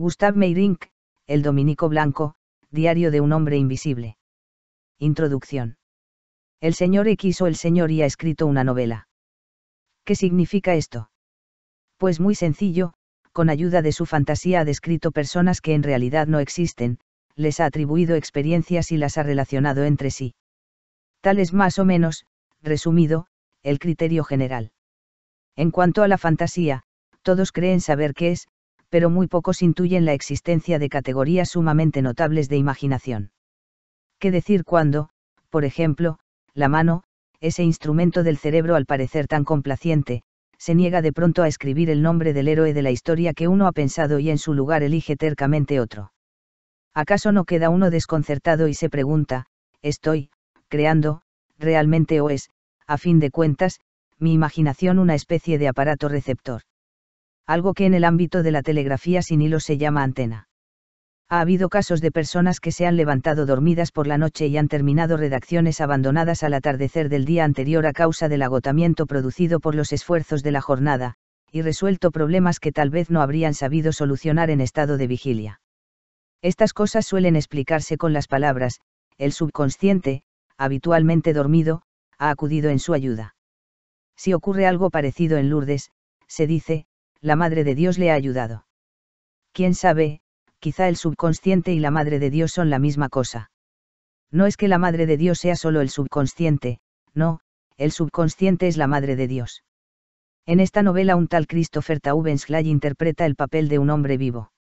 Gustav Meyrink, El Dominico Blanco, Diario de un hombre invisible. Introducción. El señor X o el señor Y ha escrito una novela. ¿Qué significa esto? Pues muy sencillo, con ayuda de su fantasía ha descrito personas que en realidad no existen, les ha atribuido experiencias y las ha relacionado entre sí. Tal es más o menos, resumido, el criterio general. En cuanto a la fantasía, todos creen saber qué es, pero muy pocos intuyen la existencia de categorías sumamente notables de imaginación. ¿Qué decir cuando, por ejemplo, la mano, ese instrumento del cerebro al parecer tan complaciente, se niega de pronto a escribir el nombre del héroe de la historia que uno ha pensado y en su lugar elige tercamente otro? ¿Acaso no queda uno desconcertado y se pregunta, estoy, creando, realmente o es, a fin de cuentas, mi imaginación una especie de aparato receptor? algo que en el ámbito de la telegrafía sin hilo se llama antena. Ha habido casos de personas que se han levantado dormidas por la noche y han terminado redacciones abandonadas al atardecer del día anterior a causa del agotamiento producido por los esfuerzos de la jornada, y resuelto problemas que tal vez no habrían sabido solucionar en estado de vigilia. Estas cosas suelen explicarse con las palabras, el subconsciente, habitualmente dormido, ha acudido en su ayuda. Si ocurre algo parecido en Lourdes, se dice, la Madre de Dios le ha ayudado. Quién sabe, quizá el subconsciente y la Madre de Dios son la misma cosa. No es que la Madre de Dios sea solo el subconsciente, no, el subconsciente es la Madre de Dios. En esta novela un tal Christopher Taubensley interpreta el papel de un hombre vivo.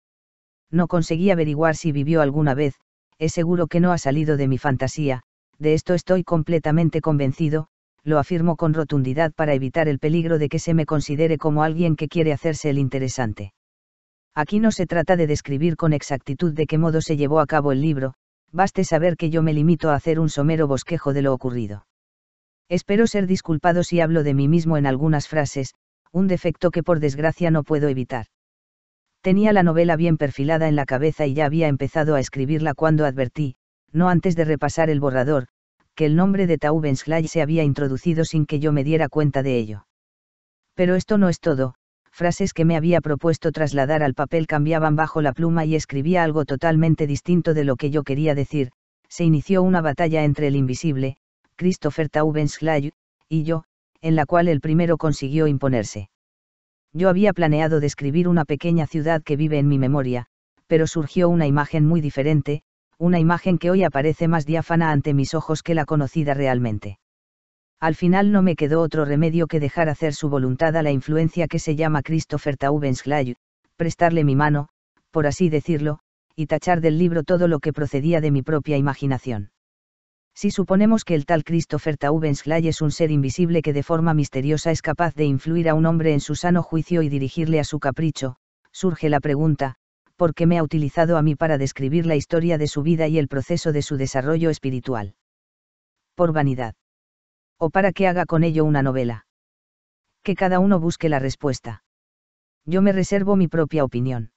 No conseguí averiguar si vivió alguna vez, es seguro que no ha salido de mi fantasía, de esto estoy completamente convencido, lo afirmo con rotundidad para evitar el peligro de que se me considere como alguien que quiere hacerse el interesante. Aquí no se trata de describir con exactitud de qué modo se llevó a cabo el libro, baste saber que yo me limito a hacer un somero bosquejo de lo ocurrido. Espero ser disculpado si hablo de mí mismo en algunas frases, un defecto que por desgracia no puedo evitar. Tenía la novela bien perfilada en la cabeza y ya había empezado a escribirla cuando advertí, no antes de repasar el borrador, que el nombre de Taubenslay se había introducido sin que yo me diera cuenta de ello. Pero esto no es todo, frases que me había propuesto trasladar al papel cambiaban bajo la pluma y escribía algo totalmente distinto de lo que yo quería decir, se inició una batalla entre el invisible, Christopher Taubenslay, y yo, en la cual el primero consiguió imponerse. Yo había planeado describir una pequeña ciudad que vive en mi memoria, pero surgió una imagen muy diferente, una imagen que hoy aparece más diáfana ante mis ojos que la conocida realmente. Al final no me quedó otro remedio que dejar hacer su voluntad a la influencia que se llama Christopher prestarle mi mano, por así decirlo, y tachar del libro todo lo que procedía de mi propia imaginación. Si suponemos que el tal Christopher es un ser invisible que de forma misteriosa es capaz de influir a un hombre en su sano juicio y dirigirle a su capricho, surge la pregunta, porque me ha utilizado a mí para describir la historia de su vida y el proceso de su desarrollo espiritual. Por vanidad. O para que haga con ello una novela. Que cada uno busque la respuesta. Yo me reservo mi propia opinión.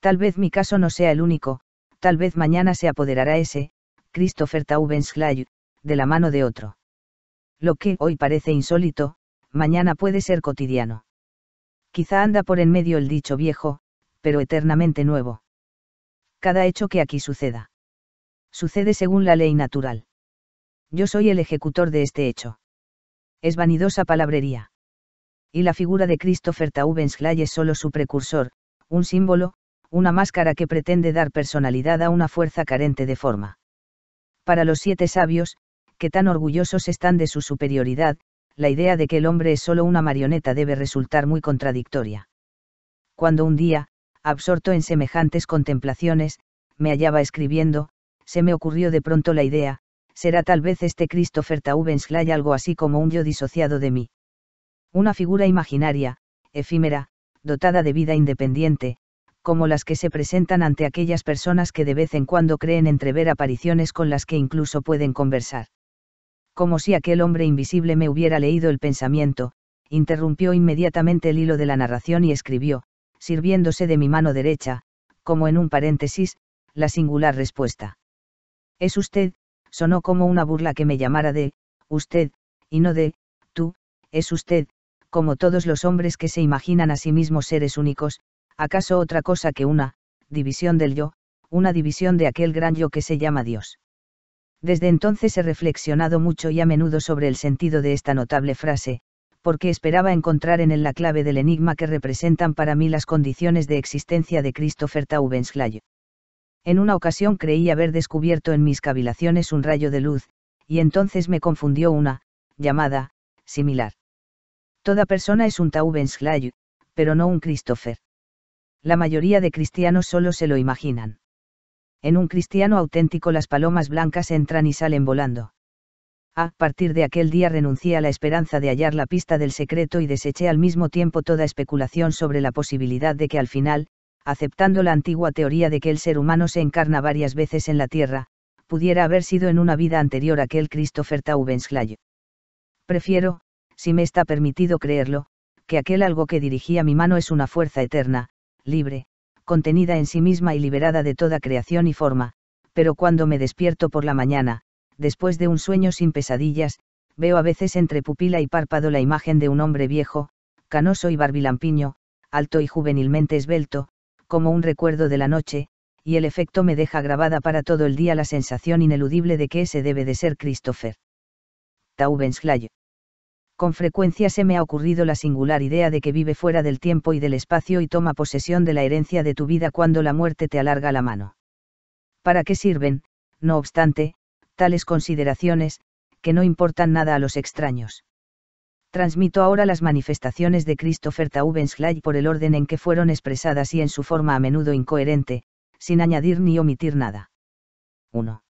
Tal vez mi caso no sea el único, tal vez mañana se apoderará ese, Christopher Taubenschlag, de la mano de otro. Lo que hoy parece insólito, mañana puede ser cotidiano. Quizá anda por en medio el dicho viejo, pero eternamente nuevo. Cada hecho que aquí suceda. Sucede según la ley natural. Yo soy el ejecutor de este hecho. Es vanidosa palabrería. Y la figura de Christopher Taubensley es solo su precursor, un símbolo, una máscara que pretende dar personalidad a una fuerza carente de forma. Para los siete sabios, que tan orgullosos están de su superioridad, la idea de que el hombre es solo una marioneta debe resultar muy contradictoria. Cuando un día, absorto en semejantes contemplaciones, me hallaba escribiendo, se me ocurrió de pronto la idea, será tal vez este Christopher Taubensklay algo así como un yo disociado de mí. Una figura imaginaria, efímera, dotada de vida independiente, como las que se presentan ante aquellas personas que de vez en cuando creen entrever apariciones con las que incluso pueden conversar. Como si aquel hombre invisible me hubiera leído el pensamiento, interrumpió inmediatamente el hilo de la narración y escribió, sirviéndose de mi mano derecha, como en un paréntesis, la singular respuesta. Es usted, sonó como una burla que me llamara de, usted, y no de, tú, es usted, como todos los hombres que se imaginan a sí mismos seres únicos, acaso otra cosa que una, división del yo, una división de aquel gran yo que se llama Dios. Desde entonces he reflexionado mucho y a menudo sobre el sentido de esta notable frase, porque esperaba encontrar en él la clave del enigma que representan para mí las condiciones de existencia de Christopher Taubensley. En una ocasión creí haber descubierto en mis cavilaciones un rayo de luz, y entonces me confundió una, llamada, similar. Toda persona es un Taubensley, pero no un Christopher. La mayoría de cristianos solo se lo imaginan. En un cristiano auténtico las palomas blancas entran y salen volando. A partir de aquel día renuncié a la esperanza de hallar la pista del secreto y deseché al mismo tiempo toda especulación sobre la posibilidad de que al final, aceptando la antigua teoría de que el ser humano se encarna varias veces en la Tierra, pudiera haber sido en una vida anterior aquel Christopher Taubensley. Prefiero, si me está permitido creerlo, que aquel algo que dirigía mi mano es una fuerza eterna, libre, contenida en sí misma y liberada de toda creación y forma, pero cuando me despierto por la mañana, después de un sueño sin pesadillas, veo a veces entre pupila y párpado la imagen de un hombre viejo, canoso y barbilampiño, alto y juvenilmente esbelto, como un recuerdo de la noche, y el efecto me deja grabada para todo el día la sensación ineludible de que ese debe de ser Christopher. Taubenslay. Con frecuencia se me ha ocurrido la singular idea de que vive fuera del tiempo y del espacio y toma posesión de la herencia de tu vida cuando la muerte te alarga la mano. ¿Para qué sirven, no obstante, tales consideraciones, que no importan nada a los extraños. Transmito ahora las manifestaciones de Christopher Taubenslay por el orden en que fueron expresadas y en su forma a menudo incoherente, sin añadir ni omitir nada. 1.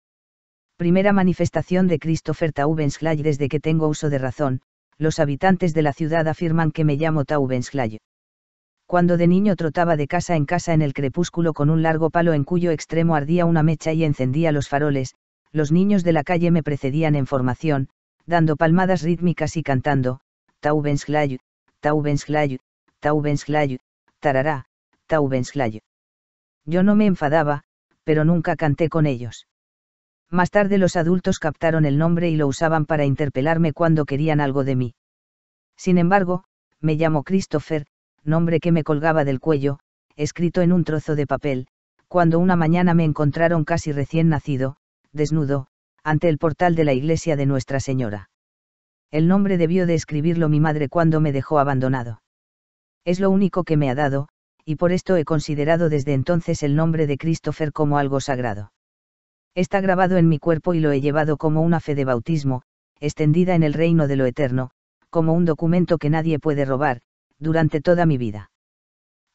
Primera manifestación de Christopher Taubenslay desde que tengo uso de razón, los habitantes de la ciudad afirman que me llamo Taubenslay. Cuando de niño trotaba de casa en casa en el crepúsculo con un largo palo en cuyo extremo ardía una mecha y encendía los faroles, los niños de la calle me precedían en formación, dando palmadas rítmicas y cantando, Taubenslay, Taubenslay, Taubenslay, tarará, Taubenslay. Yo no me enfadaba, pero nunca canté con ellos. Más tarde los adultos captaron el nombre y lo usaban para interpelarme cuando querían algo de mí. Sin embargo, me llamo Christopher, nombre que me colgaba del cuello, escrito en un trozo de papel, cuando una mañana me encontraron casi recién nacido, desnudo, ante el portal de la iglesia de Nuestra Señora. El nombre debió de escribirlo mi madre cuando me dejó abandonado. Es lo único que me ha dado, y por esto he considerado desde entonces el nombre de Christopher como algo sagrado. Está grabado en mi cuerpo y lo he llevado como una fe de bautismo, extendida en el reino de lo eterno, como un documento que nadie puede robar, durante toda mi vida.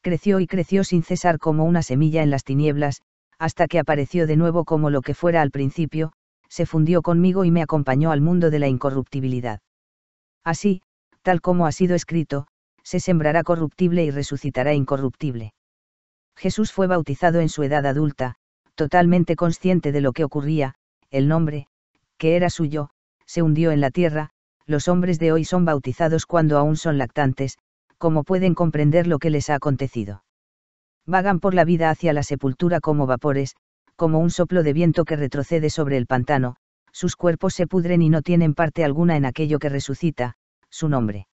Creció y creció sin cesar como una semilla en las tinieblas, hasta que apareció de nuevo como lo que fuera al principio, se fundió conmigo y me acompañó al mundo de la incorruptibilidad. Así, tal como ha sido escrito, se sembrará corruptible y resucitará incorruptible. Jesús fue bautizado en su edad adulta, totalmente consciente de lo que ocurría, el nombre, que era suyo, se hundió en la tierra, los hombres de hoy son bautizados cuando aún son lactantes, como pueden comprender lo que les ha acontecido vagan por la vida hacia la sepultura como vapores, como un soplo de viento que retrocede sobre el pantano, sus cuerpos se pudren y no tienen parte alguna en aquello que resucita, su nombre.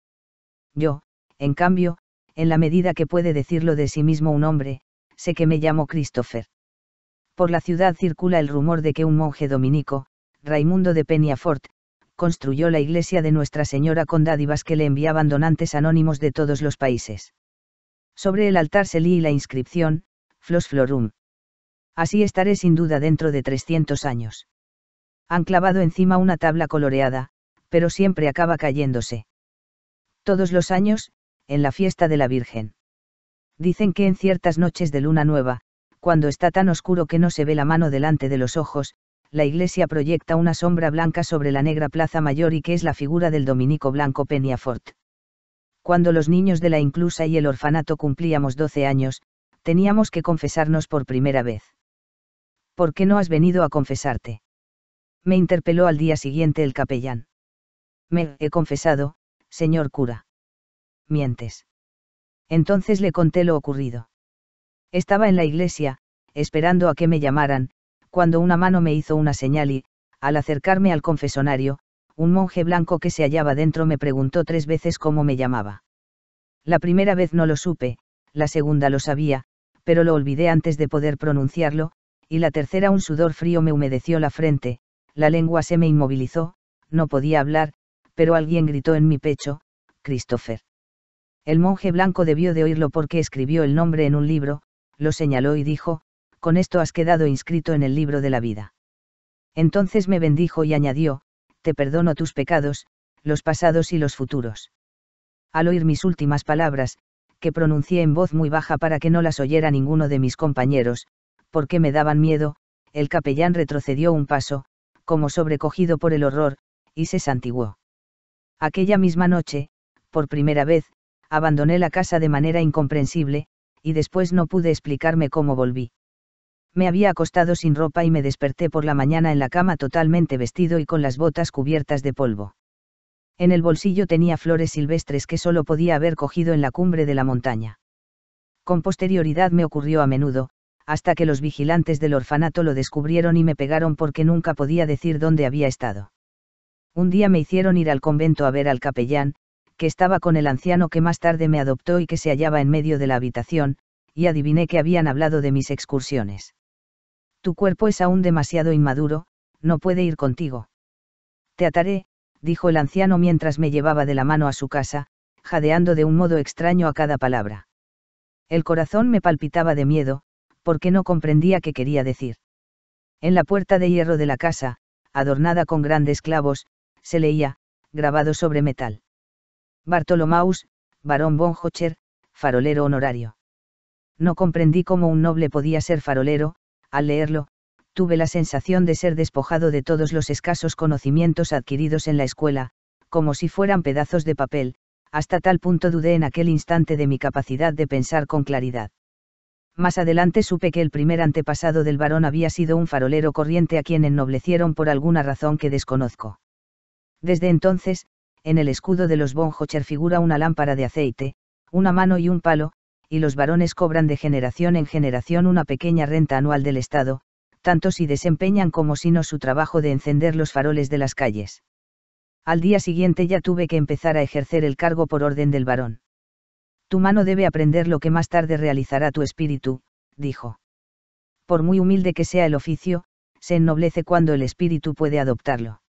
Yo, en cambio, en la medida que puede decirlo de sí mismo un hombre, sé que me llamo Christopher. Por la ciudad circula el rumor de que un monje dominico, Raimundo de Peniafort, construyó la iglesia de Nuestra Señora con dádivas que le enviaban donantes anónimos de todos los países. Sobre el altar se lee la inscripción, Flos Florum. Así estaré sin duda dentro de 300 años. Han clavado encima una tabla coloreada, pero siempre acaba cayéndose. Todos los años, en la fiesta de la Virgen. Dicen que en ciertas noches de luna nueva, cuando está tan oscuro que no se ve la mano delante de los ojos, la iglesia proyecta una sombra blanca sobre la negra plaza mayor y que es la figura del dominico blanco Peniafort cuando los niños de la inclusa y el orfanato cumplíamos 12 años, teníamos que confesarnos por primera vez. ¿Por qué no has venido a confesarte? Me interpeló al día siguiente el capellán. Me he confesado, señor cura. Mientes. Entonces le conté lo ocurrido. Estaba en la iglesia, esperando a que me llamaran, cuando una mano me hizo una señal y, al acercarme al confesonario, un monje blanco que se hallaba dentro me preguntó tres veces cómo me llamaba. La primera vez no lo supe, la segunda lo sabía, pero lo olvidé antes de poder pronunciarlo, y la tercera un sudor frío me humedeció la frente, la lengua se me inmovilizó, no podía hablar, pero alguien gritó en mi pecho, Christopher. El monje blanco debió de oírlo porque escribió el nombre en un libro, lo señaló y dijo, con esto has quedado inscrito en el libro de la vida. Entonces me bendijo y añadió, perdono tus pecados, los pasados y los futuros. Al oír mis últimas palabras, que pronuncié en voz muy baja para que no las oyera ninguno de mis compañeros, porque me daban miedo, el capellán retrocedió un paso, como sobrecogido por el horror, y se santiguó. Aquella misma noche, por primera vez, abandoné la casa de manera incomprensible, y después no pude explicarme cómo volví me había acostado sin ropa y me desperté por la mañana en la cama totalmente vestido y con las botas cubiertas de polvo. En el bolsillo tenía flores silvestres que solo podía haber cogido en la cumbre de la montaña. Con posterioridad me ocurrió a menudo, hasta que los vigilantes del orfanato lo descubrieron y me pegaron porque nunca podía decir dónde había estado. Un día me hicieron ir al convento a ver al capellán, que estaba con el anciano que más tarde me adoptó y que se hallaba en medio de la habitación, y adiviné que habían hablado de mis excursiones. Tu cuerpo es aún demasiado inmaduro, no puede ir contigo. Te ataré, dijo el anciano mientras me llevaba de la mano a su casa, jadeando de un modo extraño a cada palabra. El corazón me palpitaba de miedo, porque no comprendía qué quería decir. En la puerta de hierro de la casa, adornada con grandes clavos, se leía, grabado sobre metal. Bartolomaus, barón von Hocher, farolero honorario. No comprendí cómo un noble podía ser farolero, al leerlo, tuve la sensación de ser despojado de todos los escasos conocimientos adquiridos en la escuela, como si fueran pedazos de papel, hasta tal punto dudé en aquel instante de mi capacidad de pensar con claridad. Más adelante supe que el primer antepasado del varón había sido un farolero corriente a quien ennoblecieron por alguna razón que desconozco. Desde entonces, en el escudo de los Bonjocher figura una lámpara de aceite, una mano y un palo, y los varones cobran de generación en generación una pequeña renta anual del Estado, tanto si desempeñan como si no su trabajo de encender los faroles de las calles. Al día siguiente ya tuve que empezar a ejercer el cargo por orden del varón. Tu mano debe aprender lo que más tarde realizará tu espíritu, dijo. Por muy humilde que sea el oficio, se ennoblece cuando el espíritu puede adoptarlo.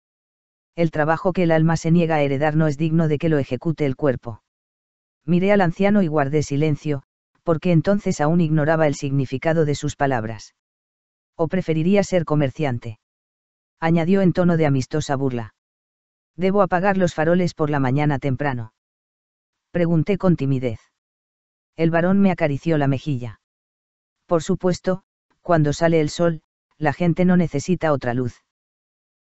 El trabajo que el alma se niega a heredar no es digno de que lo ejecute el cuerpo. Miré al anciano y guardé silencio, porque entonces aún ignoraba el significado de sus palabras. O preferiría ser comerciante. Añadió en tono de amistosa burla. Debo apagar los faroles por la mañana temprano. Pregunté con timidez. El varón me acarició la mejilla. Por supuesto, cuando sale el sol, la gente no necesita otra luz.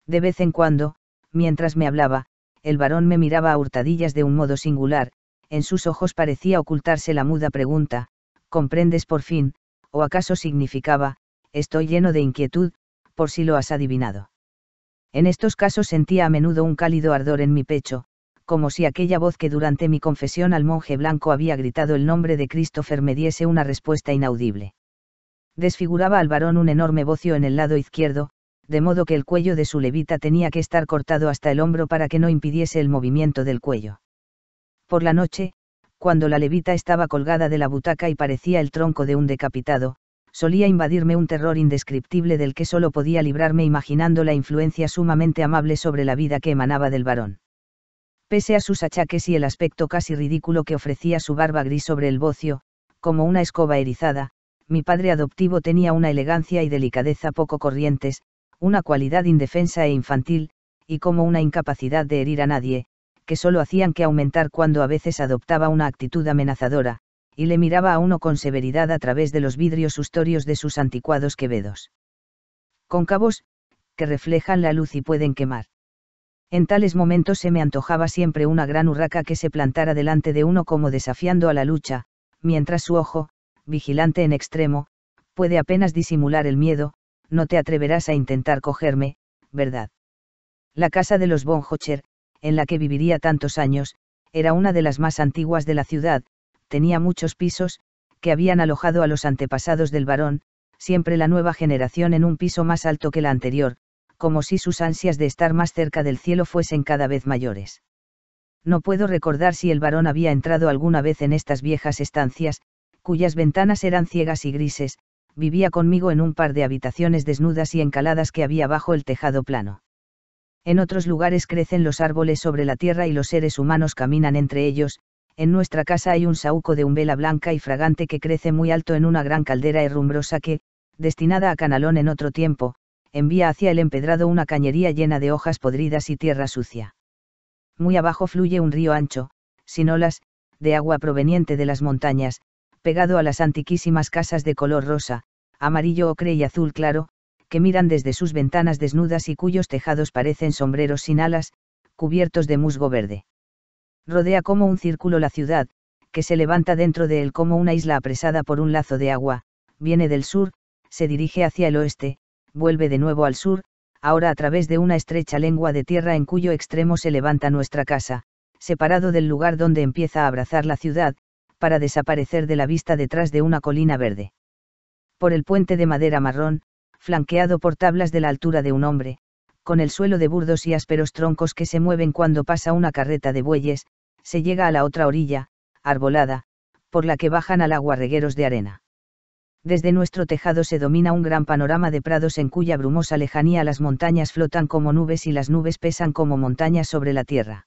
De vez en cuando, mientras me hablaba, el varón me miraba a hurtadillas de un modo singular, en sus ojos parecía ocultarse la muda pregunta, comprendes por fin, o acaso significaba, estoy lleno de inquietud, por si lo has adivinado. En estos casos sentía a menudo un cálido ardor en mi pecho, como si aquella voz que durante mi confesión al monje blanco había gritado el nombre de Christopher me diese una respuesta inaudible. Desfiguraba al varón un enorme bocio en el lado izquierdo, de modo que el cuello de su levita tenía que estar cortado hasta el hombro para que no impidiese el movimiento del cuello. Por la noche, cuando la levita estaba colgada de la butaca y parecía el tronco de un decapitado, solía invadirme un terror indescriptible del que solo podía librarme imaginando la influencia sumamente amable sobre la vida que emanaba del varón. Pese a sus achaques y el aspecto casi ridículo que ofrecía su barba gris sobre el bocio, como una escoba erizada, mi padre adoptivo tenía una elegancia y delicadeza poco corrientes, una cualidad indefensa e infantil, y como una incapacidad de herir a nadie, que solo hacían que aumentar cuando a veces adoptaba una actitud amenazadora, y le miraba a uno con severidad a través de los vidrios sustorios de sus anticuados quevedos. Cóncavos, que reflejan la luz y pueden quemar. En tales momentos se me antojaba siempre una gran urraca que se plantara delante de uno como desafiando a la lucha, mientras su ojo, vigilante en extremo, puede apenas disimular el miedo, no te atreverás a intentar cogerme, ¿verdad? La casa de los Bonhocher, en la que viviría tantos años, era una de las más antiguas de la ciudad, tenía muchos pisos, que habían alojado a los antepasados del varón, siempre la nueva generación en un piso más alto que la anterior, como si sus ansias de estar más cerca del cielo fuesen cada vez mayores. No puedo recordar si el varón había entrado alguna vez en estas viejas estancias, cuyas ventanas eran ciegas y grises, vivía conmigo en un par de habitaciones desnudas y encaladas que había bajo el tejado plano en otros lugares crecen los árboles sobre la tierra y los seres humanos caminan entre ellos, en nuestra casa hay un saúco de umbela blanca y fragante que crece muy alto en una gran caldera herrumbrosa que, destinada a canalón en otro tiempo, envía hacia el empedrado una cañería llena de hojas podridas y tierra sucia. Muy abajo fluye un río ancho, sin olas, de agua proveniente de las montañas, pegado a las antiquísimas casas de color rosa, amarillo ocre y azul claro, que miran desde sus ventanas desnudas y cuyos tejados parecen sombreros sin alas, cubiertos de musgo verde. Rodea como un círculo la ciudad, que se levanta dentro de él como una isla apresada por un lazo de agua, viene del sur, se dirige hacia el oeste, vuelve de nuevo al sur, ahora a través de una estrecha lengua de tierra en cuyo extremo se levanta nuestra casa, separado del lugar donde empieza a abrazar la ciudad, para desaparecer de la vista detrás de una colina verde. Por el puente de madera marrón, flanqueado por tablas de la altura de un hombre, con el suelo de burdos y ásperos troncos que se mueven cuando pasa una carreta de bueyes, se llega a la otra orilla, arbolada, por la que bajan al agua regueros de arena. Desde nuestro tejado se domina un gran panorama de prados en cuya brumosa lejanía las montañas flotan como nubes y las nubes pesan como montañas sobre la tierra.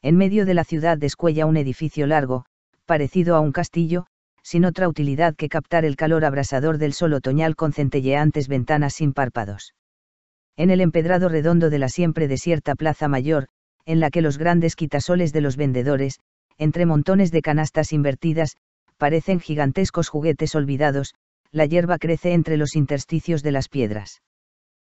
En medio de la ciudad descuella un edificio largo, parecido a un castillo, sin otra utilidad que captar el calor abrasador del sol otoñal con centelleantes ventanas sin párpados. En el empedrado redondo de la siempre desierta Plaza Mayor, en la que los grandes quitasoles de los vendedores, entre montones de canastas invertidas, parecen gigantescos juguetes olvidados, la hierba crece entre los intersticios de las piedras.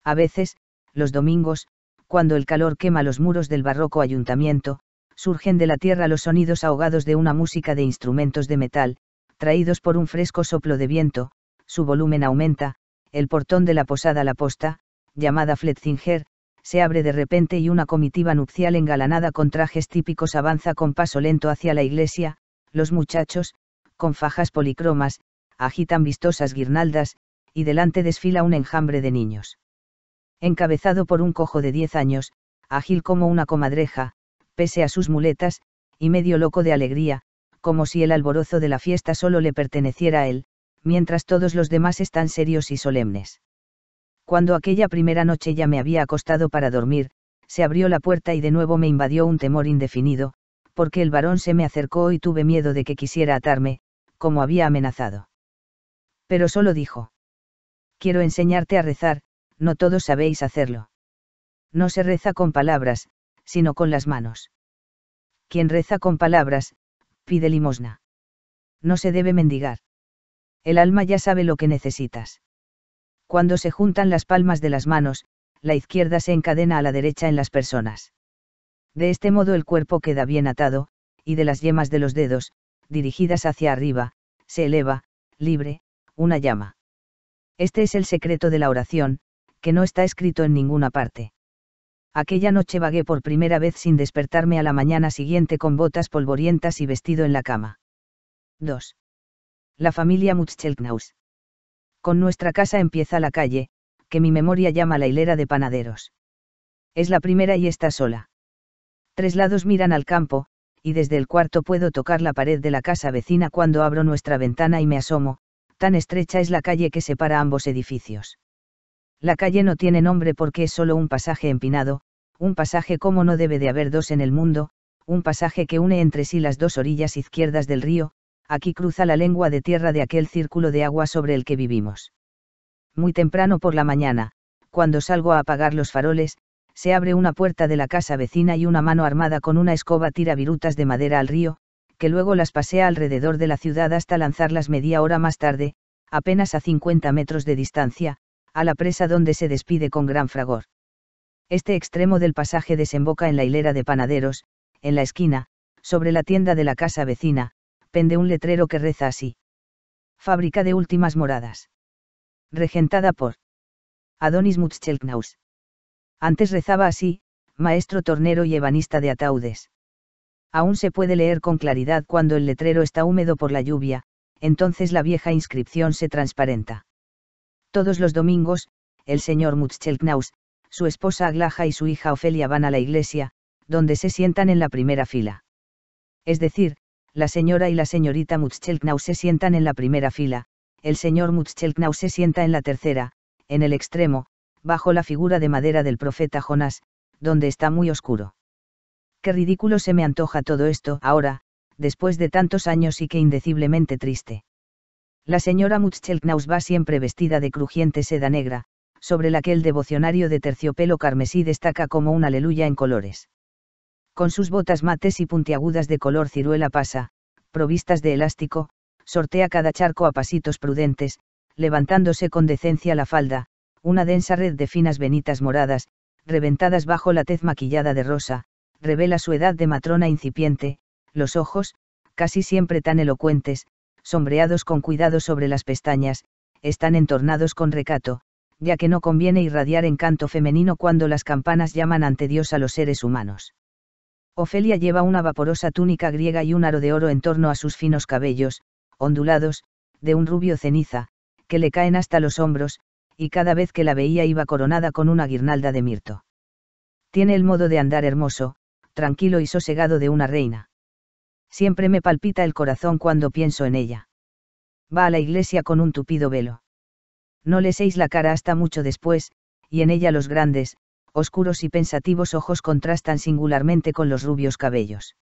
A veces, los domingos, cuando el calor quema los muros del barroco ayuntamiento, surgen de la tierra los sonidos ahogados de una música de instrumentos de metal, traídos por un fresco soplo de viento, su volumen aumenta, el portón de la posada La Posta, llamada Fletzinger, se abre de repente y una comitiva nupcial engalanada con trajes típicos avanza con paso lento hacia la iglesia, los muchachos, con fajas policromas, agitan vistosas guirnaldas, y delante desfila un enjambre de niños. Encabezado por un cojo de diez años, ágil como una comadreja, pese a sus muletas, y medio loco de alegría, como si el alborozo de la fiesta solo le perteneciera a él, mientras todos los demás están serios y solemnes. Cuando aquella primera noche ya me había acostado para dormir, se abrió la puerta y de nuevo me invadió un temor indefinido, porque el varón se me acercó y tuve miedo de que quisiera atarme, como había amenazado. Pero solo dijo. Quiero enseñarte a rezar, no todos sabéis hacerlo. No se reza con palabras, sino con las manos. Quien reza con palabras, pide limosna. No se debe mendigar. El alma ya sabe lo que necesitas. Cuando se juntan las palmas de las manos, la izquierda se encadena a la derecha en las personas. De este modo el cuerpo queda bien atado, y de las yemas de los dedos, dirigidas hacia arriba, se eleva, libre, una llama. Este es el secreto de la oración, que no está escrito en ninguna parte aquella noche vagué por primera vez sin despertarme a la mañana siguiente con botas polvorientas y vestido en la cama. 2. La familia Mutschelknaus. Con nuestra casa empieza la calle, que mi memoria llama la hilera de panaderos. Es la primera y está sola. Tres lados miran al campo, y desde el cuarto puedo tocar la pared de la casa vecina cuando abro nuestra ventana y me asomo, tan estrecha es la calle que separa ambos edificios. La calle no tiene nombre porque es solo un pasaje empinado, un pasaje como no debe de haber dos en el mundo, un pasaje que une entre sí las dos orillas izquierdas del río, aquí cruza la lengua de tierra de aquel círculo de agua sobre el que vivimos. Muy temprano por la mañana, cuando salgo a apagar los faroles, se abre una puerta de la casa vecina y una mano armada con una escoba tira virutas de madera al río, que luego las pasea alrededor de la ciudad hasta lanzarlas media hora más tarde, apenas a 50 metros de distancia, a la presa donde se despide con gran fragor. Este extremo del pasaje desemboca en la hilera de panaderos, en la esquina, sobre la tienda de la casa vecina, pende un letrero que reza así. Fábrica de últimas moradas. Regentada por Adonis Mutschelknaus. Antes rezaba así, maestro tornero y ebanista de ataúdes. Aún se puede leer con claridad cuando el letrero está húmedo por la lluvia, entonces la vieja inscripción se transparenta. Todos los domingos, el señor Mutschelknaus, su esposa Aglaja y su hija Ofelia van a la iglesia, donde se sientan en la primera fila. Es decir, la señora y la señorita Mutschelknaus se sientan en la primera fila, el señor Mutschelknaus se sienta en la tercera, en el extremo, bajo la figura de madera del profeta Jonás, donde está muy oscuro. Qué ridículo se me antoja todo esto ahora, después de tantos años y qué indeciblemente triste. La señora Mutschelknaus va siempre vestida de crujiente seda negra, sobre la que el devocionario de terciopelo carmesí destaca como una aleluya en colores. Con sus botas mates y puntiagudas de color ciruela pasa, provistas de elástico, sortea cada charco a pasitos prudentes, levantándose con decencia la falda, una densa red de finas venitas moradas, reventadas bajo la tez maquillada de rosa, revela su edad de matrona incipiente, los ojos, casi siempre tan elocuentes, sombreados con cuidado sobre las pestañas, están entornados con recato, ya que no conviene irradiar encanto femenino cuando las campanas llaman ante Dios a los seres humanos. Ofelia lleva una vaporosa túnica griega y un aro de oro en torno a sus finos cabellos, ondulados, de un rubio ceniza, que le caen hasta los hombros, y cada vez que la veía iba coronada con una guirnalda de mirto. Tiene el modo de andar hermoso, tranquilo y sosegado de una reina siempre me palpita el corazón cuando pienso en ella. Va a la iglesia con un tupido velo. No le seis la cara hasta mucho después, y en ella los grandes, oscuros y pensativos ojos contrastan singularmente con los rubios cabellos.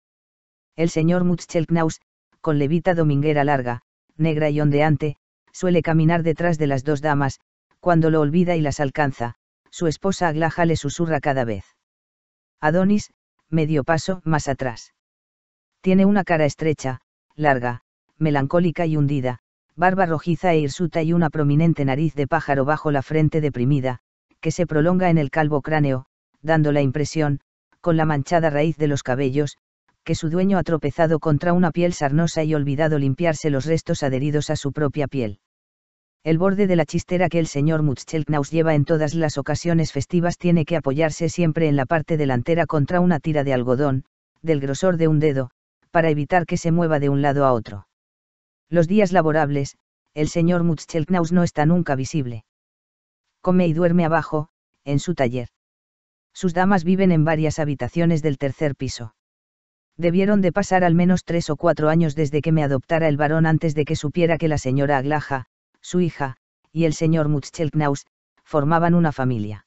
El señor Mutschelknaus, con levita dominguera larga, negra y ondeante, suele caminar detrás de las dos damas, cuando lo olvida y las alcanza, su esposa Aglaja le susurra cada vez. Adonis, medio paso más atrás. Tiene una cara estrecha, larga, melancólica y hundida, barba rojiza e hirsuta y una prominente nariz de pájaro bajo la frente deprimida, que se prolonga en el calvo cráneo, dando la impresión, con la manchada raíz de los cabellos, que su dueño ha tropezado contra una piel sarnosa y olvidado limpiarse los restos adheridos a su propia piel. El borde de la chistera que el señor Mutschelknaus lleva en todas las ocasiones festivas tiene que apoyarse siempre en la parte delantera contra una tira de algodón, del grosor de un dedo, para evitar que se mueva de un lado a otro. Los días laborables, el señor Mutschelknaus no está nunca visible. Come y duerme abajo, en su taller. Sus damas viven en varias habitaciones del tercer piso. Debieron de pasar al menos tres o cuatro años desde que me adoptara el varón antes de que supiera que la señora Aglaja, su hija, y el señor Mutschelknaus, formaban una familia.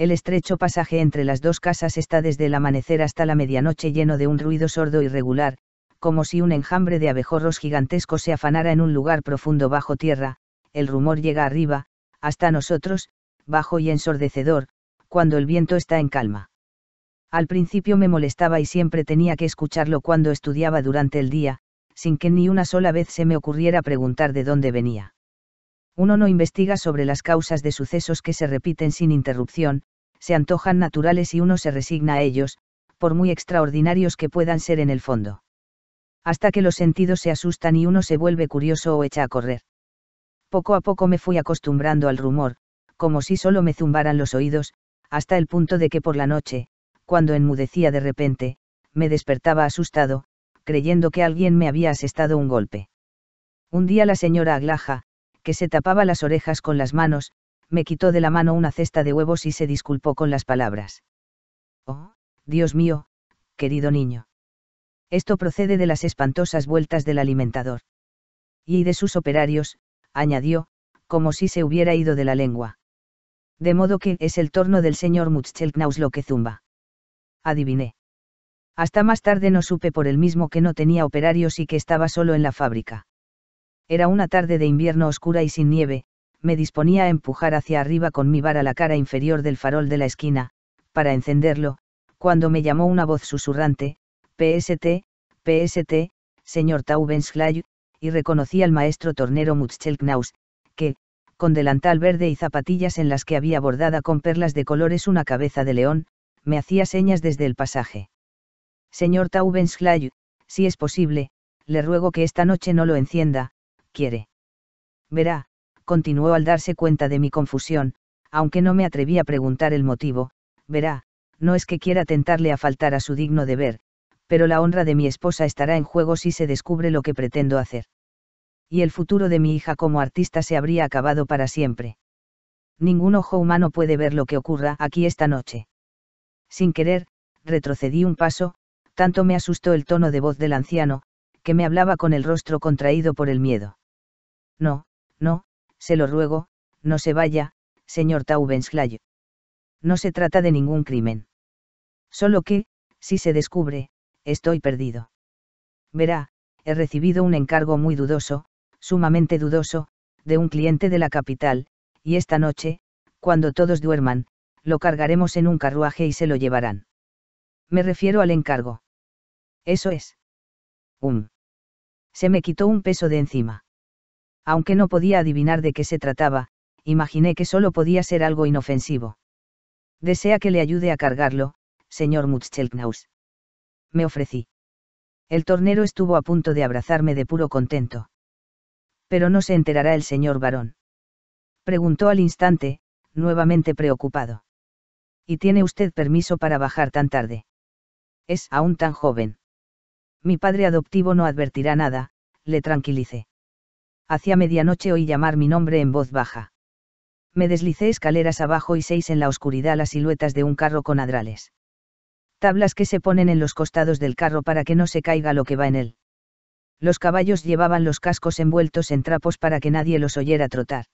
El estrecho pasaje entre las dos casas está desde el amanecer hasta la medianoche lleno de un ruido sordo e irregular, como si un enjambre de abejorros gigantescos se afanara en un lugar profundo bajo tierra, el rumor llega arriba, hasta nosotros, bajo y ensordecedor, cuando el viento está en calma. Al principio me molestaba y siempre tenía que escucharlo cuando estudiaba durante el día, sin que ni una sola vez se me ocurriera preguntar de dónde venía. Uno no investiga sobre las causas de sucesos que se repiten sin interrupción, se antojan naturales y uno se resigna a ellos, por muy extraordinarios que puedan ser en el fondo. Hasta que los sentidos se asustan y uno se vuelve curioso o echa a correr. Poco a poco me fui acostumbrando al rumor, como si solo me zumbaran los oídos, hasta el punto de que por la noche, cuando enmudecía de repente, me despertaba asustado, creyendo que alguien me había asestado un golpe. Un día la señora Aglaja, que se tapaba las orejas con las manos, me quitó de la mano una cesta de huevos y se disculpó con las palabras. Oh, Dios mío, querido niño. Esto procede de las espantosas vueltas del alimentador. Y de sus operarios, añadió, como si se hubiera ido de la lengua. De modo que es el torno del señor Mutschelknaus lo que zumba. Adiviné. Hasta más tarde no supe por el mismo que no tenía operarios y que estaba solo en la fábrica. Era una tarde de invierno oscura y sin nieve, me disponía a empujar hacia arriba con mi vara la cara inferior del farol de la esquina, para encenderlo, cuando me llamó una voz susurrante, PST, PST, señor Taubensklay, y reconocí al maestro tornero Mutschelknaus, que, con delantal verde y zapatillas en las que había bordada con perlas de colores una cabeza de león, me hacía señas desde el pasaje. Señor Taubensklay, si es posible, le ruego que esta noche no lo encienda, quiere. Verá, continuó al darse cuenta de mi confusión, aunque no me atreví a preguntar el motivo, verá, no es que quiera tentarle a faltar a su digno deber, pero la honra de mi esposa estará en juego si se descubre lo que pretendo hacer. Y el futuro de mi hija como artista se habría acabado para siempre. Ningún ojo humano puede ver lo que ocurra aquí esta noche. Sin querer, retrocedí un paso, tanto me asustó el tono de voz del anciano, que me hablaba con el rostro contraído por el miedo. No, no, se lo ruego, no se vaya, señor Taubensklay. No se trata de ningún crimen. Solo que, si se descubre, estoy perdido. Verá, he recibido un encargo muy dudoso, sumamente dudoso, de un cliente de la capital, y esta noche, cuando todos duerman, lo cargaremos en un carruaje y se lo llevarán. Me refiero al encargo. Eso es. Um. Se me quitó un peso de encima aunque no podía adivinar de qué se trataba, imaginé que solo podía ser algo inofensivo. Desea que le ayude a cargarlo, señor Mutschelknaus?» Me ofrecí. El tornero estuvo a punto de abrazarme de puro contento. Pero no se enterará el señor varón. Preguntó al instante, nuevamente preocupado. ¿Y tiene usted permiso para bajar tan tarde? Es aún tan joven. Mi padre adoptivo no advertirá nada, le tranquilicé hacia medianoche oí llamar mi nombre en voz baja. Me deslicé escaleras abajo y seis en la oscuridad las siluetas de un carro con adrales. Tablas que se ponen en los costados del carro para que no se caiga lo que va en él. Los caballos llevaban los cascos envueltos en trapos para que nadie los oyera trotar.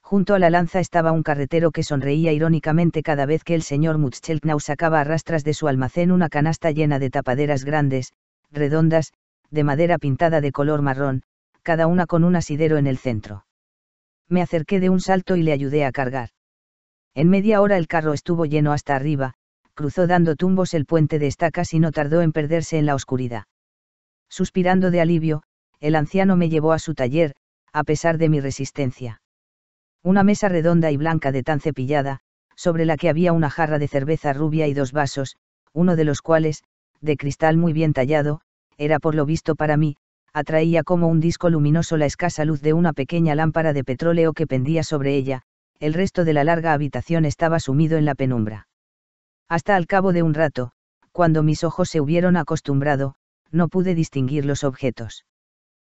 Junto a la lanza estaba un carretero que sonreía irónicamente cada vez que el señor Mutschelknau sacaba a rastras de su almacén una canasta llena de tapaderas grandes, redondas, de madera pintada de color marrón, cada una con un asidero en el centro. Me acerqué de un salto y le ayudé a cargar. En media hora el carro estuvo lleno hasta arriba, cruzó dando tumbos el puente de estacas y no tardó en perderse en la oscuridad. Suspirando de alivio, el anciano me llevó a su taller, a pesar de mi resistencia. Una mesa redonda y blanca de tan cepillada, sobre la que había una jarra de cerveza rubia y dos vasos, uno de los cuales, de cristal muy bien tallado, era por lo visto para mí, atraía como un disco luminoso la escasa luz de una pequeña lámpara de petróleo que pendía sobre ella, el resto de la larga habitación estaba sumido en la penumbra. Hasta al cabo de un rato, cuando mis ojos se hubieron acostumbrado, no pude distinguir los objetos.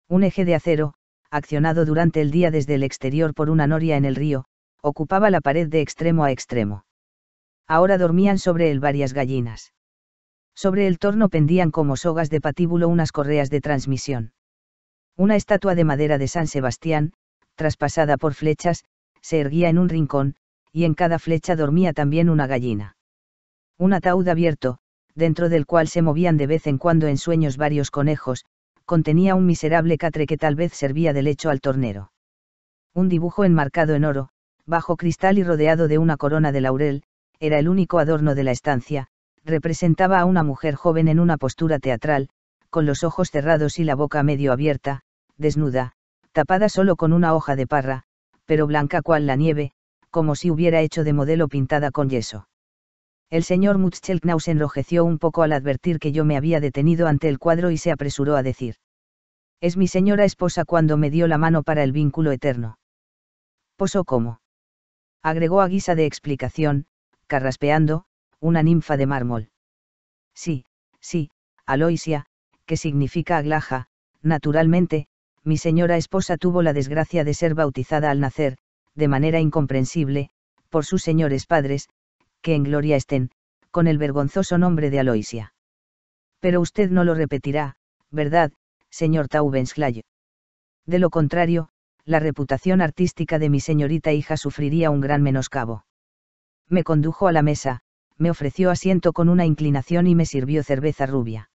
Un eje de acero, accionado durante el día desde el exterior por una noria en el río, ocupaba la pared de extremo a extremo. Ahora dormían sobre él varias gallinas. Sobre el torno pendían como sogas de patíbulo unas correas de transmisión. Una estatua de madera de San Sebastián, traspasada por flechas, se erguía en un rincón, y en cada flecha dormía también una gallina. Un ataúd abierto, dentro del cual se movían de vez en cuando en sueños varios conejos, contenía un miserable catre que tal vez servía de lecho al tornero. Un dibujo enmarcado en oro, bajo cristal y rodeado de una corona de laurel, era el único adorno de la estancia, representaba a una mujer joven en una postura teatral, con los ojos cerrados y la boca medio abierta, desnuda, tapada solo con una hoja de parra, pero blanca cual la nieve, como si hubiera hecho de modelo pintada con yeso. El señor Mutschelknaus se enrojeció un poco al advertir que yo me había detenido ante el cuadro y se apresuró a decir. Es mi señora esposa cuando me dio la mano para el vínculo eterno. Posó como. Agregó a guisa de explicación, carraspeando, una ninfa de mármol. Sí, sí, Aloisia, que significa aglaja, naturalmente, mi señora esposa tuvo la desgracia de ser bautizada al nacer, de manera incomprensible, por sus señores padres, que en gloria estén, con el vergonzoso nombre de Aloisia. Pero usted no lo repetirá, ¿verdad, señor Taubenslay? De lo contrario, la reputación artística de mi señorita hija sufriría un gran menoscabo. Me condujo a la mesa, me ofreció asiento con una inclinación y me sirvió cerveza rubia.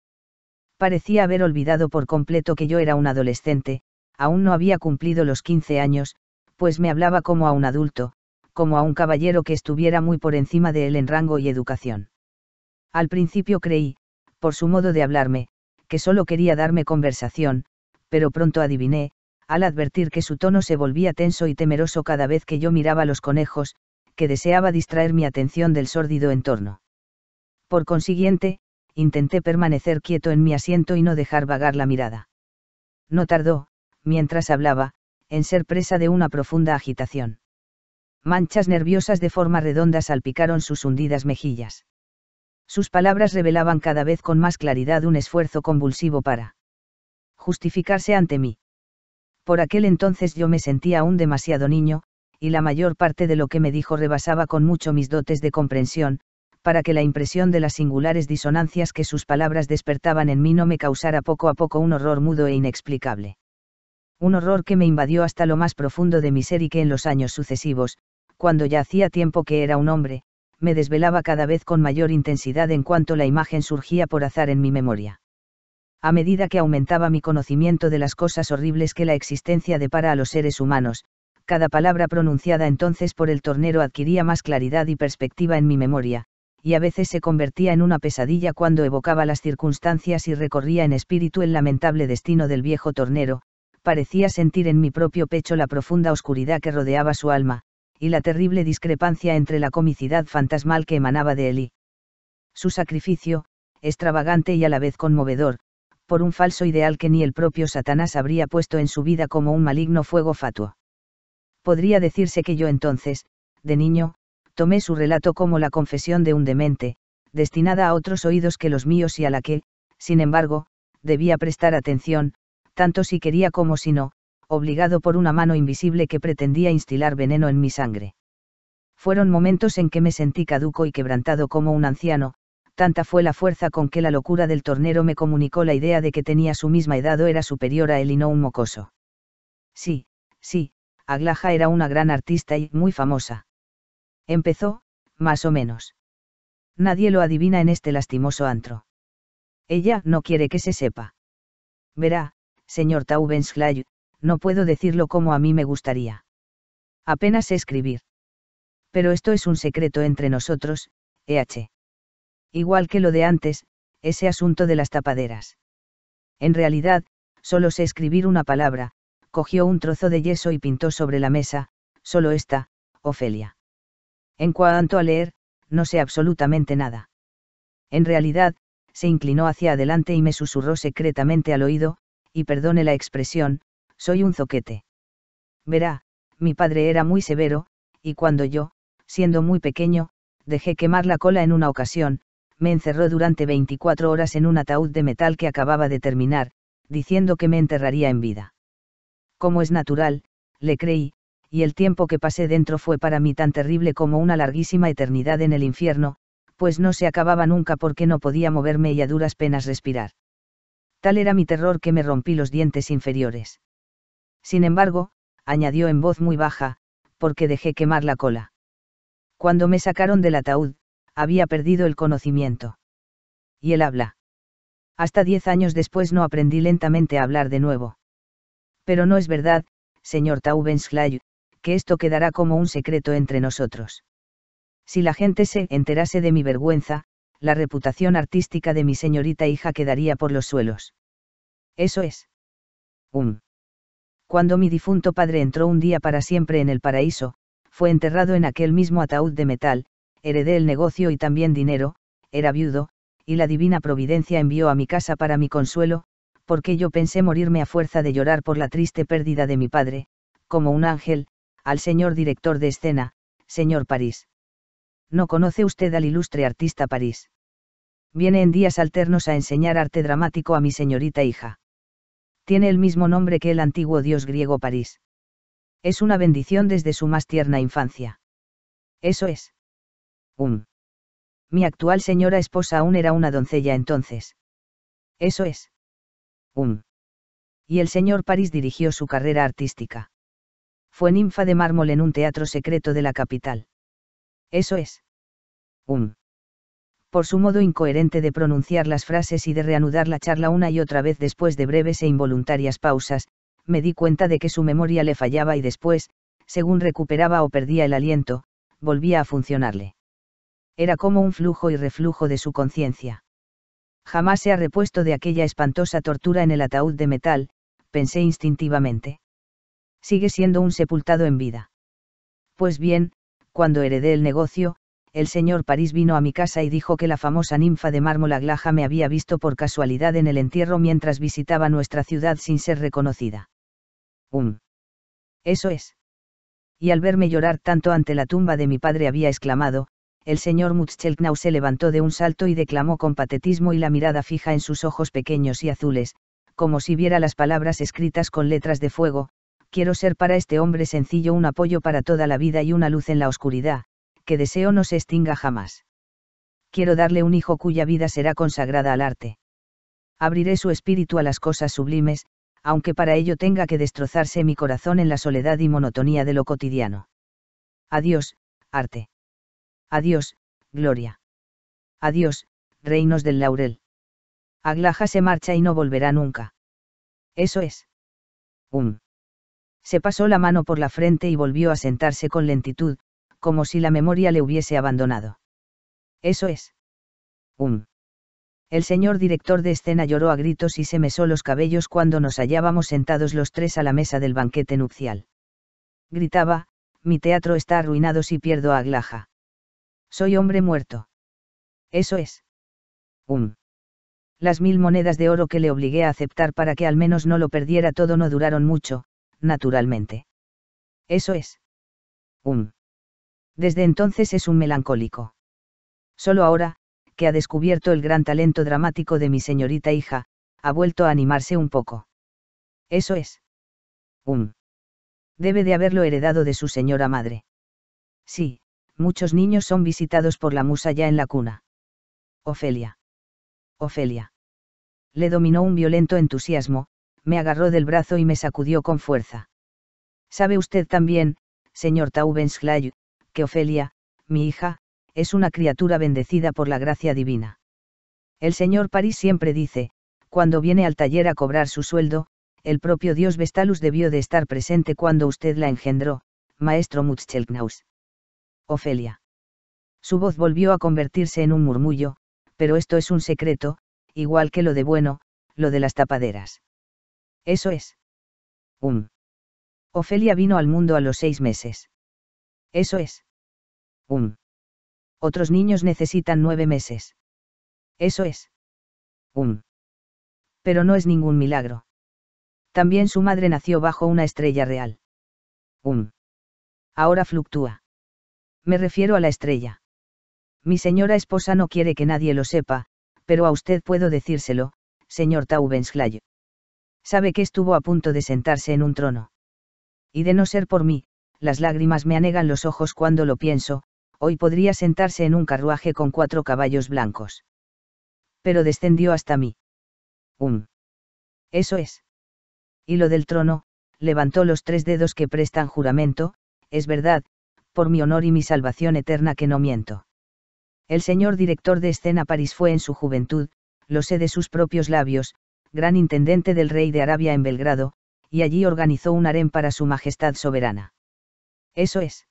Parecía haber olvidado por completo que yo era un adolescente, aún no había cumplido los 15 años, pues me hablaba como a un adulto, como a un caballero que estuviera muy por encima de él en rango y educación. Al principio creí, por su modo de hablarme, que solo quería darme conversación, pero pronto adiviné, al advertir que su tono se volvía tenso y temeroso cada vez que yo miraba los conejos, que deseaba distraer mi atención del sórdido entorno. Por consiguiente, intenté permanecer quieto en mi asiento y no dejar vagar la mirada. No tardó, mientras hablaba, en ser presa de una profunda agitación. Manchas nerviosas de forma redonda salpicaron sus hundidas mejillas. Sus palabras revelaban cada vez con más claridad un esfuerzo convulsivo para justificarse ante mí. Por aquel entonces yo me sentía aún demasiado niño, y la mayor parte de lo que me dijo rebasaba con mucho mis dotes de comprensión, para que la impresión de las singulares disonancias que sus palabras despertaban en mí no me causara poco a poco un horror mudo e inexplicable. Un horror que me invadió hasta lo más profundo de mi ser y que en los años sucesivos, cuando ya hacía tiempo que era un hombre, me desvelaba cada vez con mayor intensidad en cuanto la imagen surgía por azar en mi memoria. A medida que aumentaba mi conocimiento de las cosas horribles que la existencia depara a los seres humanos, cada palabra pronunciada entonces por el tornero adquiría más claridad y perspectiva en mi memoria, y a veces se convertía en una pesadilla cuando evocaba las circunstancias y recorría en espíritu el lamentable destino del viejo tornero, parecía sentir en mi propio pecho la profunda oscuridad que rodeaba su alma, y la terrible discrepancia entre la comicidad fantasmal que emanaba de él y su sacrificio, extravagante y a la vez conmovedor, por un falso ideal que ni el propio Satanás habría puesto en su vida como un maligno fuego fatuo. Podría decirse que yo entonces, de niño, tomé su relato como la confesión de un demente, destinada a otros oídos que los míos y a la que, sin embargo, debía prestar atención, tanto si quería como si no, obligado por una mano invisible que pretendía instilar veneno en mi sangre. Fueron momentos en que me sentí caduco y quebrantado como un anciano, tanta fue la fuerza con que la locura del tornero me comunicó la idea de que tenía su misma edad o era superior a él y no un mocoso. Sí, sí, Aglaja era una gran artista y muy famosa. Empezó, más o menos. Nadie lo adivina en este lastimoso antro. Ella no quiere que se sepa. Verá, señor Taubenslay, no puedo decirlo como a mí me gustaría. Apenas sé escribir. Pero esto es un secreto entre nosotros, EH. Igual que lo de antes, ese asunto de las tapaderas. En realidad, solo sé escribir una palabra, cogió un trozo de yeso y pintó sobre la mesa, solo esta, Ofelia. En cuanto a leer, no sé absolutamente nada. En realidad, se inclinó hacia adelante y me susurró secretamente al oído, y perdone la expresión, soy un zoquete. Verá, mi padre era muy severo, y cuando yo, siendo muy pequeño, dejé quemar la cola en una ocasión, me encerró durante 24 horas en un ataúd de metal que acababa de terminar, diciendo que me enterraría en vida como es natural, le creí, y el tiempo que pasé dentro fue para mí tan terrible como una larguísima eternidad en el infierno, pues no se acababa nunca porque no podía moverme y a duras penas respirar. Tal era mi terror que me rompí los dientes inferiores. Sin embargo, añadió en voz muy baja, porque dejé quemar la cola. Cuando me sacaron del ataúd, había perdido el conocimiento. Y él habla. Hasta diez años después no aprendí lentamente a hablar de nuevo. Pero no es verdad, señor Taubenschlay, que esto quedará como un secreto entre nosotros. Si la gente se enterase de mi vergüenza, la reputación artística de mi señorita hija quedaría por los suelos. Eso es. Um. Cuando mi difunto padre entró un día para siempre en el paraíso, fue enterrado en aquel mismo ataúd de metal, heredé el negocio y también dinero, era viudo, y la divina providencia envió a mi casa para mi consuelo, porque yo pensé morirme a fuerza de llorar por la triste pérdida de mi padre, como un ángel, al señor director de escena, señor París. ¿No conoce usted al ilustre artista París? Viene en días alternos a enseñar arte dramático a mi señorita hija. Tiene el mismo nombre que el antiguo dios griego París. Es una bendición desde su más tierna infancia. Eso es. Un. Um. Mi actual señora esposa aún era una doncella entonces. Eso es. Y el señor París dirigió su carrera artística. Fue ninfa de mármol en un teatro secreto de la capital. Eso es. Um. Por su modo incoherente de pronunciar las frases y de reanudar la charla una y otra vez después de breves e involuntarias pausas, me di cuenta de que su memoria le fallaba y después, según recuperaba o perdía el aliento, volvía a funcionarle. Era como un flujo y reflujo de su conciencia jamás se ha repuesto de aquella espantosa tortura en el ataúd de metal, pensé instintivamente. Sigue siendo un sepultado en vida. Pues bien, cuando heredé el negocio, el señor París vino a mi casa y dijo que la famosa ninfa de mármol Aglaja me había visto por casualidad en el entierro mientras visitaba nuestra ciudad sin ser reconocida. Um. Eso es. Y al verme llorar tanto ante la tumba de mi padre había exclamado, el señor Mutschelknau se levantó de un salto y declamó con patetismo y la mirada fija en sus ojos pequeños y azules, como si viera las palabras escritas con letras de fuego, quiero ser para este hombre sencillo un apoyo para toda la vida y una luz en la oscuridad, que deseo no se extinga jamás. Quiero darle un hijo cuya vida será consagrada al arte. Abriré su espíritu a las cosas sublimes, aunque para ello tenga que destrozarse mi corazón en la soledad y monotonía de lo cotidiano. Adiós, arte. Adiós, gloria. Adiós, reinos del laurel. Aglaja se marcha y no volverá nunca. Eso es. Um. Se pasó la mano por la frente y volvió a sentarse con lentitud, como si la memoria le hubiese abandonado. Eso es. Um. El señor director de escena lloró a gritos y se mesó los cabellos cuando nos hallábamos sentados los tres a la mesa del banquete nupcial. Gritaba, mi teatro está arruinado si pierdo a Aglaja. Soy hombre muerto. Eso es. Um. Las mil monedas de oro que le obligué a aceptar para que al menos no lo perdiera todo no duraron mucho, naturalmente. Eso es. Um. Desde entonces es un melancólico. Solo ahora, que ha descubierto el gran talento dramático de mi señorita hija, ha vuelto a animarse un poco. Eso es. Um. Debe de haberlo heredado de su señora madre. Sí, muchos niños son visitados por la musa ya en la cuna. Ofelia. Ofelia. Le dominó un violento entusiasmo, me agarró del brazo y me sacudió con fuerza. Sabe usted también, señor Taubenslay, que Ofelia, mi hija, es una criatura bendecida por la gracia divina. El señor París siempre dice, cuando viene al taller a cobrar su sueldo, el propio dios Vestalus debió de estar presente cuando usted la engendró, maestro Mutschelknaus. Ofelia. Su voz volvió a convertirse en un murmullo, pero esto es un secreto, igual que lo de bueno, lo de las tapaderas. Eso es. Um. Ofelia vino al mundo a los seis meses. Eso es. Um. Otros niños necesitan nueve meses. Eso es. Um. Pero no es ningún milagro. También su madre nació bajo una estrella real. Um. Ahora fluctúa me refiero a la estrella. Mi señora esposa no quiere que nadie lo sepa, pero a usted puedo decírselo, señor Taubenschlay. Sabe que estuvo a punto de sentarse en un trono. Y de no ser por mí, las lágrimas me anegan los ojos cuando lo pienso, hoy podría sentarse en un carruaje con cuatro caballos blancos. Pero descendió hasta mí. Um. Eso es. Y lo del trono, levantó los tres dedos que prestan juramento, es verdad, por mi honor y mi salvación eterna que no miento. El señor director de escena París fue en su juventud, lo sé de sus propios labios, gran intendente del rey de Arabia en Belgrado, y allí organizó un harén para su majestad soberana. Eso es.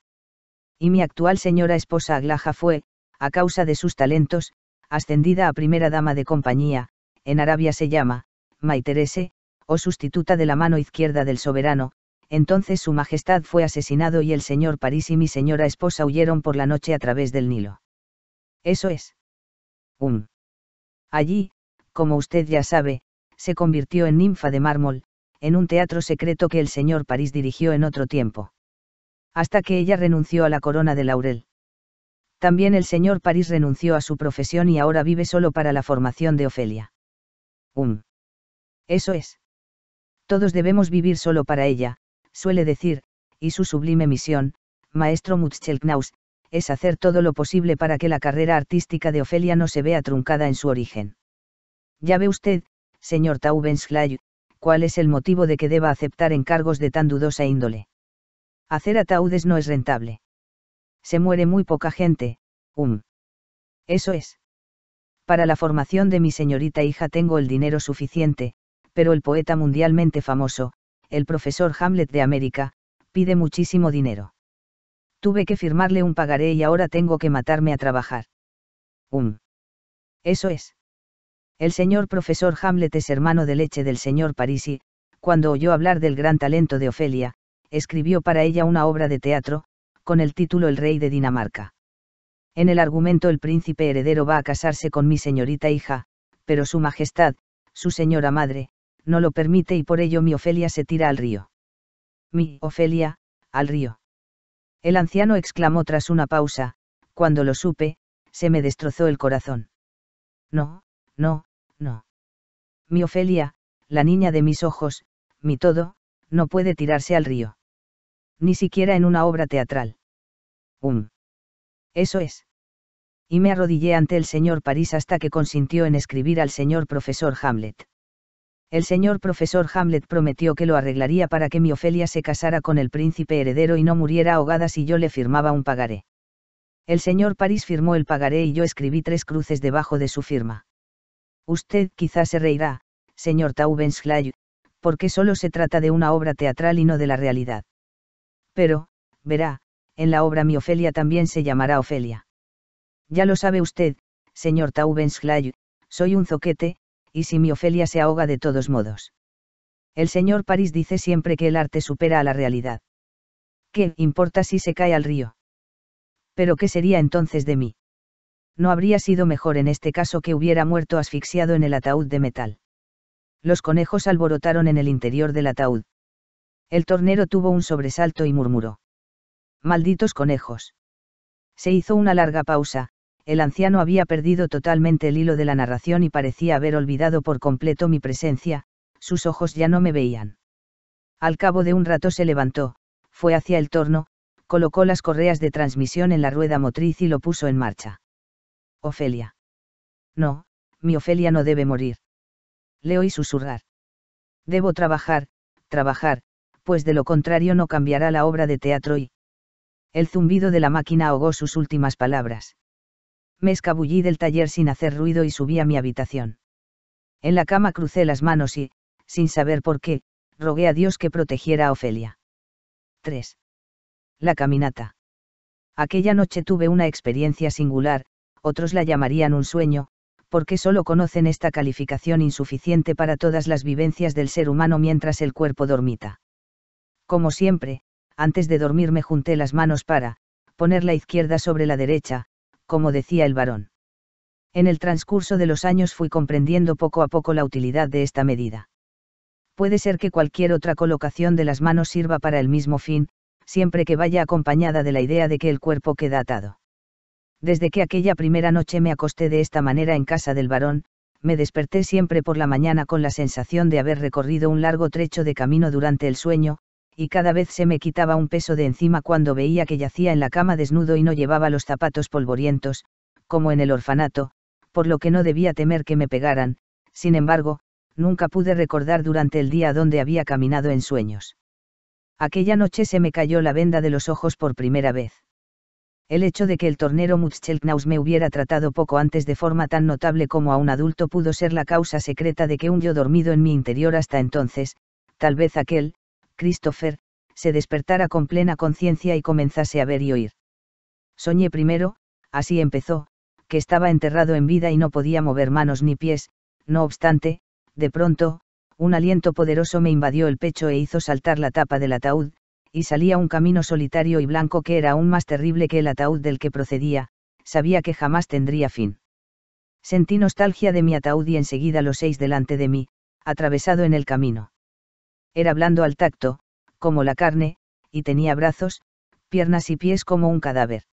Y mi actual señora esposa Aglaja fue, a causa de sus talentos, ascendida a primera dama de compañía, en Arabia se llama, Maiterese, o sustituta de la mano izquierda del soberano, entonces su Majestad fue asesinado y el señor París y mi señora esposa huyeron por la noche a través del Nilo. Eso es. Um. Allí, como usted ya sabe, se convirtió en ninfa de mármol, en un teatro secreto que el señor París dirigió en otro tiempo. Hasta que ella renunció a la corona de laurel. También el señor París renunció a su profesión y ahora vive solo para la formación de Ofelia. Um. Eso es. Todos debemos vivir solo para ella, suele decir, y su sublime misión, maestro Mutschelknaus, es hacer todo lo posible para que la carrera artística de Ofelia no se vea truncada en su origen. Ya ve usted, señor Taubenslay, cuál es el motivo de que deba aceptar encargos de tan dudosa índole. Hacer ataúdes no es rentable. Se muere muy poca gente, hum. Eso es. Para la formación de mi señorita hija tengo el dinero suficiente, pero el poeta mundialmente famoso, el profesor Hamlet de América, pide muchísimo dinero. Tuve que firmarle un pagaré y ahora tengo que matarme a trabajar. Un. Um. Eso es. El señor profesor Hamlet es hermano de leche del señor Parisi, cuando oyó hablar del gran talento de Ofelia, escribió para ella una obra de teatro, con el título El rey de Dinamarca. En el argumento el príncipe heredero va a casarse con mi señorita hija, pero su majestad, su señora madre, no lo permite y por ello mi Ofelia se tira al río. Mi Ofelia, al río. El anciano exclamó tras una pausa, cuando lo supe, se me destrozó el corazón. No, no, no. Mi Ofelia, la niña de mis ojos, mi todo, no puede tirarse al río. Ni siquiera en una obra teatral. Um. Eso es. Y me arrodillé ante el señor París hasta que consintió en escribir al señor profesor Hamlet el señor profesor Hamlet prometió que lo arreglaría para que mi Ofelia se casara con el príncipe heredero y no muriera ahogada si yo le firmaba un pagaré. El señor París firmó el pagaré y yo escribí tres cruces debajo de su firma. Usted quizás se reirá, señor Taubenschlay, porque solo se trata de una obra teatral y no de la realidad. Pero, verá, en la obra mi Ofelia también se llamará Ofelia. Ya lo sabe usted, señor Taubenschlay, soy un zoquete, y si mi Ofelia se ahoga de todos modos. El señor París dice siempre que el arte supera a la realidad. ¿Qué importa si se cae al río? Pero ¿qué sería entonces de mí? No habría sido mejor en este caso que hubiera muerto asfixiado en el ataúd de metal. Los conejos alborotaron en el interior del ataúd. El tornero tuvo un sobresalto y murmuró. Malditos conejos. Se hizo una larga pausa, el anciano había perdido totalmente el hilo de la narración y parecía haber olvidado por completo mi presencia, sus ojos ya no me veían. Al cabo de un rato se levantó, fue hacia el torno, colocó las correas de transmisión en la rueda motriz y lo puso en marcha. Ofelia. No, mi Ofelia no debe morir. Le oí susurrar. Debo trabajar, trabajar, pues de lo contrario no cambiará la obra de teatro y... El zumbido de la máquina ahogó sus últimas palabras me escabullí del taller sin hacer ruido y subí a mi habitación. En la cama crucé las manos y, sin saber por qué, rogué a Dios que protegiera a Ofelia. 3. La caminata. Aquella noche tuve una experiencia singular, otros la llamarían un sueño, porque solo conocen esta calificación insuficiente para todas las vivencias del ser humano mientras el cuerpo dormita. Como siempre, antes de dormir me junté las manos para, poner la izquierda sobre la derecha, como decía el varón. En el transcurso de los años fui comprendiendo poco a poco la utilidad de esta medida. Puede ser que cualquier otra colocación de las manos sirva para el mismo fin, siempre que vaya acompañada de la idea de que el cuerpo queda atado. Desde que aquella primera noche me acosté de esta manera en casa del varón, me desperté siempre por la mañana con la sensación de haber recorrido un largo trecho de camino durante el sueño, y cada vez se me quitaba un peso de encima cuando veía que yacía en la cama desnudo y no llevaba los zapatos polvorientos, como en el orfanato, por lo que no debía temer que me pegaran, sin embargo, nunca pude recordar durante el día dónde había caminado en sueños. Aquella noche se me cayó la venda de los ojos por primera vez. El hecho de que el tornero Mutschelknaus me hubiera tratado poco antes de forma tan notable como a un adulto pudo ser la causa secreta de que un yo dormido en mi interior hasta entonces, tal vez aquel, Christopher, se despertara con plena conciencia y comenzase a ver y oír. Soñé primero, así empezó, que estaba enterrado en vida y no podía mover manos ni pies, no obstante, de pronto, un aliento poderoso me invadió el pecho e hizo saltar la tapa del ataúd, y salía un camino solitario y blanco que era aún más terrible que el ataúd del que procedía, sabía que jamás tendría fin. Sentí nostalgia de mi ataúd y enseguida los seis delante de mí, atravesado en el camino. Era blando al tacto, como la carne, y tenía brazos, piernas y pies como un cadáver.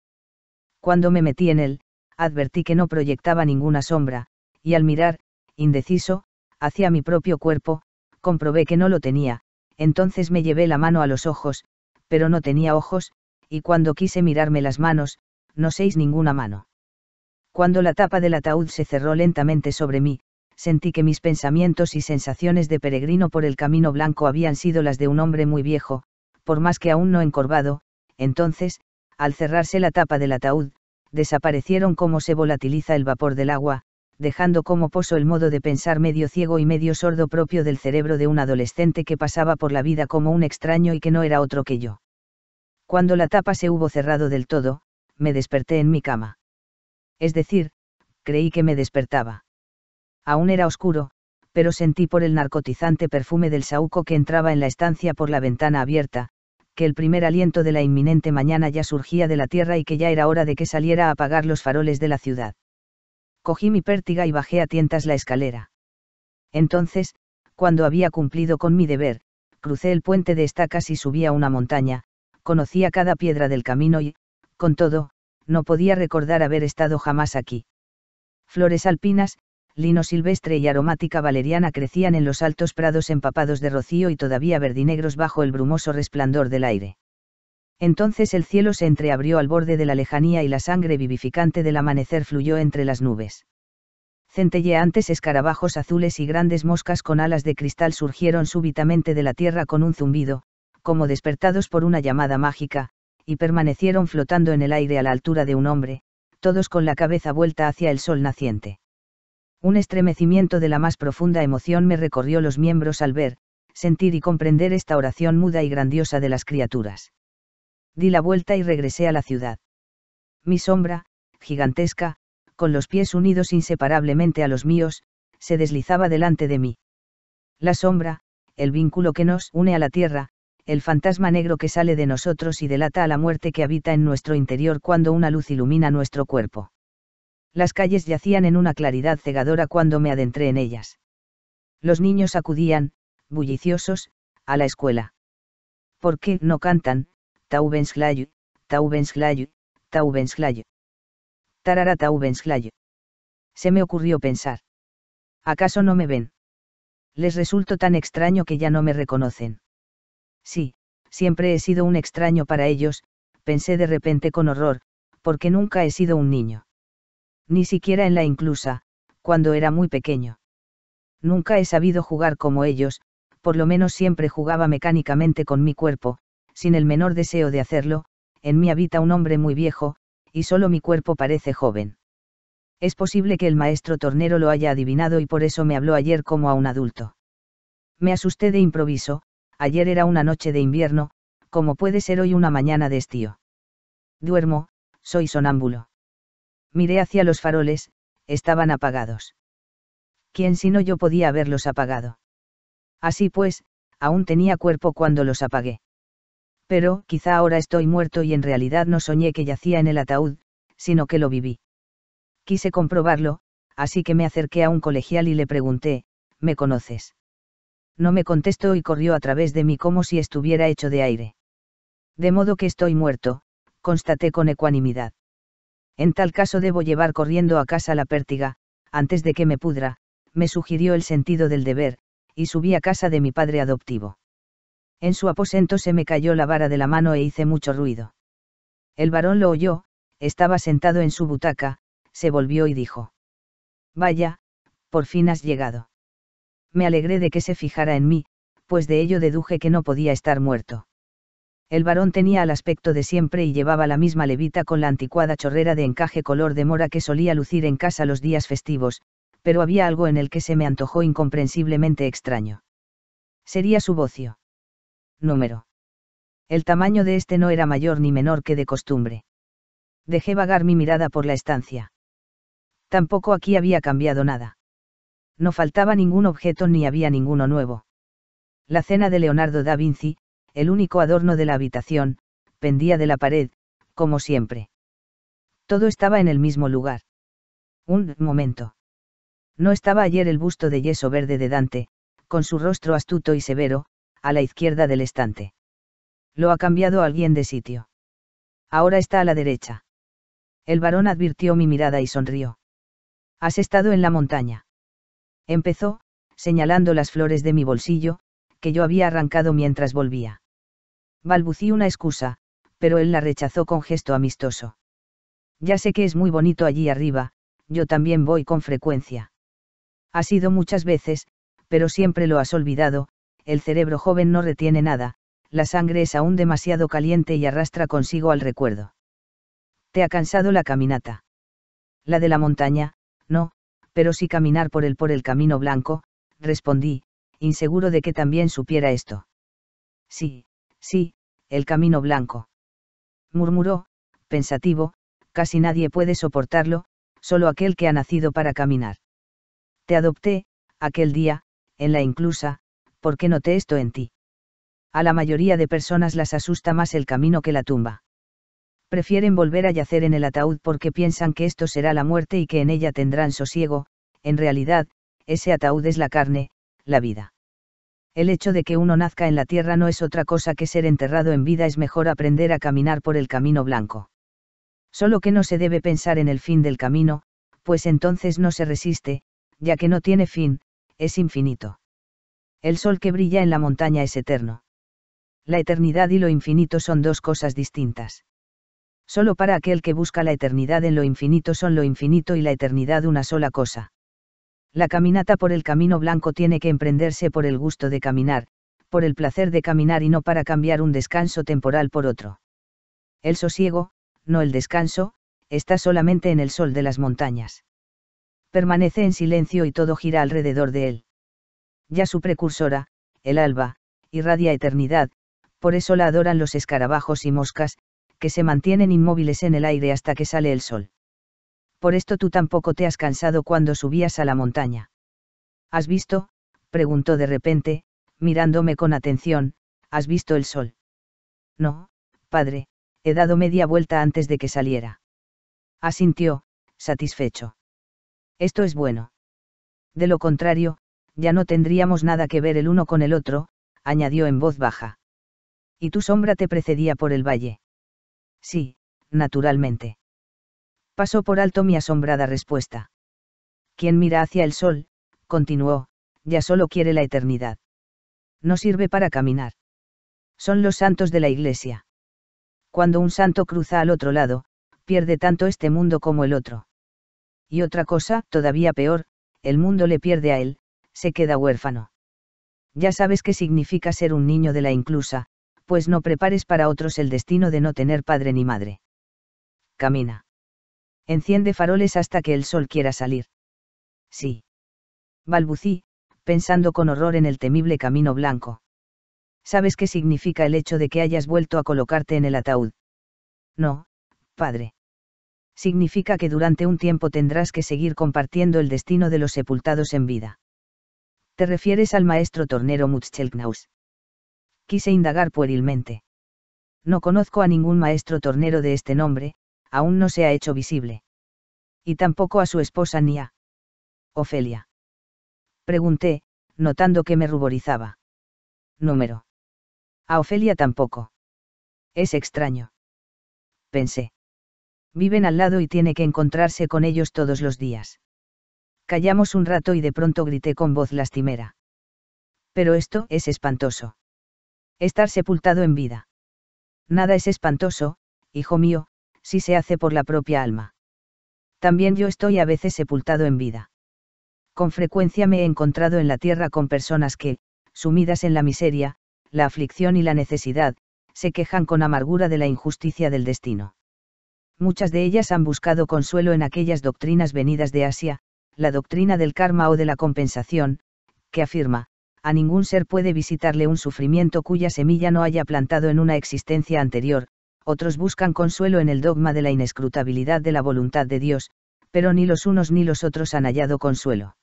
Cuando me metí en él, advertí que no proyectaba ninguna sombra, y al mirar, indeciso, hacia mi propio cuerpo, comprobé que no lo tenía, entonces me llevé la mano a los ojos, pero no tenía ojos, y cuando quise mirarme las manos, no seis ninguna mano. Cuando la tapa del ataúd se cerró lentamente sobre mí, sentí que mis pensamientos y sensaciones de peregrino por el camino blanco habían sido las de un hombre muy viejo, por más que aún no encorvado, entonces, al cerrarse la tapa del ataúd, desaparecieron como se volatiliza el vapor del agua, dejando como poso el modo de pensar medio ciego y medio sordo propio del cerebro de un adolescente que pasaba por la vida como un extraño y que no era otro que yo. Cuando la tapa se hubo cerrado del todo, me desperté en mi cama. Es decir, creí que me despertaba. Aún era oscuro, pero sentí por el narcotizante perfume del saúco que entraba en la estancia por la ventana abierta, que el primer aliento de la inminente mañana ya surgía de la tierra y que ya era hora de que saliera a apagar los faroles de la ciudad. Cogí mi pértiga y bajé a tientas la escalera. Entonces, cuando había cumplido con mi deber, crucé el puente de estacas y subí a una montaña, conocía cada piedra del camino y, con todo, no podía recordar haber estado jamás aquí. Flores alpinas, lino silvestre y aromática valeriana crecían en los altos prados empapados de rocío y todavía verdinegros bajo el brumoso resplandor del aire. Entonces el cielo se entreabrió al borde de la lejanía y la sangre vivificante del amanecer fluyó entre las nubes. Centelleantes escarabajos azules y grandes moscas con alas de cristal surgieron súbitamente de la tierra con un zumbido, como despertados por una llamada mágica, y permanecieron flotando en el aire a la altura de un hombre, todos con la cabeza vuelta hacia el sol naciente. Un estremecimiento de la más profunda emoción me recorrió los miembros al ver, sentir y comprender esta oración muda y grandiosa de las criaturas. Di la vuelta y regresé a la ciudad. Mi sombra, gigantesca, con los pies unidos inseparablemente a los míos, se deslizaba delante de mí. La sombra, el vínculo que nos une a la tierra, el fantasma negro que sale de nosotros y delata a la muerte que habita en nuestro interior cuando una luz ilumina nuestro cuerpo las calles yacían en una claridad cegadora cuando me adentré en ellas. Los niños acudían, bulliciosos, a la escuela. ¿Por qué no cantan? Taubenslayu, Taubenslayu, Taubenslayu. Tarara Taubenslayu. Se me ocurrió pensar. ¿Acaso no me ven? Les resulto tan extraño que ya no me reconocen. Sí, siempre he sido un extraño para ellos, pensé de repente con horror, porque nunca he sido un niño ni siquiera en la inclusa, cuando era muy pequeño. Nunca he sabido jugar como ellos, por lo menos siempre jugaba mecánicamente con mi cuerpo, sin el menor deseo de hacerlo, en mí habita un hombre muy viejo, y solo mi cuerpo parece joven. Es posible que el maestro tornero lo haya adivinado y por eso me habló ayer como a un adulto. Me asusté de improviso, ayer era una noche de invierno, como puede ser hoy una mañana de estío. Duermo, soy sonámbulo. Miré hacia los faroles, estaban apagados. ¿Quién sino yo podía haberlos apagado? Así pues, aún tenía cuerpo cuando los apagué. Pero, quizá ahora estoy muerto y en realidad no soñé que yacía en el ataúd, sino que lo viví. Quise comprobarlo, así que me acerqué a un colegial y le pregunté, ¿me conoces? No me contestó y corrió a través de mí como si estuviera hecho de aire. De modo que estoy muerto, constaté con ecuanimidad. En tal caso debo llevar corriendo a casa la pértiga, antes de que me pudra, me sugirió el sentido del deber, y subí a casa de mi padre adoptivo. En su aposento se me cayó la vara de la mano e hice mucho ruido. El varón lo oyó, estaba sentado en su butaca, se volvió y dijo. Vaya, por fin has llegado. Me alegré de que se fijara en mí, pues de ello deduje que no podía estar muerto. El varón tenía el aspecto de siempre y llevaba la misma levita con la anticuada chorrera de encaje color de mora que solía lucir en casa los días festivos, pero había algo en el que se me antojó incomprensiblemente extraño. Sería su vocio. Número. El tamaño de este no era mayor ni menor que de costumbre. Dejé vagar mi mirada por la estancia. Tampoco aquí había cambiado nada. No faltaba ningún objeto ni había ninguno nuevo. La cena de Leonardo da Vinci, el único adorno de la habitación, pendía de la pared, como siempre. Todo estaba en el mismo lugar. Un momento. No estaba ayer el busto de yeso verde de Dante, con su rostro astuto y severo, a la izquierda del estante. Lo ha cambiado alguien de sitio. Ahora está a la derecha. El varón advirtió mi mirada y sonrió. Has estado en la montaña. Empezó, señalando las flores de mi bolsillo, que yo había arrancado mientras volvía. Balbucí una excusa, pero él la rechazó con gesto amistoso. Ya sé que es muy bonito allí arriba, yo también voy con frecuencia. —Ha sido muchas veces, pero siempre lo has olvidado, el cerebro joven no retiene nada, la sangre es aún demasiado caliente y arrastra consigo al recuerdo. ¿Te ha cansado la caminata? La de la montaña, no, pero sí caminar por el por el camino blanco, respondí, inseguro de que también supiera esto. Sí, Sí, el camino blanco. Murmuró, pensativo, casi nadie puede soportarlo, solo aquel que ha nacido para caminar. Te adopté, aquel día, en la inclusa, porque noté esto en ti. A la mayoría de personas las asusta más el camino que la tumba. Prefieren volver a yacer en el ataúd porque piensan que esto será la muerte y que en ella tendrán sosiego, en realidad, ese ataúd es la carne, la vida el hecho de que uno nazca en la tierra no es otra cosa que ser enterrado en vida, es mejor aprender a caminar por el camino blanco. Solo que no se debe pensar en el fin del camino, pues entonces no se resiste, ya que no tiene fin, es infinito. El sol que brilla en la montaña es eterno. La eternidad y lo infinito son dos cosas distintas. Solo para aquel que busca la eternidad en lo infinito son lo infinito y la eternidad una sola cosa la caminata por el camino blanco tiene que emprenderse por el gusto de caminar, por el placer de caminar y no para cambiar un descanso temporal por otro. El sosiego, no el descanso, está solamente en el sol de las montañas. Permanece en silencio y todo gira alrededor de él. Ya su precursora, el alba, irradia eternidad, por eso la adoran los escarabajos y moscas, que se mantienen inmóviles en el aire hasta que sale el sol por esto tú tampoco te has cansado cuando subías a la montaña. ¿Has visto? preguntó de repente, mirándome con atención, ¿has visto el sol? No, padre, he dado media vuelta antes de que saliera. Asintió, satisfecho. Esto es bueno. De lo contrario, ya no tendríamos nada que ver el uno con el otro, añadió en voz baja. Y tu sombra te precedía por el valle. Sí, naturalmente pasó por alto mi asombrada respuesta. Quien mira hacia el sol, continuó, ya solo quiere la eternidad. No sirve para caminar. Son los santos de la Iglesia. Cuando un santo cruza al otro lado, pierde tanto este mundo como el otro. Y otra cosa, todavía peor, el mundo le pierde a él, se queda huérfano. Ya sabes qué significa ser un niño de la inclusa, pues no prepares para otros el destino de no tener padre ni madre. Camina. Enciende faroles hasta que el sol quiera salir. Sí. Balbucí, pensando con horror en el temible camino blanco. ¿Sabes qué significa el hecho de que hayas vuelto a colocarte en el ataúd? No, padre. Significa que durante un tiempo tendrás que seguir compartiendo el destino de los sepultados en vida. ¿Te refieres al maestro tornero Mutschelknaus? Quise indagar puerilmente. No conozco a ningún maestro tornero de este nombre, aún no se ha hecho visible. Y tampoco a su esposa ni a Ofelia. Pregunté, notando que me ruborizaba. Número. A Ofelia tampoco. Es extraño. Pensé. Viven al lado y tiene que encontrarse con ellos todos los días. Callamos un rato y de pronto grité con voz lastimera. Pero esto es espantoso. Estar sepultado en vida. Nada es espantoso, hijo mío, si se hace por la propia alma. También yo estoy a veces sepultado en vida. Con frecuencia me he encontrado en la tierra con personas que, sumidas en la miseria, la aflicción y la necesidad, se quejan con amargura de la injusticia del destino. Muchas de ellas han buscado consuelo en aquellas doctrinas venidas de Asia, la doctrina del karma o de la compensación, que afirma, a ningún ser puede visitarle un sufrimiento cuya semilla no haya plantado en una existencia anterior, otros buscan consuelo en el dogma de la inescrutabilidad de la voluntad de Dios, pero ni los unos ni los otros han hallado consuelo.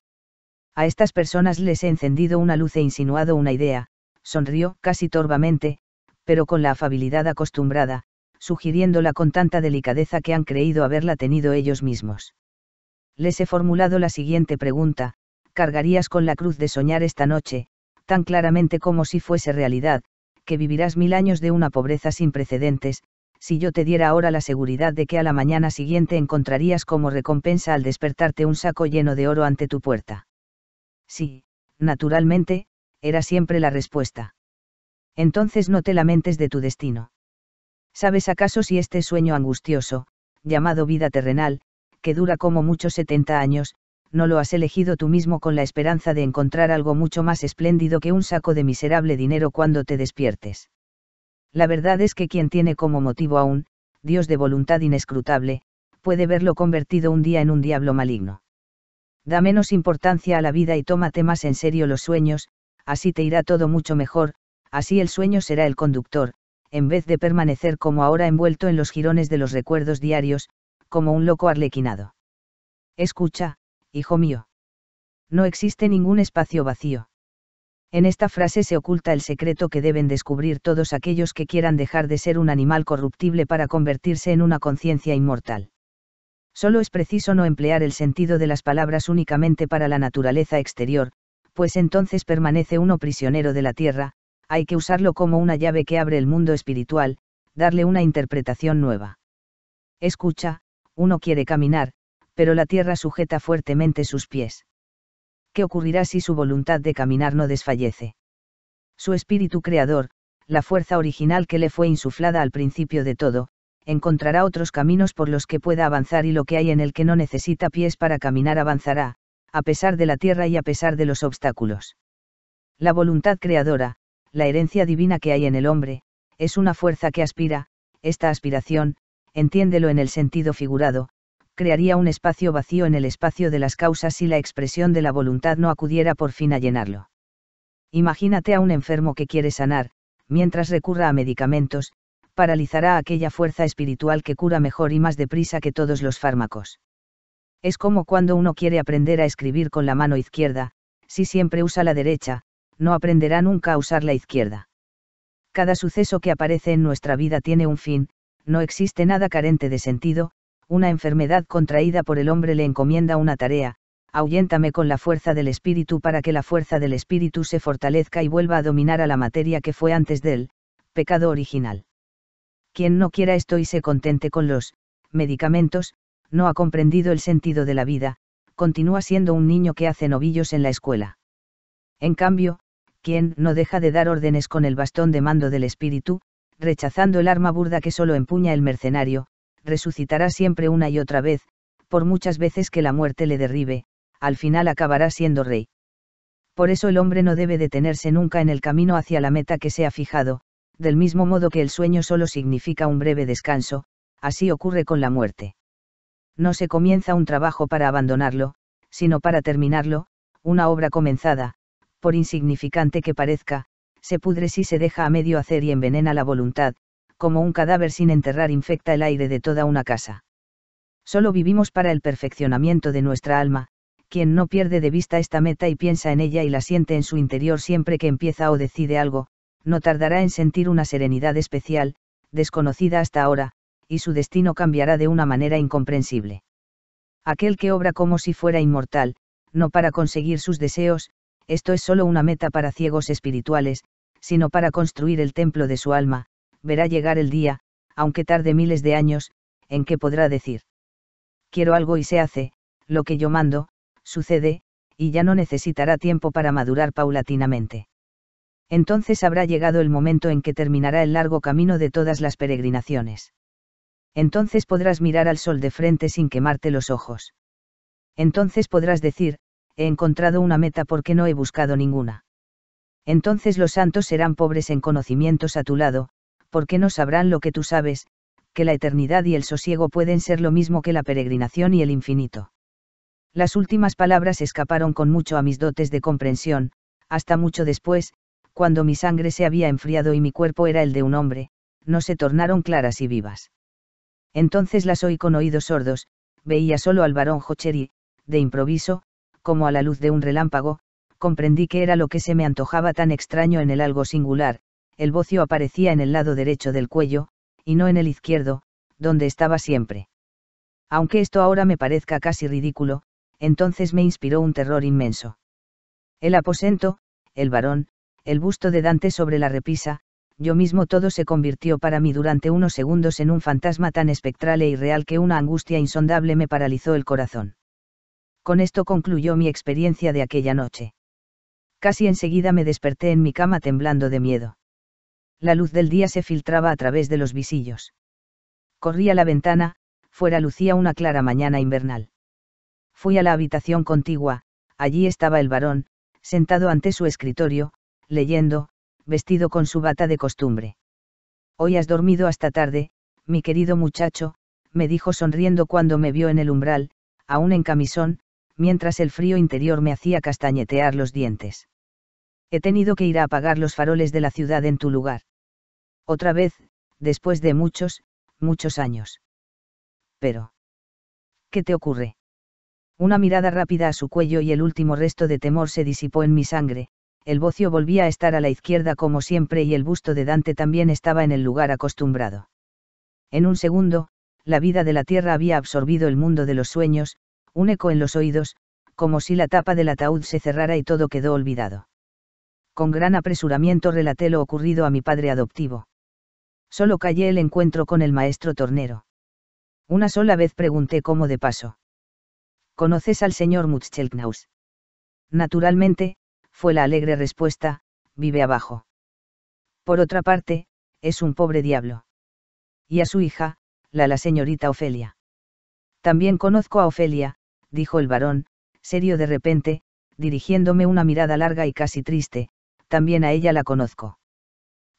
A estas personas les he encendido una luz e insinuado una idea, sonrió, casi torvamente, pero con la afabilidad acostumbrada, sugiriéndola con tanta delicadeza que han creído haberla tenido ellos mismos. Les he formulado la siguiente pregunta, ¿cargarías con la cruz de soñar esta noche, tan claramente como si fuese realidad, que vivirás mil años de una pobreza sin precedentes, si yo te diera ahora la seguridad de que a la mañana siguiente encontrarías como recompensa al despertarte un saco lleno de oro ante tu puerta. Sí, naturalmente, era siempre la respuesta. Entonces no te lamentes de tu destino. ¿Sabes acaso si este sueño angustioso, llamado vida terrenal, que dura como muchos 70 años, no lo has elegido tú mismo con la esperanza de encontrar algo mucho más espléndido que un saco de miserable dinero cuando te despiertes? La verdad es que quien tiene como motivo aún, Dios de voluntad inescrutable, puede verlo convertido un día en un diablo maligno. Da menos importancia a la vida y tómate más en serio los sueños, así te irá todo mucho mejor, así el sueño será el conductor, en vez de permanecer como ahora envuelto en los jirones de los recuerdos diarios, como un loco arlequinado. Escucha, hijo mío. No existe ningún espacio vacío. En esta frase se oculta el secreto que deben descubrir todos aquellos que quieran dejar de ser un animal corruptible para convertirse en una conciencia inmortal. Solo es preciso no emplear el sentido de las palabras únicamente para la naturaleza exterior, pues entonces permanece uno prisionero de la tierra, hay que usarlo como una llave que abre el mundo espiritual, darle una interpretación nueva. Escucha, uno quiere caminar, pero la tierra sujeta fuertemente sus pies. ¿qué ocurrirá si su voluntad de caminar no desfallece? Su espíritu creador, la fuerza original que le fue insuflada al principio de todo, encontrará otros caminos por los que pueda avanzar y lo que hay en el que no necesita pies para caminar avanzará, a pesar de la tierra y a pesar de los obstáculos. La voluntad creadora, la herencia divina que hay en el hombre, es una fuerza que aspira, esta aspiración, entiéndelo en el sentido figurado, crearía un espacio vacío en el espacio de las causas si la expresión de la voluntad no acudiera por fin a llenarlo. Imagínate a un enfermo que quiere sanar, mientras recurra a medicamentos, paralizará aquella fuerza espiritual que cura mejor y más deprisa que todos los fármacos. Es como cuando uno quiere aprender a escribir con la mano izquierda, si siempre usa la derecha, no aprenderá nunca a usar la izquierda. Cada suceso que aparece en nuestra vida tiene un fin, no existe nada carente de sentido, una enfermedad contraída por el hombre le encomienda una tarea, ahuyéntame con la fuerza del espíritu para que la fuerza del espíritu se fortalezca y vuelva a dominar a la materia que fue antes del pecado original. Quien no quiera esto y se contente con los medicamentos, no ha comprendido el sentido de la vida, continúa siendo un niño que hace novillos en la escuela. En cambio, quien no deja de dar órdenes con el bastón de mando del espíritu, rechazando el arma burda que solo empuña el mercenario, resucitará siempre una y otra vez, por muchas veces que la muerte le derribe, al final acabará siendo rey. Por eso el hombre no debe detenerse nunca en el camino hacia la meta que se ha fijado, del mismo modo que el sueño solo significa un breve descanso, así ocurre con la muerte. No se comienza un trabajo para abandonarlo, sino para terminarlo, una obra comenzada, por insignificante que parezca, se pudre si se deja a medio hacer y envenena la voluntad, como un cadáver sin enterrar infecta el aire de toda una casa. Solo vivimos para el perfeccionamiento de nuestra alma, quien no pierde de vista esta meta y piensa en ella y la siente en su interior siempre que empieza o decide algo, no tardará en sentir una serenidad especial, desconocida hasta ahora, y su destino cambiará de una manera incomprensible. Aquel que obra como si fuera inmortal, no para conseguir sus deseos, esto es solo una meta para ciegos espirituales, sino para construir el templo de su alma, verá llegar el día, aunque tarde miles de años, en que podrá decir, quiero algo y se hace, lo que yo mando, sucede, y ya no necesitará tiempo para madurar paulatinamente. Entonces habrá llegado el momento en que terminará el largo camino de todas las peregrinaciones. Entonces podrás mirar al sol de frente sin quemarte los ojos. Entonces podrás decir, he encontrado una meta porque no he buscado ninguna. Entonces los santos serán pobres en conocimientos a tu lado, qué no sabrán lo que tú sabes, que la eternidad y el sosiego pueden ser lo mismo que la peregrinación y el infinito. Las últimas palabras escaparon con mucho a mis dotes de comprensión, hasta mucho después, cuando mi sangre se había enfriado y mi cuerpo era el de un hombre, no se tornaron claras y vivas. Entonces las oí con oídos sordos, veía solo al varón Jocheri, de improviso, como a la luz de un relámpago, comprendí que era lo que se me antojaba tan extraño en el algo singular, el bocio aparecía en el lado derecho del cuello, y no en el izquierdo, donde estaba siempre. Aunque esto ahora me parezca casi ridículo, entonces me inspiró un terror inmenso. El aposento, el varón, el busto de Dante sobre la repisa, yo mismo todo se convirtió para mí durante unos segundos en un fantasma tan espectral e irreal que una angustia insondable me paralizó el corazón. Con esto concluyó mi experiencia de aquella noche. Casi enseguida me desperté en mi cama temblando de miedo la luz del día se filtraba a través de los visillos. Corría la ventana, fuera lucía una clara mañana invernal. Fui a la habitación contigua, allí estaba el varón, sentado ante su escritorio, leyendo, vestido con su bata de costumbre. Hoy has dormido hasta tarde, mi querido muchacho, me dijo sonriendo cuando me vio en el umbral, aún en camisón, mientras el frío interior me hacía castañetear los dientes. He tenido que ir a apagar los faroles de la ciudad en tu lugar. Otra vez, después de muchos, muchos años. Pero. ¿Qué te ocurre? Una mirada rápida a su cuello y el último resto de temor se disipó en mi sangre, el bocio volvía a estar a la izquierda como siempre y el busto de Dante también estaba en el lugar acostumbrado. En un segundo, la vida de la tierra había absorbido el mundo de los sueños, un eco en los oídos, como si la tapa del ataúd se cerrara y todo quedó olvidado. Con gran apresuramiento relaté lo ocurrido a mi padre adoptivo. Solo callé el encuentro con el maestro tornero. Una sola vez pregunté cómo de paso. ¿Conoces al señor Mutschelknaus? Naturalmente, fue la alegre respuesta, vive abajo. Por otra parte, es un pobre diablo. Y a su hija, la la señorita Ofelia. También conozco a Ofelia, dijo el varón, serio de repente, dirigiéndome una mirada larga y casi triste, también a ella la conozco.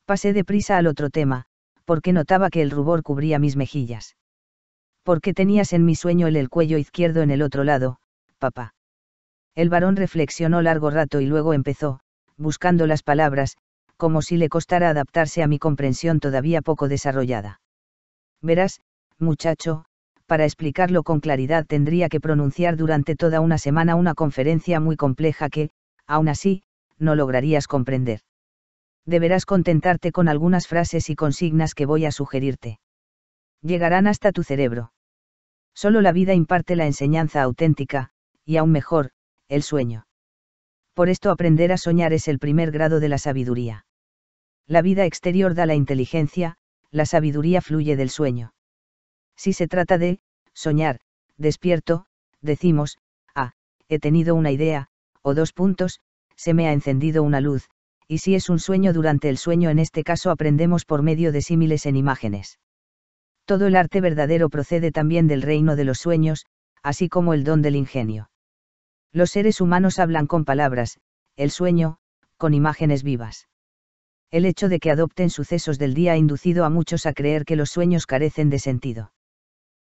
Pasé deprisa al otro tema, porque notaba que el rubor cubría mis mejillas. Porque tenías en mi sueño el, el cuello izquierdo en el otro lado, papá? El varón reflexionó largo rato y luego empezó, buscando las palabras, como si le costara adaptarse a mi comprensión todavía poco desarrollada. Verás, muchacho, para explicarlo con claridad tendría que pronunciar durante toda una semana una conferencia muy compleja que, aún así, no lograrías comprender deberás contentarte con algunas frases y consignas que voy a sugerirte. Llegarán hasta tu cerebro. Solo la vida imparte la enseñanza auténtica, y aún mejor, el sueño. Por esto aprender a soñar es el primer grado de la sabiduría. La vida exterior da la inteligencia, la sabiduría fluye del sueño. Si se trata de, soñar, despierto, decimos, ah, he tenido una idea, o dos puntos, se me ha encendido una luz, y si es un sueño durante el sueño en este caso aprendemos por medio de símiles en imágenes. Todo el arte verdadero procede también del reino de los sueños, así como el don del ingenio. Los seres humanos hablan con palabras, el sueño, con imágenes vivas. El hecho de que adopten sucesos del día ha inducido a muchos a creer que los sueños carecen de sentido.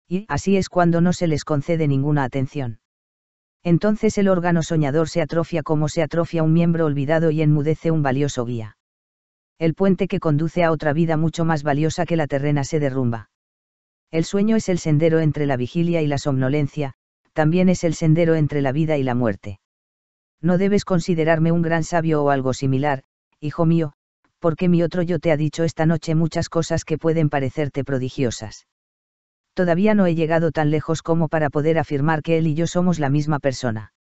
Y así es cuando no se les concede ninguna atención entonces el órgano soñador se atrofia como se atrofia un miembro olvidado y enmudece un valioso guía. El puente que conduce a otra vida mucho más valiosa que la terrena se derrumba. El sueño es el sendero entre la vigilia y la somnolencia, también es el sendero entre la vida y la muerte. No debes considerarme un gran sabio o algo similar, hijo mío, porque mi otro yo te ha dicho esta noche muchas cosas que pueden parecerte prodigiosas todavía no he llegado tan lejos como para poder afirmar que él y yo somos la misma persona.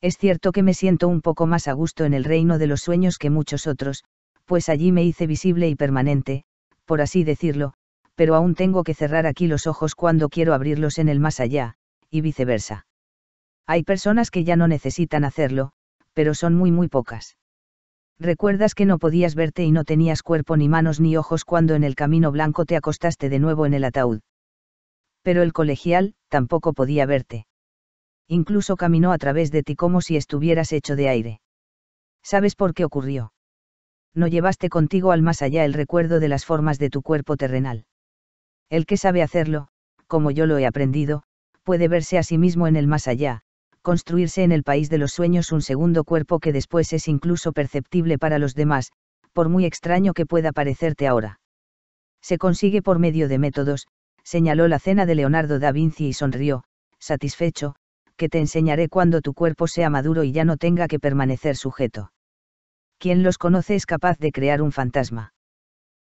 Es cierto que me siento un poco más a gusto en el reino de los sueños que muchos otros, pues allí me hice visible y permanente, por así decirlo, pero aún tengo que cerrar aquí los ojos cuando quiero abrirlos en el más allá, y viceversa. Hay personas que ya no necesitan hacerlo, pero son muy muy pocas. ¿Recuerdas que no podías verte y no tenías cuerpo ni manos ni ojos cuando en el camino blanco te acostaste de nuevo en el ataúd? pero el colegial, tampoco podía verte. Incluso caminó a través de ti como si estuvieras hecho de aire. ¿Sabes por qué ocurrió? No llevaste contigo al más allá el recuerdo de las formas de tu cuerpo terrenal. El que sabe hacerlo, como yo lo he aprendido, puede verse a sí mismo en el más allá, construirse en el país de los sueños un segundo cuerpo que después es incluso perceptible para los demás, por muy extraño que pueda parecerte ahora. Se consigue por medio de métodos, señaló la cena de Leonardo da Vinci y sonrió, satisfecho, que te enseñaré cuando tu cuerpo sea maduro y ya no tenga que permanecer sujeto. Quien los conoce es capaz de crear un fantasma.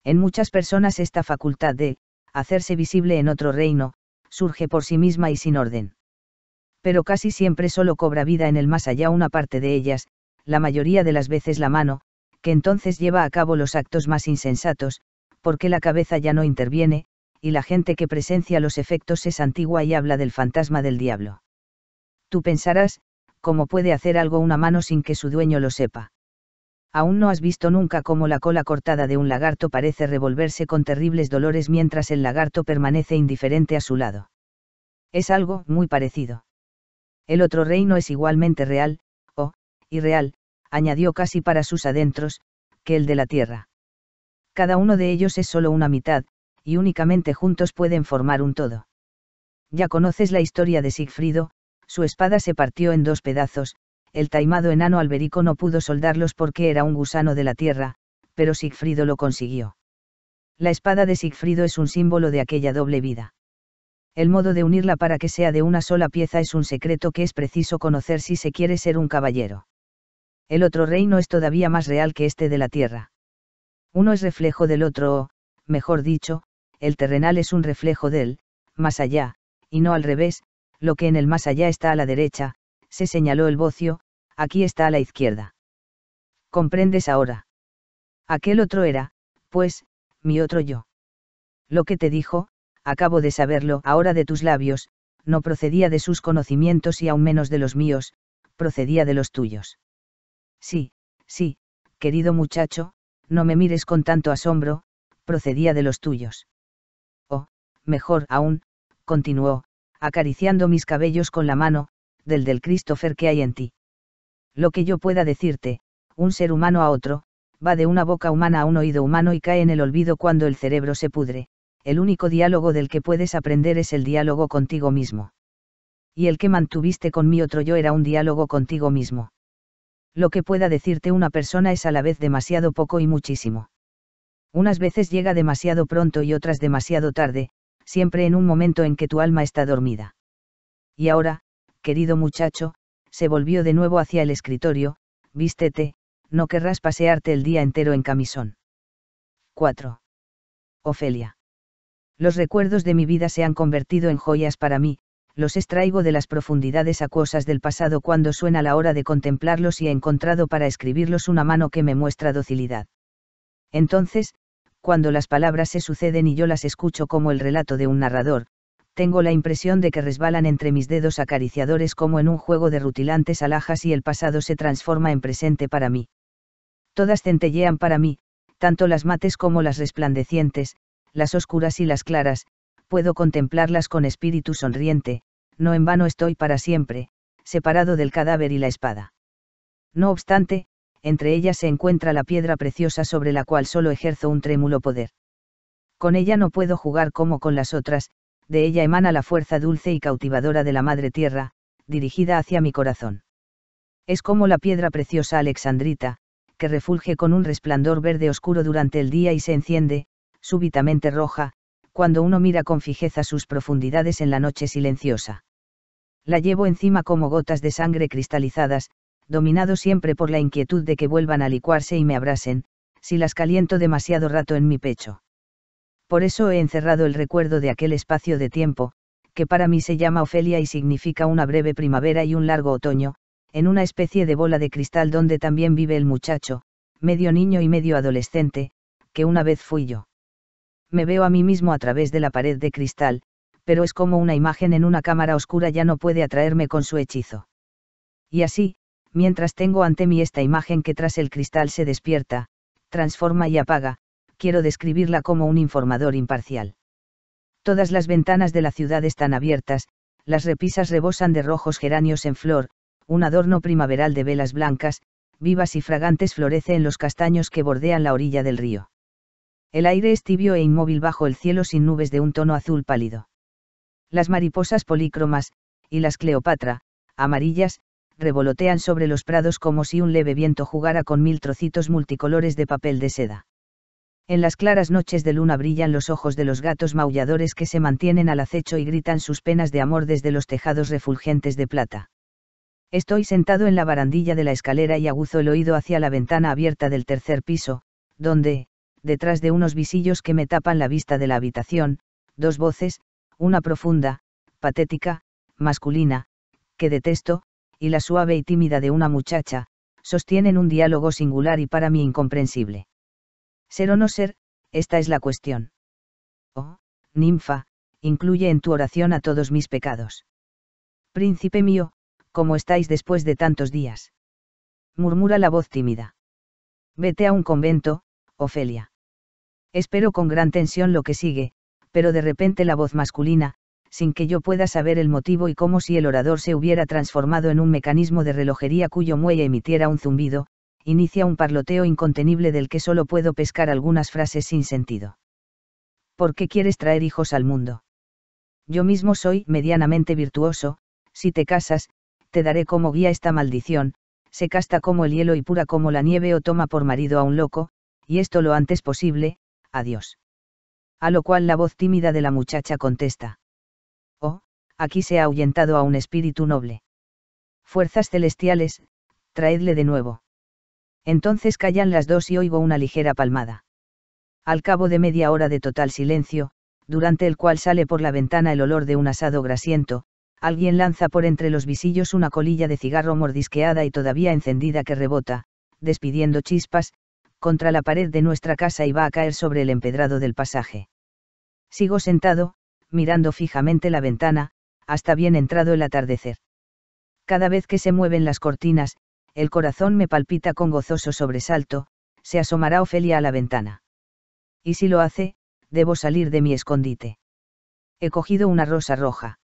En muchas personas esta facultad de, hacerse visible en otro reino, surge por sí misma y sin orden. Pero casi siempre solo cobra vida en el más allá una parte de ellas, la mayoría de las veces la mano, que entonces lleva a cabo los actos más insensatos, porque la cabeza ya no interviene, y la gente que presencia los efectos es antigua y habla del fantasma del diablo. Tú pensarás, ¿cómo puede hacer algo una mano sin que su dueño lo sepa? Aún no has visto nunca cómo la cola cortada de un lagarto parece revolverse con terribles dolores mientras el lagarto permanece indiferente a su lado. Es algo muy parecido. El otro reino es igualmente real, o, oh, irreal, añadió casi para sus adentros, que el de la tierra. Cada uno de ellos es solo una mitad, y únicamente juntos pueden formar un todo. Ya conoces la historia de Sigfrido, su espada se partió en dos pedazos, el taimado enano Alberico no pudo soldarlos porque era un gusano de la tierra, pero Sigfrido lo consiguió. La espada de Sigfrido es un símbolo de aquella doble vida. El modo de unirla para que sea de una sola pieza es un secreto que es preciso conocer si se quiere ser un caballero. El otro reino es todavía más real que este de la tierra. Uno es reflejo del otro o, mejor dicho, el terrenal es un reflejo del, más allá, y no al revés, lo que en el más allá está a la derecha, se señaló el bocio, aquí está a la izquierda. ¿Comprendes ahora? Aquel otro era, pues, mi otro yo. Lo que te dijo, acabo de saberlo ahora de tus labios, no procedía de sus conocimientos y aún menos de los míos, procedía de los tuyos. Sí, sí, querido muchacho, no me mires con tanto asombro, procedía de los tuyos mejor aún, continuó, acariciando mis cabellos con la mano, del del Christopher que hay en ti. Lo que yo pueda decirte, un ser humano a otro, va de una boca humana a un oído humano y cae en el olvido cuando el cerebro se pudre, el único diálogo del que puedes aprender es el diálogo contigo mismo. Y el que mantuviste con mi otro yo era un diálogo contigo mismo. Lo que pueda decirte una persona es a la vez demasiado poco y muchísimo. Unas veces llega demasiado pronto y otras demasiado tarde, siempre en un momento en que tu alma está dormida. Y ahora, querido muchacho, se volvió de nuevo hacia el escritorio, vístete, no querrás pasearte el día entero en camisón. 4. Ofelia. Los recuerdos de mi vida se han convertido en joyas para mí, los extraigo de las profundidades acuosas del pasado cuando suena la hora de contemplarlos y he encontrado para escribirlos una mano que me muestra docilidad. Entonces, cuando las palabras se suceden y yo las escucho como el relato de un narrador, tengo la impresión de que resbalan entre mis dedos acariciadores como en un juego de rutilantes alhajas y el pasado se transforma en presente para mí. Todas centellean para mí, tanto las mates como las resplandecientes, las oscuras y las claras, puedo contemplarlas con espíritu sonriente, no en vano estoy para siempre, separado del cadáver y la espada. No obstante, entre ellas se encuentra la piedra preciosa sobre la cual solo ejerzo un trémulo poder. Con ella no puedo jugar como con las otras, de ella emana la fuerza dulce y cautivadora de la Madre Tierra, dirigida hacia mi corazón. Es como la piedra preciosa alexandrita, que refulge con un resplandor verde oscuro durante el día y se enciende, súbitamente roja, cuando uno mira con fijeza sus profundidades en la noche silenciosa. La llevo encima como gotas de sangre cristalizadas, dominado siempre por la inquietud de que vuelvan a licuarse y me abrasen, si las caliento demasiado rato en mi pecho. Por eso he encerrado el recuerdo de aquel espacio de tiempo, que para mí se llama Ofelia y significa una breve primavera y un largo otoño, en una especie de bola de cristal donde también vive el muchacho, medio niño y medio adolescente, que una vez fui yo. Me veo a mí mismo a través de la pared de cristal, pero es como una imagen en una cámara oscura ya no puede atraerme con su hechizo. Y así, mientras tengo ante mí esta imagen que tras el cristal se despierta, transforma y apaga, quiero describirla como un informador imparcial. Todas las ventanas de la ciudad están abiertas, las repisas rebosan de rojos geranios en flor, un adorno primaveral de velas blancas, vivas y fragantes florece en los castaños que bordean la orilla del río. El aire es tibio e inmóvil bajo el cielo sin nubes de un tono azul pálido. Las mariposas polícromas, y las Cleopatra, amarillas, revolotean sobre los prados como si un leve viento jugara con mil trocitos multicolores de papel de seda. En las claras noches de luna brillan los ojos de los gatos maulladores que se mantienen al acecho y gritan sus penas de amor desde los tejados refulgentes de plata. Estoy sentado en la barandilla de la escalera y aguzo el oído hacia la ventana abierta del tercer piso, donde, detrás de unos visillos que me tapan la vista de la habitación, dos voces, una profunda, patética, masculina, que detesto, y la suave y tímida de una muchacha, sostienen un diálogo singular y para mí incomprensible. Ser o no ser, esta es la cuestión. Oh, ninfa, incluye en tu oración a todos mis pecados. Príncipe mío, ¿cómo estáis después de tantos días? murmura la voz tímida. Vete a un convento, Ofelia. Espero con gran tensión lo que sigue, pero de repente la voz masculina, sin que yo pueda saber el motivo y como si el orador se hubiera transformado en un mecanismo de relojería cuyo muelle emitiera un zumbido, inicia un parloteo incontenible del que solo puedo pescar algunas frases sin sentido. ¿Por qué quieres traer hijos al mundo? Yo mismo soy medianamente virtuoso, si te casas, te daré como guía esta maldición, se casta como el hielo y pura como la nieve o toma por marido a un loco, y esto lo antes posible, adiós. A lo cual la voz tímida de la muchacha contesta aquí se ha ahuyentado a un espíritu noble. Fuerzas celestiales, traedle de nuevo. Entonces callan las dos y oigo una ligera palmada. Al cabo de media hora de total silencio, durante el cual sale por la ventana el olor de un asado grasiento, alguien lanza por entre los visillos una colilla de cigarro mordisqueada y todavía encendida que rebota, despidiendo chispas, contra la pared de nuestra casa y va a caer sobre el empedrado del pasaje. Sigo sentado, mirando fijamente la ventana, hasta bien entrado el atardecer. Cada vez que se mueven las cortinas, el corazón me palpita con gozoso sobresalto, se asomará Ofelia a la ventana. Y si lo hace, debo salir de mi escondite. He cogido una rosa roja.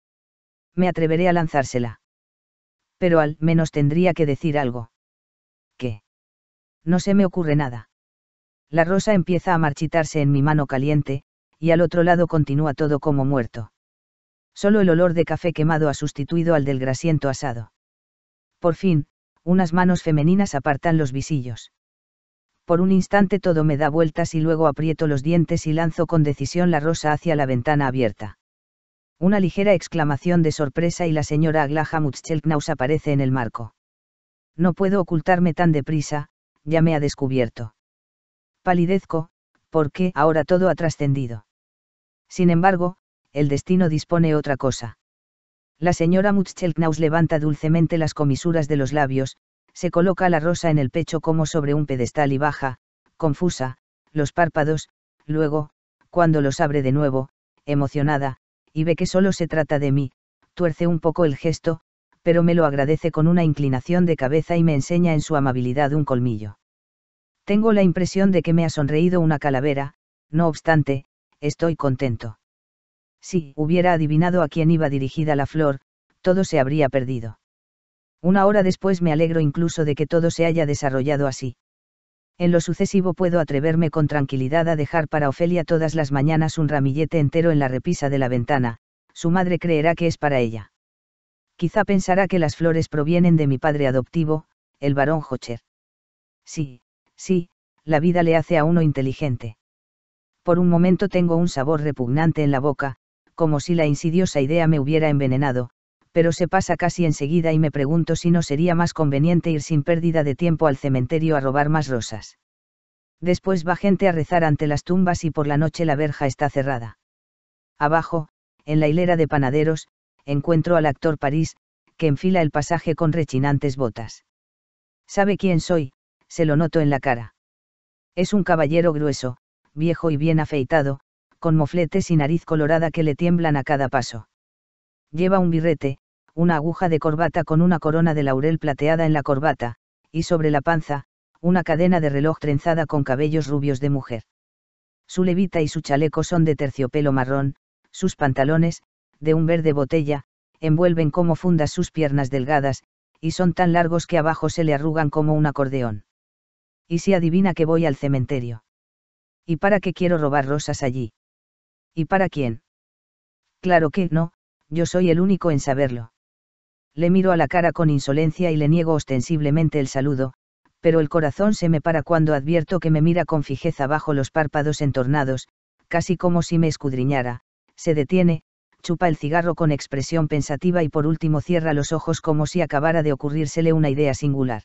Me atreveré a lanzársela. Pero al menos tendría que decir algo. ¿Qué? No se me ocurre nada. La rosa empieza a marchitarse en mi mano caliente, y al otro lado continúa todo como muerto. Solo el olor de café quemado ha sustituido al del grasiento asado. Por fin, unas manos femeninas apartan los visillos. Por un instante todo me da vueltas y luego aprieto los dientes y lanzo con decisión la rosa hacia la ventana abierta. Una ligera exclamación de sorpresa y la señora Aglaja Mutschelknaus aparece en el marco. No puedo ocultarme tan deprisa, ya me ha descubierto. Palidezco, porque ahora todo ha trascendido. Sin embargo, el destino dispone otra cosa. La señora Mutschelknaus levanta dulcemente las comisuras de los labios, se coloca la rosa en el pecho como sobre un pedestal y baja, confusa, los párpados, luego, cuando los abre de nuevo, emocionada, y ve que solo se trata de mí, tuerce un poco el gesto, pero me lo agradece con una inclinación de cabeza y me enseña en su amabilidad un colmillo. Tengo la impresión de que me ha sonreído una calavera, no obstante, estoy contento. Si hubiera adivinado a quién iba dirigida la flor, todo se habría perdido. Una hora después me alegro incluso de que todo se haya desarrollado así. En lo sucesivo puedo atreverme con tranquilidad a dejar para Ofelia todas las mañanas un ramillete entero en la repisa de la ventana, su madre creerá que es para ella. Quizá pensará que las flores provienen de mi padre adoptivo, el barón Hocher. Sí, sí, la vida le hace a uno inteligente. Por un momento tengo un sabor repugnante en la boca, como si la insidiosa idea me hubiera envenenado, pero se pasa casi enseguida y me pregunto si no sería más conveniente ir sin pérdida de tiempo al cementerio a robar más rosas. Después va gente a rezar ante las tumbas y por la noche la verja está cerrada. Abajo, en la hilera de panaderos, encuentro al actor París, que enfila el pasaje con rechinantes botas. Sabe quién soy, se lo noto en la cara. Es un caballero grueso, viejo y bien afeitado, con mofletes y nariz colorada que le tiemblan a cada paso. Lleva un birrete, una aguja de corbata con una corona de laurel plateada en la corbata, y sobre la panza, una cadena de reloj trenzada con cabellos rubios de mujer. Su levita y su chaleco son de terciopelo marrón, sus pantalones, de un verde botella, envuelven como fundas sus piernas delgadas, y son tan largos que abajo se le arrugan como un acordeón. Y si adivina que voy al cementerio. ¿Y para qué quiero robar rosas allí? ¿Y para quién? Claro que no, yo soy el único en saberlo. Le miro a la cara con insolencia y le niego ostensiblemente el saludo, pero el corazón se me para cuando advierto que me mira con fijeza bajo los párpados entornados, casi como si me escudriñara, se detiene, chupa el cigarro con expresión pensativa y por último cierra los ojos como si acabara de ocurrírsele una idea singular.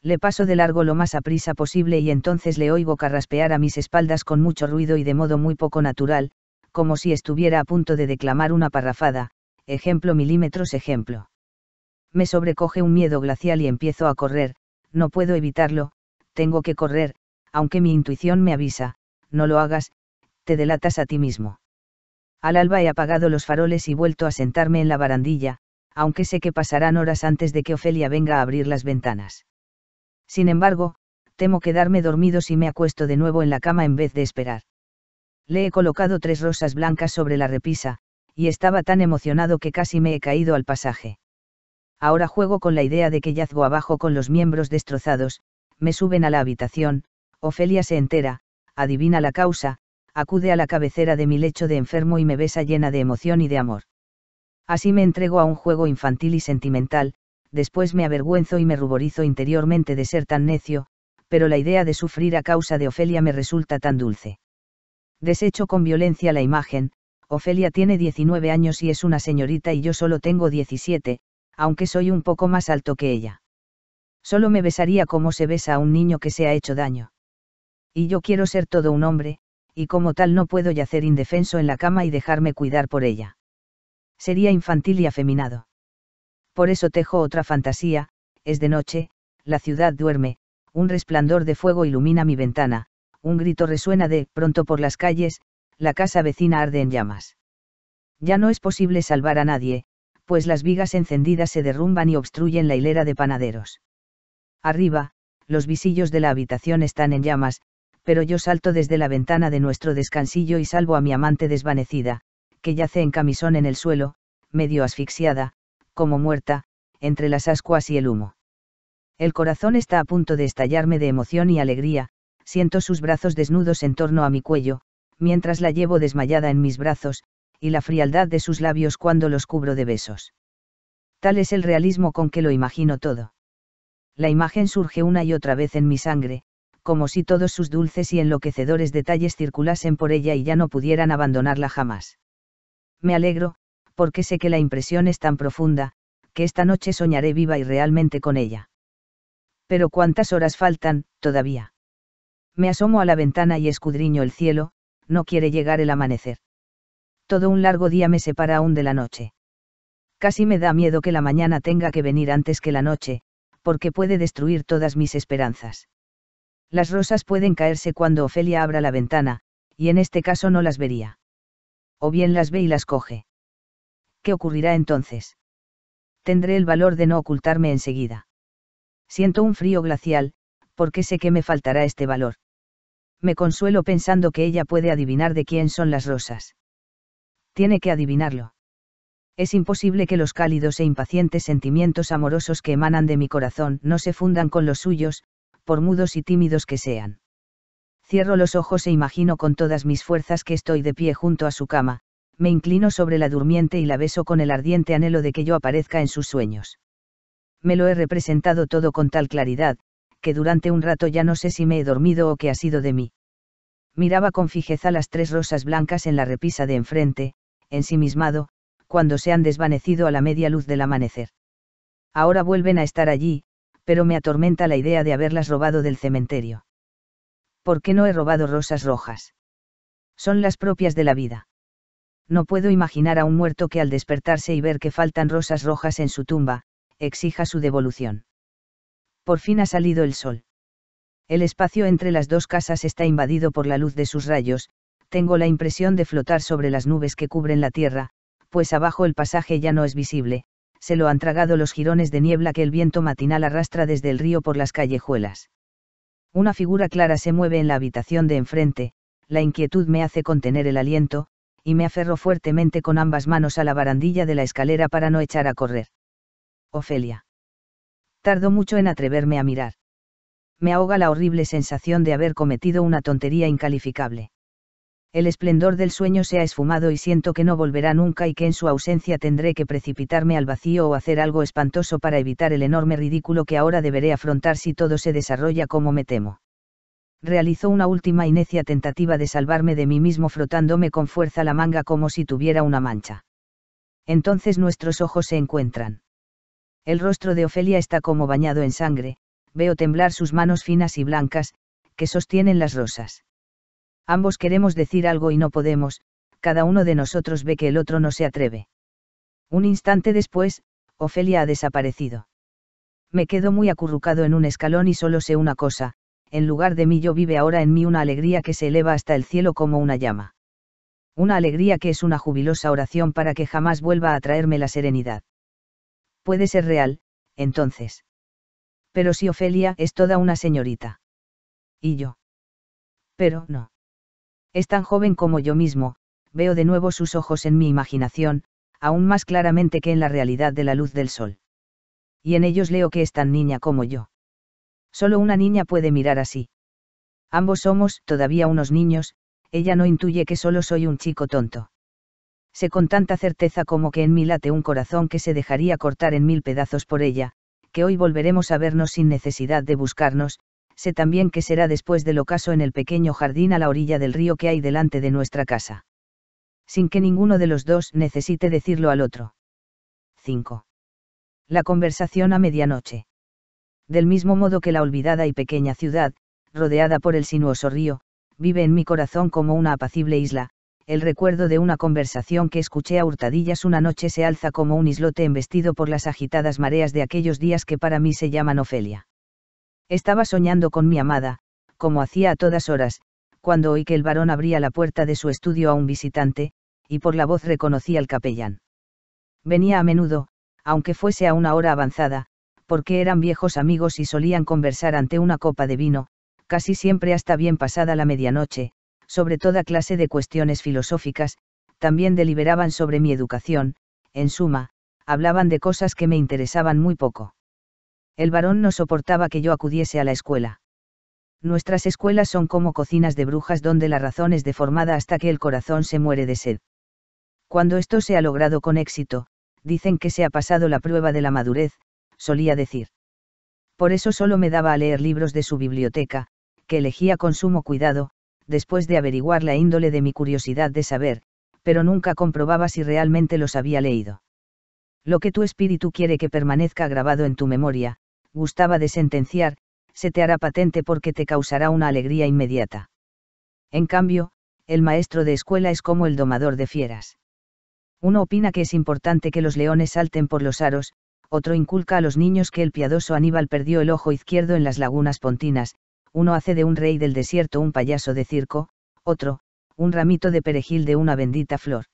Le paso de largo lo más aprisa posible y entonces le oigo carraspear a mis espaldas con mucho ruido y de modo muy poco natural, como si estuviera a punto de declamar una parrafada, ejemplo milímetros ejemplo. Me sobrecoge un miedo glacial y empiezo a correr, no puedo evitarlo, tengo que correr, aunque mi intuición me avisa, no lo hagas, te delatas a ti mismo. Al alba he apagado los faroles y vuelto a sentarme en la barandilla, aunque sé que pasarán horas antes de que Ofelia venga a abrir las ventanas. Sin embargo, temo quedarme dormido si me acuesto de nuevo en la cama en vez de esperar. Le he colocado tres rosas blancas sobre la repisa, y estaba tan emocionado que casi me he caído al pasaje. Ahora juego con la idea de que yazgo abajo con los miembros destrozados, me suben a la habitación, Ofelia se entera, adivina la causa, acude a la cabecera de mi lecho de enfermo y me besa llena de emoción y de amor. Así me entrego a un juego infantil y sentimental, después me avergüenzo y me ruborizo interiormente de ser tan necio, pero la idea de sufrir a causa de Ofelia me resulta tan dulce. Desecho con violencia la imagen, Ofelia tiene 19 años y es una señorita y yo solo tengo 17, aunque soy un poco más alto que ella. Solo me besaría como se besa a un niño que se ha hecho daño. Y yo quiero ser todo un hombre, y como tal no puedo yacer indefenso en la cama y dejarme cuidar por ella. Sería infantil y afeminado. Por eso tejo otra fantasía, es de noche, la ciudad duerme, un resplandor de fuego ilumina mi ventana, un grito resuena de, pronto por las calles, la casa vecina arde en llamas. Ya no es posible salvar a nadie, pues las vigas encendidas se derrumban y obstruyen la hilera de panaderos. Arriba, los visillos de la habitación están en llamas, pero yo salto desde la ventana de nuestro descansillo y salvo a mi amante desvanecida, que yace en camisón en el suelo, medio asfixiada, como muerta, entre las ascuas y el humo. El corazón está a punto de estallarme de emoción y alegría, siento sus brazos desnudos en torno a mi cuello, mientras la llevo desmayada en mis brazos, y la frialdad de sus labios cuando los cubro de besos. Tal es el realismo con que lo imagino todo. La imagen surge una y otra vez en mi sangre, como si todos sus dulces y enloquecedores detalles circulasen por ella y ya no pudieran abandonarla jamás. Me alegro, porque sé que la impresión es tan profunda, que esta noche soñaré viva y realmente con ella. Pero cuántas horas faltan, todavía. Me asomo a la ventana y escudriño el cielo, no quiere llegar el amanecer. Todo un largo día me separa aún de la noche. Casi me da miedo que la mañana tenga que venir antes que la noche, porque puede destruir todas mis esperanzas. Las rosas pueden caerse cuando Ofelia abra la ventana, y en este caso no las vería. O bien las ve y las coge. ¿Qué ocurrirá entonces? Tendré el valor de no ocultarme enseguida. Siento un frío glacial, porque sé que me faltará este valor me consuelo pensando que ella puede adivinar de quién son las rosas. Tiene que adivinarlo. Es imposible que los cálidos e impacientes sentimientos amorosos que emanan de mi corazón no se fundan con los suyos, por mudos y tímidos que sean. Cierro los ojos e imagino con todas mis fuerzas que estoy de pie junto a su cama, me inclino sobre la durmiente y la beso con el ardiente anhelo de que yo aparezca en sus sueños. Me lo he representado todo con tal claridad, que durante un rato ya no sé si me he dormido o qué ha sido de mí. Miraba con fijeza las tres rosas blancas en la repisa de enfrente, ensimismado, cuando se han desvanecido a la media luz del amanecer. Ahora vuelven a estar allí, pero me atormenta la idea de haberlas robado del cementerio. ¿Por qué no he robado rosas rojas? Son las propias de la vida. No puedo imaginar a un muerto que al despertarse y ver que faltan rosas rojas en su tumba, exija su devolución. Por fin ha salido el sol. El espacio entre las dos casas está invadido por la luz de sus rayos, tengo la impresión de flotar sobre las nubes que cubren la tierra, pues abajo el pasaje ya no es visible, se lo han tragado los jirones de niebla que el viento matinal arrastra desde el río por las callejuelas. Una figura clara se mueve en la habitación de enfrente, la inquietud me hace contener el aliento, y me aferro fuertemente con ambas manos a la barandilla de la escalera para no echar a correr. Ofelia. Tardo mucho en atreverme a mirar. Me ahoga la horrible sensación de haber cometido una tontería incalificable. El esplendor del sueño se ha esfumado y siento que no volverá nunca y que en su ausencia tendré que precipitarme al vacío o hacer algo espantoso para evitar el enorme ridículo que ahora deberé afrontar si todo se desarrolla como me temo. Realizó una última y necia tentativa de salvarme de mí mismo frotándome con fuerza la manga como si tuviera una mancha. Entonces nuestros ojos se encuentran. El rostro de Ofelia está como bañado en sangre, veo temblar sus manos finas y blancas, que sostienen las rosas. Ambos queremos decir algo y no podemos, cada uno de nosotros ve que el otro no se atreve. Un instante después, Ofelia ha desaparecido. Me quedo muy acurrucado en un escalón y solo sé una cosa, en lugar de mí yo vive ahora en mí una alegría que se eleva hasta el cielo como una llama. Una alegría que es una jubilosa oración para que jamás vuelva a traerme la serenidad puede ser real, entonces. Pero si Ofelia es toda una señorita. Y yo. Pero no. Es tan joven como yo mismo, veo de nuevo sus ojos en mi imaginación, aún más claramente que en la realidad de la luz del sol. Y en ellos leo que es tan niña como yo. Solo una niña puede mirar así. Ambos somos todavía unos niños, ella no intuye que solo soy un chico tonto sé con tanta certeza como que en mí late un corazón que se dejaría cortar en mil pedazos por ella, que hoy volveremos a vernos sin necesidad de buscarnos, sé también que será después del ocaso en el pequeño jardín a la orilla del río que hay delante de nuestra casa. Sin que ninguno de los dos necesite decirlo al otro. 5. La conversación a medianoche. Del mismo modo que la olvidada y pequeña ciudad, rodeada por el sinuoso río, vive en mi corazón como una apacible isla, el recuerdo de una conversación que escuché a hurtadillas una noche se alza como un islote embestido por las agitadas mareas de aquellos días que para mí se llaman Ofelia. Estaba soñando con mi amada, como hacía a todas horas, cuando oí que el varón abría la puerta de su estudio a un visitante, y por la voz reconocí al capellán. Venía a menudo, aunque fuese a una hora avanzada, porque eran viejos amigos y solían conversar ante una copa de vino, casi siempre hasta bien pasada la medianoche, sobre toda clase de cuestiones filosóficas, también deliberaban sobre mi educación, en suma, hablaban de cosas que me interesaban muy poco. El varón no soportaba que yo acudiese a la escuela. Nuestras escuelas son como cocinas de brujas donde la razón es deformada hasta que el corazón se muere de sed. Cuando esto se ha logrado con éxito, dicen que se ha pasado la prueba de la madurez, solía decir. Por eso solo me daba a leer libros de su biblioteca, que elegía con sumo cuidado, después de averiguar la índole de mi curiosidad de saber, pero nunca comprobaba si realmente los había leído. Lo que tu espíritu quiere que permanezca grabado en tu memoria, gustaba de sentenciar, se te hará patente porque te causará una alegría inmediata. En cambio, el maestro de escuela es como el domador de fieras. Uno opina que es importante que los leones salten por los aros, otro inculca a los niños que el piadoso Aníbal perdió el ojo izquierdo en las lagunas pontinas, uno hace de un rey del desierto un payaso de circo, otro, un ramito de perejil de una bendita flor.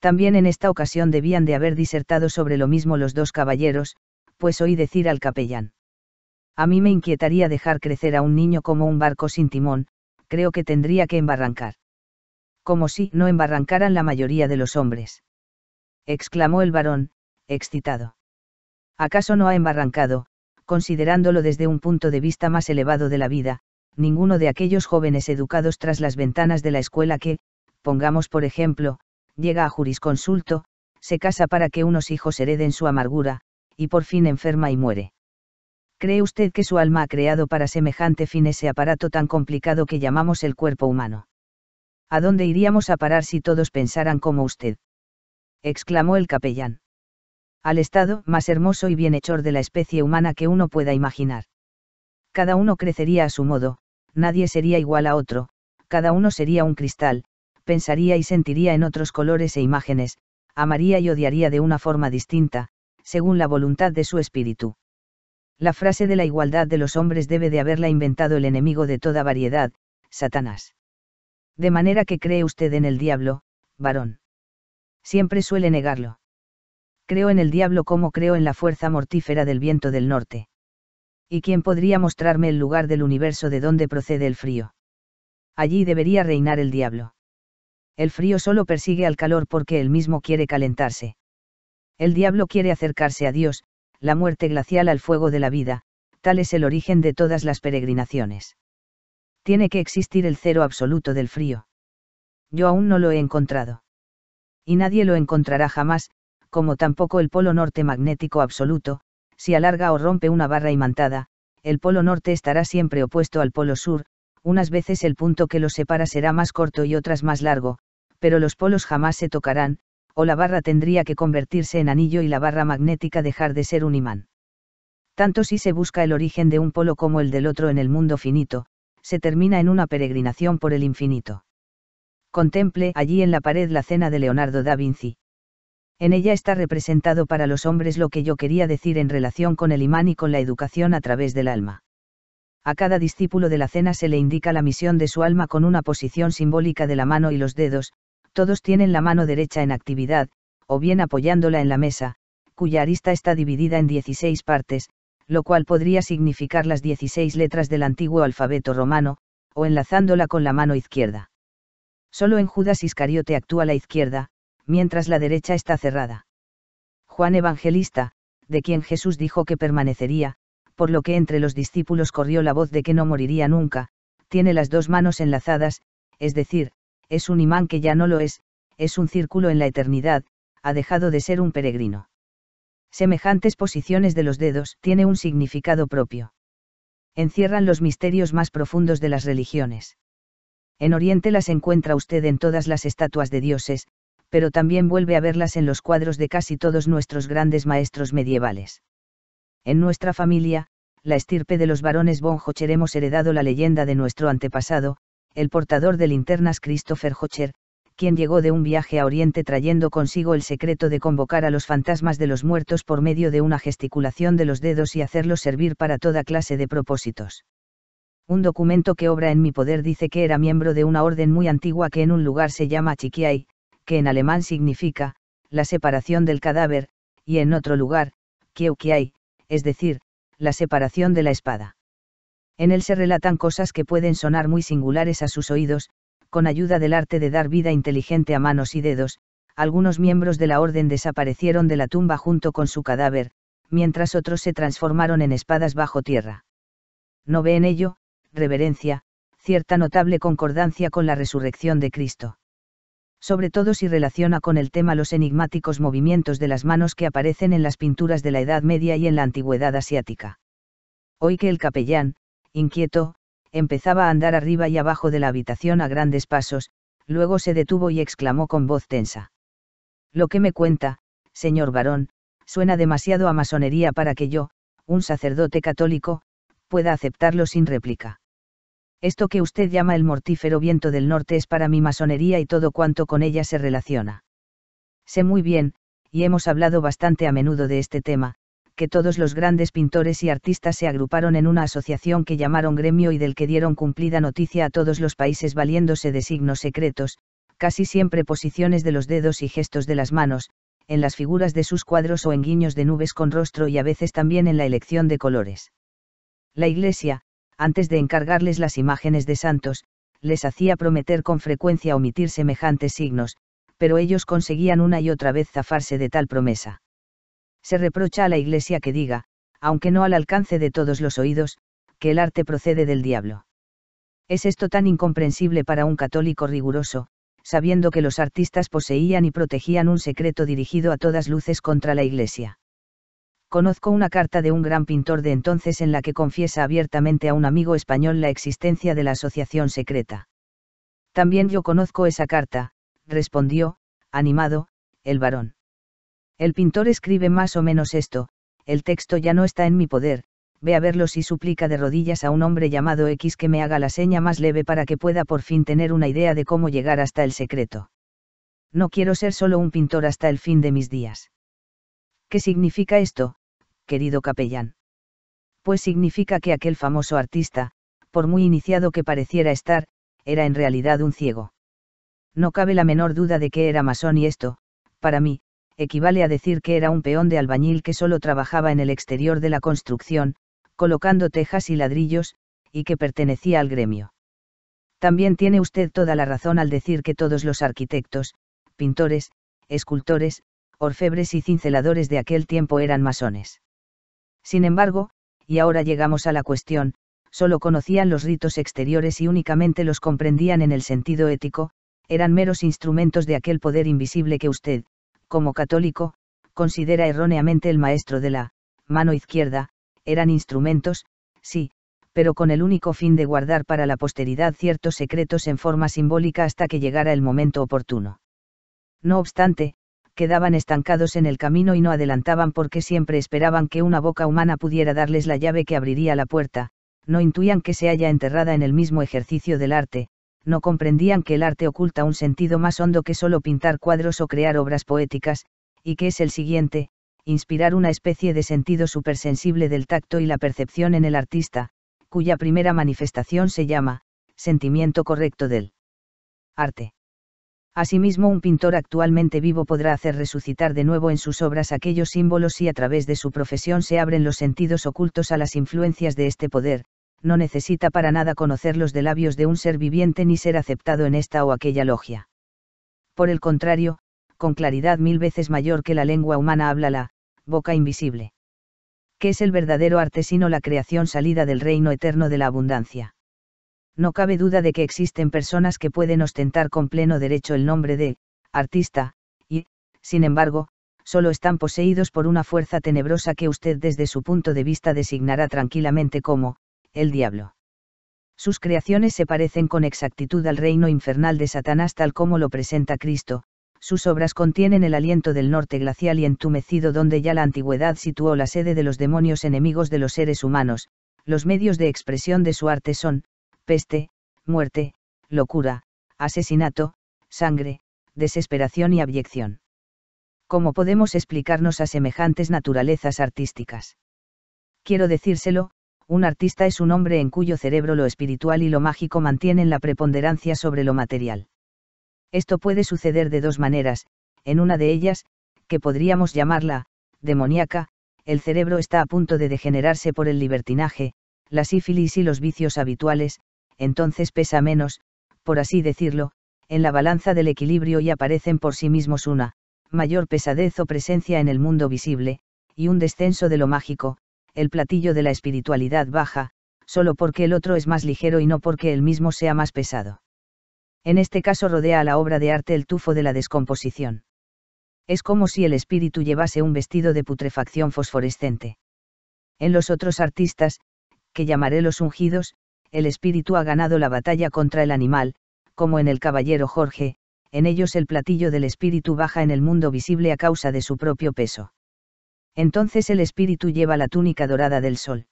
También en esta ocasión debían de haber disertado sobre lo mismo los dos caballeros, pues oí decir al capellán. A mí me inquietaría dejar crecer a un niño como un barco sin timón, creo que tendría que embarrancar. Como si no embarrancaran la mayoría de los hombres. Exclamó el varón, excitado. ¿Acaso no ha embarrancado, considerándolo desde un punto de vista más elevado de la vida, ninguno de aquellos jóvenes educados tras las ventanas de la escuela que, pongamos por ejemplo, llega a jurisconsulto, se casa para que unos hijos hereden su amargura, y por fin enferma y muere. ¿Cree usted que su alma ha creado para semejante fin ese aparato tan complicado que llamamos el cuerpo humano? ¿A dónde iríamos a parar si todos pensaran como usted? exclamó el capellán al estado más hermoso y bienhechor de la especie humana que uno pueda imaginar. Cada uno crecería a su modo, nadie sería igual a otro, cada uno sería un cristal, pensaría y sentiría en otros colores e imágenes, amaría y odiaría de una forma distinta, según la voluntad de su espíritu. La frase de la igualdad de los hombres debe de haberla inventado el enemigo de toda variedad, Satanás. De manera que cree usted en el diablo, varón. Siempre suele negarlo creo en el diablo como creo en la fuerza mortífera del viento del norte. ¿Y quién podría mostrarme el lugar del universo de donde procede el frío? Allí debería reinar el diablo. El frío solo persigue al calor porque él mismo quiere calentarse. El diablo quiere acercarse a Dios, la muerte glacial al fuego de la vida, tal es el origen de todas las peregrinaciones. Tiene que existir el cero absoluto del frío. Yo aún no lo he encontrado. Y nadie lo encontrará jamás, como tampoco el polo norte magnético absoluto, si alarga o rompe una barra imantada, el polo norte estará siempre opuesto al polo sur, unas veces el punto que los separa será más corto y otras más largo, pero los polos jamás se tocarán, o la barra tendría que convertirse en anillo y la barra magnética dejar de ser un imán. Tanto si se busca el origen de un polo como el del otro en el mundo finito, se termina en una peregrinación por el infinito. Contemple allí en la pared la cena de Leonardo da Vinci. En ella está representado para los hombres lo que yo quería decir en relación con el imán y con la educación a través del alma. A cada discípulo de la cena se le indica la misión de su alma con una posición simbólica de la mano y los dedos, todos tienen la mano derecha en actividad, o bien apoyándola en la mesa, cuya arista está dividida en 16 partes, lo cual podría significar las 16 letras del antiguo alfabeto romano, o enlazándola con la mano izquierda. Solo en Judas Iscariote actúa la izquierda, mientras la derecha está cerrada. Juan Evangelista, de quien Jesús dijo que permanecería, por lo que entre los discípulos corrió la voz de que no moriría nunca, tiene las dos manos enlazadas, es decir, es un imán que ya no lo es, es un círculo en la eternidad, ha dejado de ser un peregrino. Semejantes posiciones de los dedos tiene un significado propio. Encierran los misterios más profundos de las religiones. En Oriente las encuentra usted en todas las estatuas de dioses, pero también vuelve a verlas en los cuadros de casi todos nuestros grandes maestros medievales. En nuestra familia, la estirpe de los varones von Hocher hemos heredado la leyenda de nuestro antepasado, el portador de linternas Christopher Hocher, quien llegó de un viaje a Oriente trayendo consigo el secreto de convocar a los fantasmas de los muertos por medio de una gesticulación de los dedos y hacerlos servir para toda clase de propósitos. Un documento que obra en mi poder dice que era miembro de una orden muy antigua que en un lugar se llama Chiquiay, que en alemán significa, la separación del cadáver, y en otro lugar, Kieukiai, es decir, la separación de la espada. En él se relatan cosas que pueden sonar muy singulares a sus oídos, con ayuda del arte de dar vida inteligente a manos y dedos, algunos miembros de la orden desaparecieron de la tumba junto con su cadáver, mientras otros se transformaron en espadas bajo tierra. No ve en ello, reverencia, cierta notable concordancia con la resurrección de Cristo sobre todo si relaciona con el tema los enigmáticos movimientos de las manos que aparecen en las pinturas de la Edad Media y en la Antigüedad asiática. Hoy que el capellán, inquieto, empezaba a andar arriba y abajo de la habitación a grandes pasos, luego se detuvo y exclamó con voz tensa. Lo que me cuenta, señor varón, suena demasiado a masonería para que yo, un sacerdote católico, pueda aceptarlo sin réplica. Esto que usted llama el mortífero viento del norte es para mi masonería y todo cuanto con ella se relaciona. Sé muy bien, y hemos hablado bastante a menudo de este tema, que todos los grandes pintores y artistas se agruparon en una asociación que llamaron gremio y del que dieron cumplida noticia a todos los países valiéndose de signos secretos, casi siempre posiciones de los dedos y gestos de las manos, en las figuras de sus cuadros o en guiños de nubes con rostro y a veces también en la elección de colores. La Iglesia, antes de encargarles las imágenes de santos, les hacía prometer con frecuencia omitir semejantes signos, pero ellos conseguían una y otra vez zafarse de tal promesa. Se reprocha a la Iglesia que diga, aunque no al alcance de todos los oídos, que el arte procede del diablo. ¿Es esto tan incomprensible para un católico riguroso, sabiendo que los artistas poseían y protegían un secreto dirigido a todas luces contra la Iglesia? Conozco una carta de un gran pintor de entonces en la que confiesa abiertamente a un amigo español la existencia de la asociación secreta. También yo conozco esa carta, respondió, animado, el varón. El pintor escribe más o menos esto, el texto ya no está en mi poder, ve a verlo si suplica de rodillas a un hombre llamado X que me haga la seña más leve para que pueda por fin tener una idea de cómo llegar hasta el secreto. No quiero ser solo un pintor hasta el fin de mis días. ¿Qué significa esto? querido capellán. Pues significa que aquel famoso artista, por muy iniciado que pareciera estar, era en realidad un ciego. No cabe la menor duda de que era masón y esto, para mí, equivale a decir que era un peón de albañil que solo trabajaba en el exterior de la construcción, colocando tejas y ladrillos, y que pertenecía al gremio. También tiene usted toda la razón al decir que todos los arquitectos, pintores, escultores, orfebres y cinceladores de aquel tiempo eran masones. Sin embargo, y ahora llegamos a la cuestión, solo conocían los ritos exteriores y únicamente los comprendían en el sentido ético, eran meros instrumentos de aquel poder invisible que usted, como católico, considera erróneamente el maestro de la mano izquierda, eran instrumentos, sí, pero con el único fin de guardar para la posteridad ciertos secretos en forma simbólica hasta que llegara el momento oportuno. No obstante, quedaban estancados en el camino y no adelantaban porque siempre esperaban que una boca humana pudiera darles la llave que abriría la puerta, no intuían que se haya enterrada en el mismo ejercicio del arte, no comprendían que el arte oculta un sentido más hondo que solo pintar cuadros o crear obras poéticas, y que es el siguiente, inspirar una especie de sentido supersensible del tacto y la percepción en el artista, cuya primera manifestación se llama, sentimiento correcto del arte. Asimismo, un pintor actualmente vivo podrá hacer resucitar de nuevo en sus obras aquellos símbolos y a través de su profesión se abren los sentidos ocultos a las influencias de este poder, no necesita para nada conocerlos de labios de un ser viviente ni ser aceptado en esta o aquella logia. Por el contrario, con claridad mil veces mayor que la lengua humana habla la, boca invisible. ¿Qué es el verdadero artesino la creación salida del reino eterno de la abundancia? no cabe duda de que existen personas que pueden ostentar con pleno derecho el nombre de artista, y, sin embargo, solo están poseídos por una fuerza tenebrosa que usted desde su punto de vista designará tranquilamente como el diablo. Sus creaciones se parecen con exactitud al reino infernal de Satanás tal como lo presenta Cristo, sus obras contienen el aliento del norte glacial y entumecido donde ya la antigüedad situó la sede de los demonios enemigos de los seres humanos, los medios de expresión de su arte son, peste, muerte, locura, asesinato, sangre, desesperación y abyección. ¿Cómo podemos explicarnos a semejantes naturalezas artísticas? Quiero decírselo, un artista es un hombre en cuyo cerebro lo espiritual y lo mágico mantienen la preponderancia sobre lo material. Esto puede suceder de dos maneras, en una de ellas, que podríamos llamarla, demoníaca, el cerebro está a punto de degenerarse por el libertinaje, la sífilis y los vicios habituales, entonces pesa menos, por así decirlo, en la balanza del equilibrio y aparecen por sí mismos una, mayor pesadez o presencia en el mundo visible, y un descenso de lo mágico, el platillo de la espiritualidad baja, solo porque el otro es más ligero y no porque el mismo sea más pesado. En este caso rodea a la obra de arte el tufo de la descomposición. Es como si el espíritu llevase un vestido de putrefacción fosforescente. En los otros artistas, que llamaré los ungidos, el espíritu ha ganado la batalla contra el animal, como en el caballero Jorge, en ellos el platillo del espíritu baja en el mundo visible a causa de su propio peso. Entonces el espíritu lleva la túnica dorada del sol.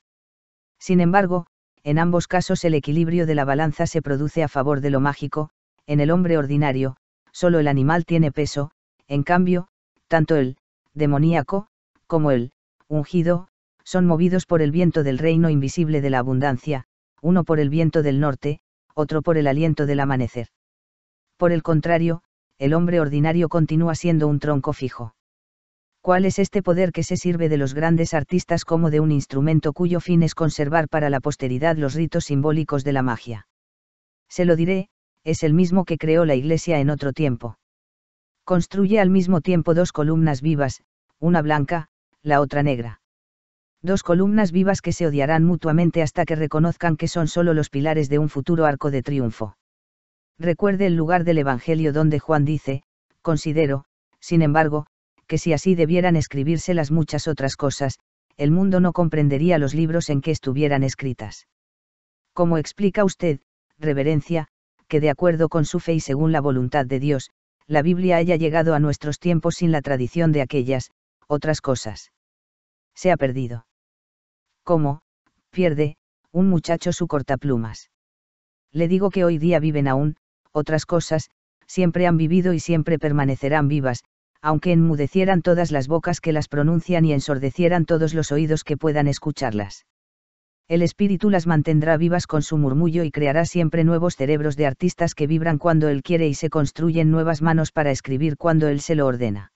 Sin embargo, en ambos casos el equilibrio de la balanza se produce a favor de lo mágico, en el hombre ordinario, solo el animal tiene peso, en cambio, tanto el demoníaco, como el ungido, son movidos por el viento del reino invisible de la abundancia, uno por el viento del norte, otro por el aliento del amanecer. Por el contrario, el hombre ordinario continúa siendo un tronco fijo. ¿Cuál es este poder que se sirve de los grandes artistas como de un instrumento cuyo fin es conservar para la posteridad los ritos simbólicos de la magia? Se lo diré, es el mismo que creó la Iglesia en otro tiempo. Construye al mismo tiempo dos columnas vivas, una blanca, la otra negra dos columnas vivas que se odiarán mutuamente hasta que reconozcan que son solo los pilares de un futuro arco de triunfo. Recuerde el lugar del Evangelio donde Juan dice, considero, sin embargo, que si así debieran escribirse las muchas otras cosas, el mundo no comprendería los libros en que estuvieran escritas. Como explica usted, reverencia, que de acuerdo con su fe y según la voluntad de Dios, la Biblia haya llegado a nuestros tiempos sin la tradición de aquellas, otras cosas. Se ha perdido. ¿Cómo? Pierde, un muchacho su cortaplumas. Le digo que hoy día viven aún, otras cosas, siempre han vivido y siempre permanecerán vivas, aunque enmudecieran todas las bocas que las pronuncian y ensordecieran todos los oídos que puedan escucharlas. El espíritu las mantendrá vivas con su murmullo y creará siempre nuevos cerebros de artistas que vibran cuando él quiere y se construyen nuevas manos para escribir cuando él se lo ordena.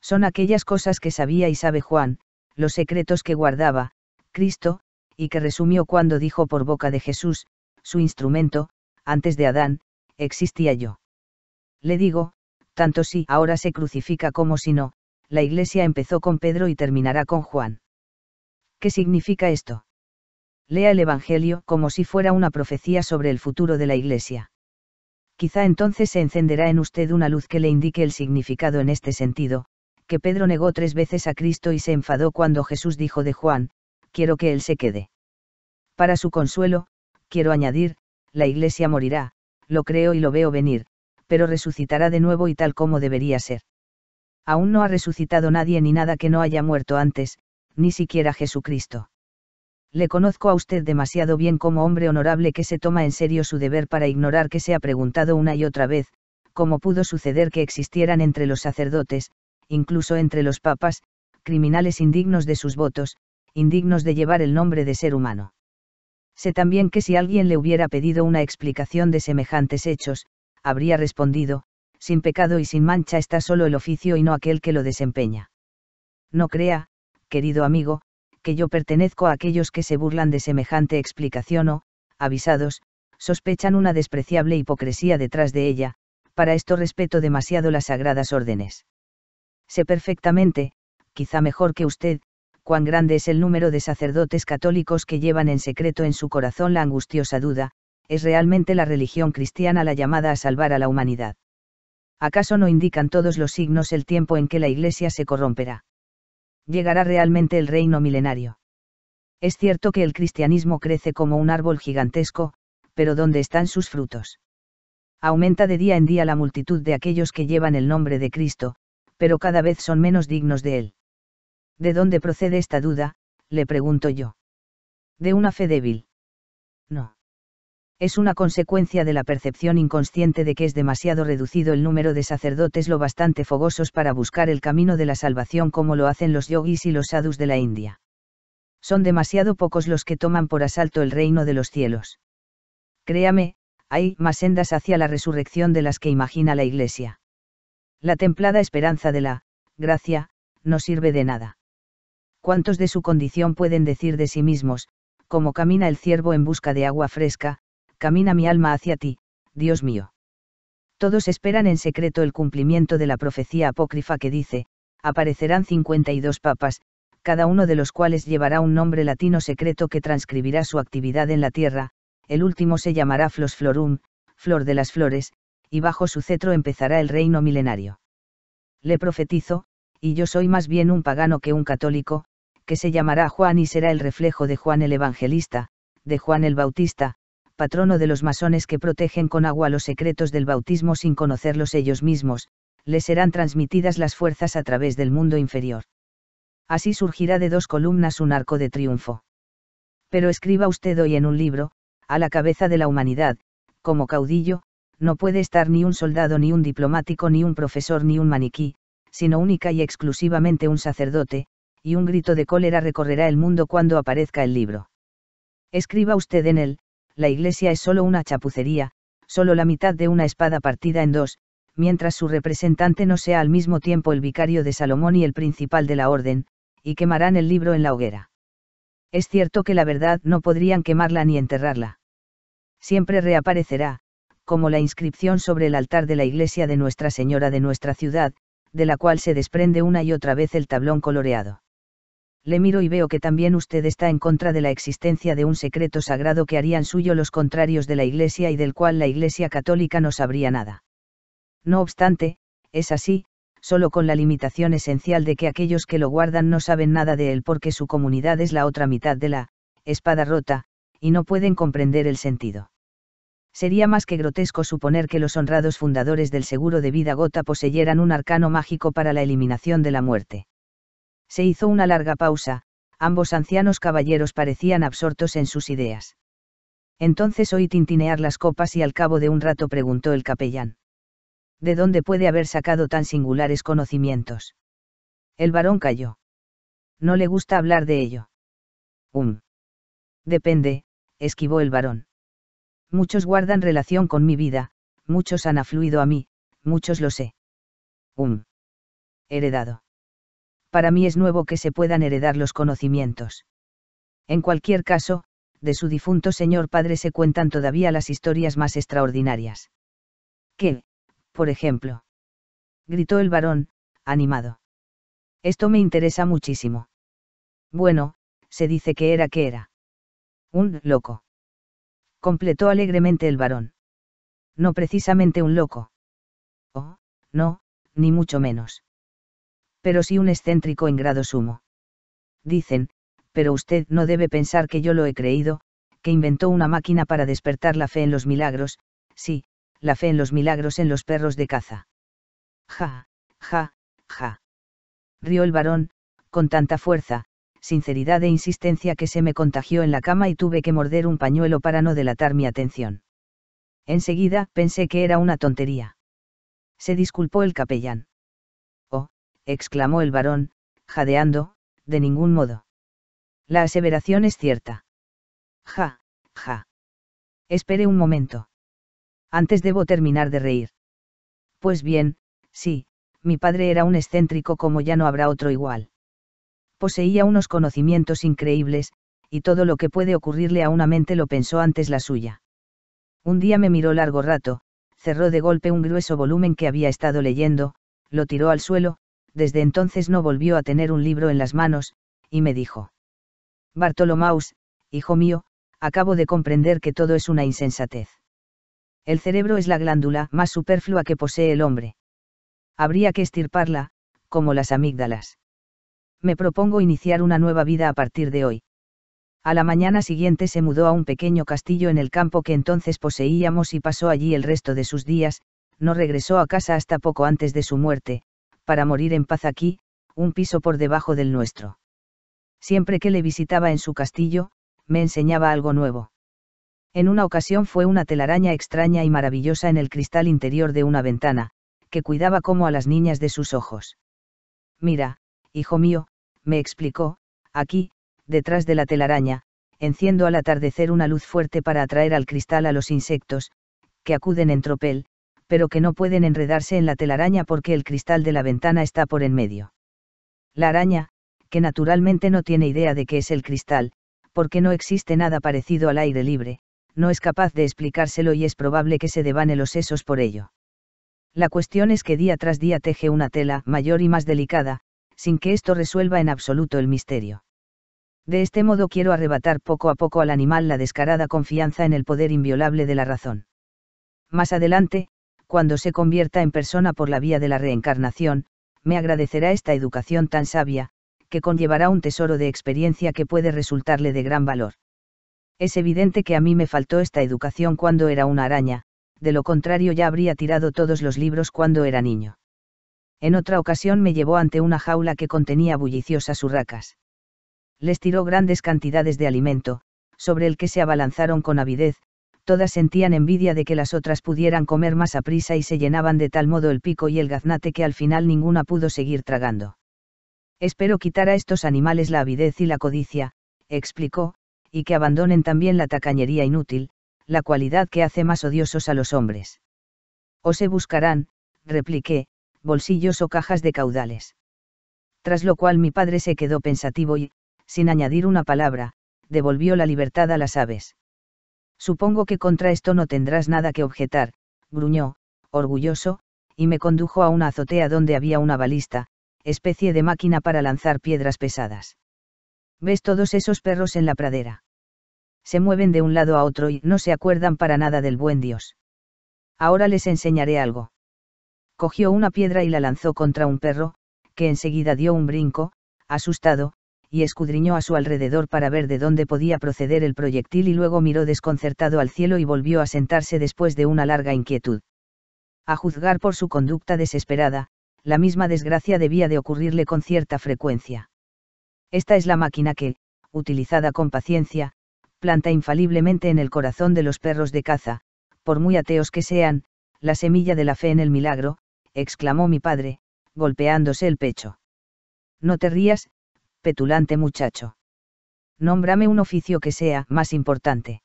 Son aquellas cosas que sabía y sabe Juan, los secretos que guardaba, Cristo, y que resumió cuando dijo por boca de Jesús, su instrumento, antes de Adán, existía yo. Le digo, tanto si ahora se crucifica como si no, la iglesia empezó con Pedro y terminará con Juan. ¿Qué significa esto? Lea el Evangelio como si fuera una profecía sobre el futuro de la iglesia. Quizá entonces se encenderá en usted una luz que le indique el significado en este sentido, que Pedro negó tres veces a Cristo y se enfadó cuando Jesús dijo de Juan, quiero que él se quede. Para su consuelo, quiero añadir, la Iglesia morirá, lo creo y lo veo venir, pero resucitará de nuevo y tal como debería ser. Aún no ha resucitado nadie ni nada que no haya muerto antes, ni siquiera Jesucristo. Le conozco a usted demasiado bien como hombre honorable que se toma en serio su deber para ignorar que se ha preguntado una y otra vez, cómo pudo suceder que existieran entre los sacerdotes, incluso entre los papas, criminales indignos de sus votos, indignos de llevar el nombre de ser humano. Sé también que si alguien le hubiera pedido una explicación de semejantes hechos, habría respondido, sin pecado y sin mancha está solo el oficio y no aquel que lo desempeña. No crea, querido amigo, que yo pertenezco a aquellos que se burlan de semejante explicación o, avisados, sospechan una despreciable hipocresía detrás de ella, para esto respeto demasiado las sagradas órdenes. Sé perfectamente, quizá mejor que usted, cuán grande es el número de sacerdotes católicos que llevan en secreto en su corazón la angustiosa duda, ¿es realmente la religión cristiana la llamada a salvar a la humanidad? ¿Acaso no indican todos los signos el tiempo en que la Iglesia se corromperá? ¿Llegará realmente el reino milenario? Es cierto que el cristianismo crece como un árbol gigantesco, pero ¿dónde están sus frutos? Aumenta de día en día la multitud de aquellos que llevan el nombre de Cristo, pero cada vez son menos dignos de él. ¿De dónde procede esta duda? le pregunto yo. ¿De una fe débil? No. Es una consecuencia de la percepción inconsciente de que es demasiado reducido el número de sacerdotes lo bastante fogosos para buscar el camino de la salvación como lo hacen los yogis y los sadhus de la India. Son demasiado pocos los que toman por asalto el reino de los cielos. Créame, hay más sendas hacia la resurrección de las que imagina la Iglesia. La templada esperanza de la gracia no sirve de nada. ¿Cuántos de su condición pueden decir de sí mismos, como camina el ciervo en busca de agua fresca, camina mi alma hacia ti, Dios mío? Todos esperan en secreto el cumplimiento de la profecía apócrifa que dice, aparecerán 52 papas, cada uno de los cuales llevará un nombre latino secreto que transcribirá su actividad en la tierra, el último se llamará Flos Florum, Flor de las Flores, y bajo su cetro empezará el reino milenario. Le profetizo, y yo soy más bien un pagano que un católico, que se llamará Juan y será el reflejo de Juan el Evangelista, de Juan el Bautista, patrono de los masones que protegen con agua los secretos del bautismo sin conocerlos ellos mismos, les serán transmitidas las fuerzas a través del mundo inferior. Así surgirá de dos columnas un arco de triunfo. Pero escriba usted hoy en un libro, a la cabeza de la humanidad, como caudillo, no puede estar ni un soldado ni un diplomático ni un profesor ni un maniquí, sino única y exclusivamente un sacerdote, y un grito de cólera recorrerá el mundo cuando aparezca el libro. Escriba usted en él, la iglesia es solo una chapucería, solo la mitad de una espada partida en dos, mientras su representante no sea al mismo tiempo el vicario de Salomón y el principal de la orden, y quemarán el libro en la hoguera. Es cierto que la verdad no podrían quemarla ni enterrarla. Siempre reaparecerá, como la inscripción sobre el altar de la iglesia de Nuestra Señora de nuestra ciudad, de la cual se desprende una y otra vez el tablón coloreado le miro y veo que también usted está en contra de la existencia de un secreto sagrado que harían suyo los contrarios de la Iglesia y del cual la Iglesia católica no sabría nada. No obstante, es así, solo con la limitación esencial de que aquellos que lo guardan no saben nada de él porque su comunidad es la otra mitad de la espada rota, y no pueden comprender el sentido. Sería más que grotesco suponer que los honrados fundadores del seguro de vida gota poseyeran un arcano mágico para la eliminación de la muerte se hizo una larga pausa, ambos ancianos caballeros parecían absortos en sus ideas. Entonces oí tintinear las copas y al cabo de un rato preguntó el capellán. ¿De dónde puede haber sacado tan singulares conocimientos? El varón calló. No le gusta hablar de ello. Um. Depende, esquivó el varón. Muchos guardan relación con mi vida, muchos han afluido a mí, muchos lo sé. Um. Heredado para mí es nuevo que se puedan heredar los conocimientos. En cualquier caso, de su difunto señor padre se cuentan todavía las historias más extraordinarias. ¿Qué, por ejemplo? gritó el varón, animado. Esto me interesa muchísimo. Bueno, se dice que era que era. Un loco. Completó alegremente el varón. No precisamente un loco. Oh, no, ni mucho menos pero sí un excéntrico en grado sumo. Dicen, pero usted no debe pensar que yo lo he creído, que inventó una máquina para despertar la fe en los milagros, sí, la fe en los milagros en los perros de caza. Ja, ja, ja. Rió el varón, con tanta fuerza, sinceridad e insistencia que se me contagió en la cama y tuve que morder un pañuelo para no delatar mi atención. Enseguida pensé que era una tontería. Se disculpó el capellán exclamó el varón, jadeando, de ningún modo. La aseveración es cierta. Ja, ja. Espere un momento. Antes debo terminar de reír. Pues bien, sí, mi padre era un excéntrico como ya no habrá otro igual. Poseía unos conocimientos increíbles, y todo lo que puede ocurrirle a una mente lo pensó antes la suya. Un día me miró largo rato, cerró de golpe un grueso volumen que había estado leyendo, lo tiró al suelo, desde entonces no volvió a tener un libro en las manos, y me dijo. Bartolomaus, hijo mío, acabo de comprender que todo es una insensatez. El cerebro es la glándula más superflua que posee el hombre. Habría que estirparla, como las amígdalas. Me propongo iniciar una nueva vida a partir de hoy. A la mañana siguiente se mudó a un pequeño castillo en el campo que entonces poseíamos y pasó allí el resto de sus días, no regresó a casa hasta poco antes de su muerte, para morir en paz aquí, un piso por debajo del nuestro. Siempre que le visitaba en su castillo, me enseñaba algo nuevo. En una ocasión fue una telaraña extraña y maravillosa en el cristal interior de una ventana, que cuidaba como a las niñas de sus ojos. Mira, hijo mío, me explicó, aquí, detrás de la telaraña, enciendo al atardecer una luz fuerte para atraer al cristal a los insectos, que acuden en tropel, pero que no pueden enredarse en la telaraña porque el cristal de la ventana está por en medio. La araña, que naturalmente no tiene idea de qué es el cristal, porque no existe nada parecido al aire libre, no es capaz de explicárselo y es probable que se devane los sesos por ello. La cuestión es que día tras día teje una tela mayor y más delicada, sin que esto resuelva en absoluto el misterio. De este modo quiero arrebatar poco a poco al animal la descarada confianza en el poder inviolable de la razón. Más adelante, cuando se convierta en persona por la vía de la reencarnación, me agradecerá esta educación tan sabia, que conllevará un tesoro de experiencia que puede resultarle de gran valor. Es evidente que a mí me faltó esta educación cuando era una araña, de lo contrario ya habría tirado todos los libros cuando era niño. En otra ocasión me llevó ante una jaula que contenía bulliciosas urracas. Les tiró grandes cantidades de alimento, sobre el que se abalanzaron con avidez, todas sentían envidia de que las otras pudieran comer más a prisa y se llenaban de tal modo el pico y el gaznate que al final ninguna pudo seguir tragando. Espero quitar a estos animales la avidez y la codicia, explicó, y que abandonen también la tacañería inútil, la cualidad que hace más odiosos a los hombres. O se buscarán, repliqué, bolsillos o cajas de caudales. Tras lo cual mi padre se quedó pensativo y, sin añadir una palabra, devolvió la libertad a las aves. Supongo que contra esto no tendrás nada que objetar, gruñó, orgulloso, y me condujo a una azotea donde había una balista, especie de máquina para lanzar piedras pesadas. ¿Ves todos esos perros en la pradera? Se mueven de un lado a otro y no se acuerdan para nada del buen Dios. Ahora les enseñaré algo. Cogió una piedra y la lanzó contra un perro, que enseguida dio un brinco, asustado, y escudriñó a su alrededor para ver de dónde podía proceder el proyectil y luego miró desconcertado al cielo y volvió a sentarse después de una larga inquietud. A juzgar por su conducta desesperada, la misma desgracia debía de ocurrirle con cierta frecuencia. Esta es la máquina que, utilizada con paciencia, planta infaliblemente en el corazón de los perros de caza, por muy ateos que sean, la semilla de la fe en el milagro, exclamó mi padre, golpeándose el pecho. No te rías, petulante muchacho. Nómbrame un oficio que sea más importante.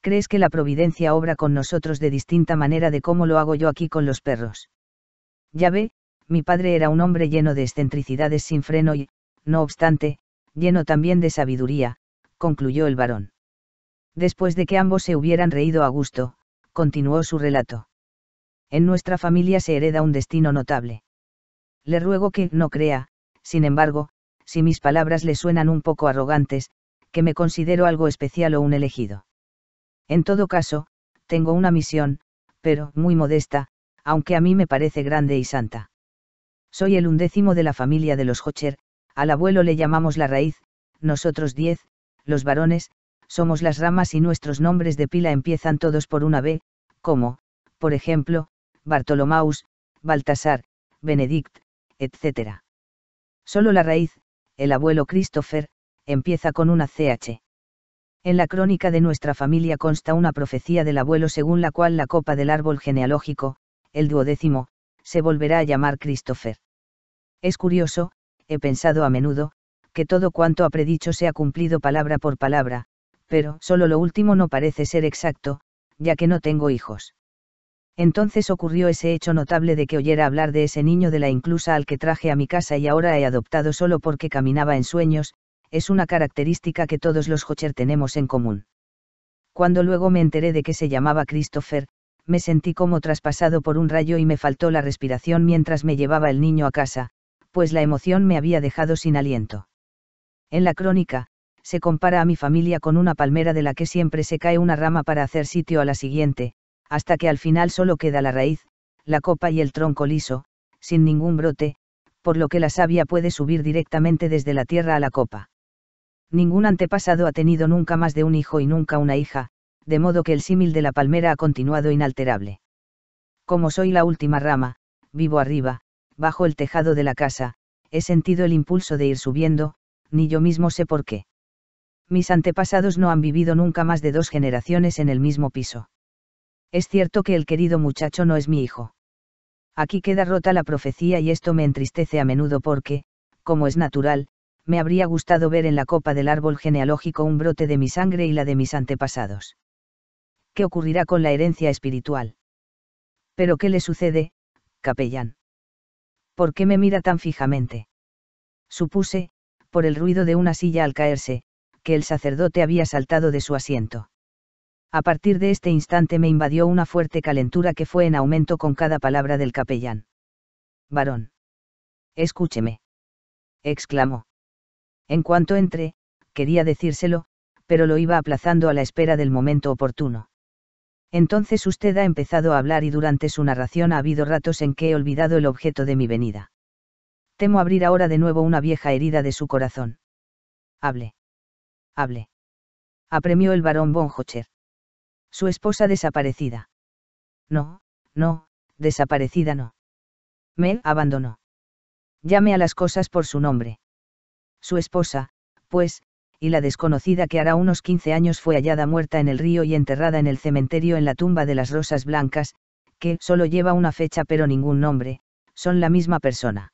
¿Crees que la providencia obra con nosotros de distinta manera de cómo lo hago yo aquí con los perros? Ya ve, mi padre era un hombre lleno de excentricidades sin freno y, no obstante, lleno también de sabiduría, concluyó el varón. Después de que ambos se hubieran reído a gusto, continuó su relato. En nuestra familia se hereda un destino notable. Le ruego que no crea, sin embargo, si mis palabras le suenan un poco arrogantes, que me considero algo especial o un elegido. En todo caso, tengo una misión, pero muy modesta, aunque a mí me parece grande y santa. Soy el undécimo de la familia de los Hocher, al abuelo le llamamos la raíz, nosotros diez, los varones, somos las ramas y nuestros nombres de pila empiezan todos por una B, como, por ejemplo, Bartolomaus, Baltasar, Benedict, etc. Solo la raíz, el abuelo Christopher, empieza con una CH. En la crónica de nuestra familia consta una profecía del abuelo según la cual la copa del árbol genealógico, el duodécimo, se volverá a llamar Christopher. Es curioso, he pensado a menudo, que todo cuanto ha predicho se ha cumplido palabra por palabra, pero solo lo último no parece ser exacto, ya que no tengo hijos. Entonces ocurrió ese hecho notable de que oyera hablar de ese niño de la inclusa al que traje a mi casa y ahora he adoptado solo porque caminaba en sueños, es una característica que todos los Hocher tenemos en común. Cuando luego me enteré de que se llamaba Christopher, me sentí como traspasado por un rayo y me faltó la respiración mientras me llevaba el niño a casa, pues la emoción me había dejado sin aliento. En la crónica, se compara a mi familia con una palmera de la que siempre se cae una rama para hacer sitio a la siguiente, hasta que al final solo queda la raíz, la copa y el tronco liso, sin ningún brote, por lo que la savia puede subir directamente desde la tierra a la copa. Ningún antepasado ha tenido nunca más de un hijo y nunca una hija, de modo que el símil de la palmera ha continuado inalterable. Como soy la última rama, vivo arriba, bajo el tejado de la casa, he sentido el impulso de ir subiendo, ni yo mismo sé por qué. Mis antepasados no han vivido nunca más de dos generaciones en el mismo piso. Es cierto que el querido muchacho no es mi hijo. Aquí queda rota la profecía y esto me entristece a menudo porque, como es natural, me habría gustado ver en la copa del árbol genealógico un brote de mi sangre y la de mis antepasados. ¿Qué ocurrirá con la herencia espiritual? ¿Pero qué le sucede, capellán? ¿Por qué me mira tan fijamente? Supuse, por el ruido de una silla al caerse, que el sacerdote había saltado de su asiento a partir de este instante me invadió una fuerte calentura que fue en aumento con cada palabra del capellán. Varón. Escúcheme. exclamó. En cuanto entré, quería decírselo, pero lo iba aplazando a la espera del momento oportuno. Entonces usted ha empezado a hablar y durante su narración ha habido ratos en que he olvidado el objeto de mi venida. Temo abrir ahora de nuevo una vieja herida de su corazón. Hable. Hable. Apremió el barón bonjocher. Su esposa desaparecida. No, no, desaparecida no. Me abandonó. Llame a las cosas por su nombre. Su esposa, pues, y la desconocida que hará unos 15 años fue hallada muerta en el río y enterrada en el cementerio en la tumba de las Rosas Blancas, que solo lleva una fecha pero ningún nombre, son la misma persona.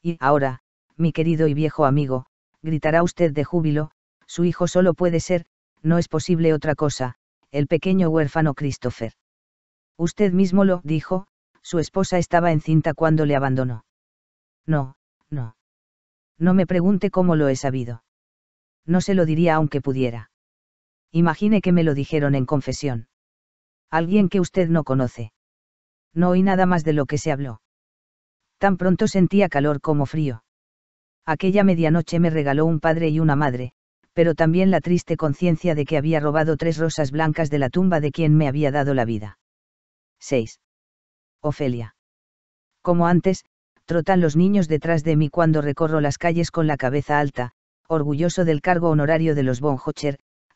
Y ahora, mi querido y viejo amigo, gritará usted de júbilo, su hijo solo puede ser, no es posible otra cosa, el pequeño huérfano Christopher. Usted mismo lo dijo, su esposa estaba encinta cuando le abandonó. No, no. No me pregunte cómo lo he sabido. No se lo diría aunque pudiera. Imagine que me lo dijeron en confesión. Alguien que usted no conoce. No oí nada más de lo que se habló. Tan pronto sentía calor como frío. Aquella medianoche me regaló un padre y una madre, pero también la triste conciencia de que había robado tres rosas blancas de la tumba de quien me había dado la vida. 6. Ofelia. Como antes, trotan los niños detrás de mí cuando recorro las calles con la cabeza alta, orgulloso del cargo honorario de los Von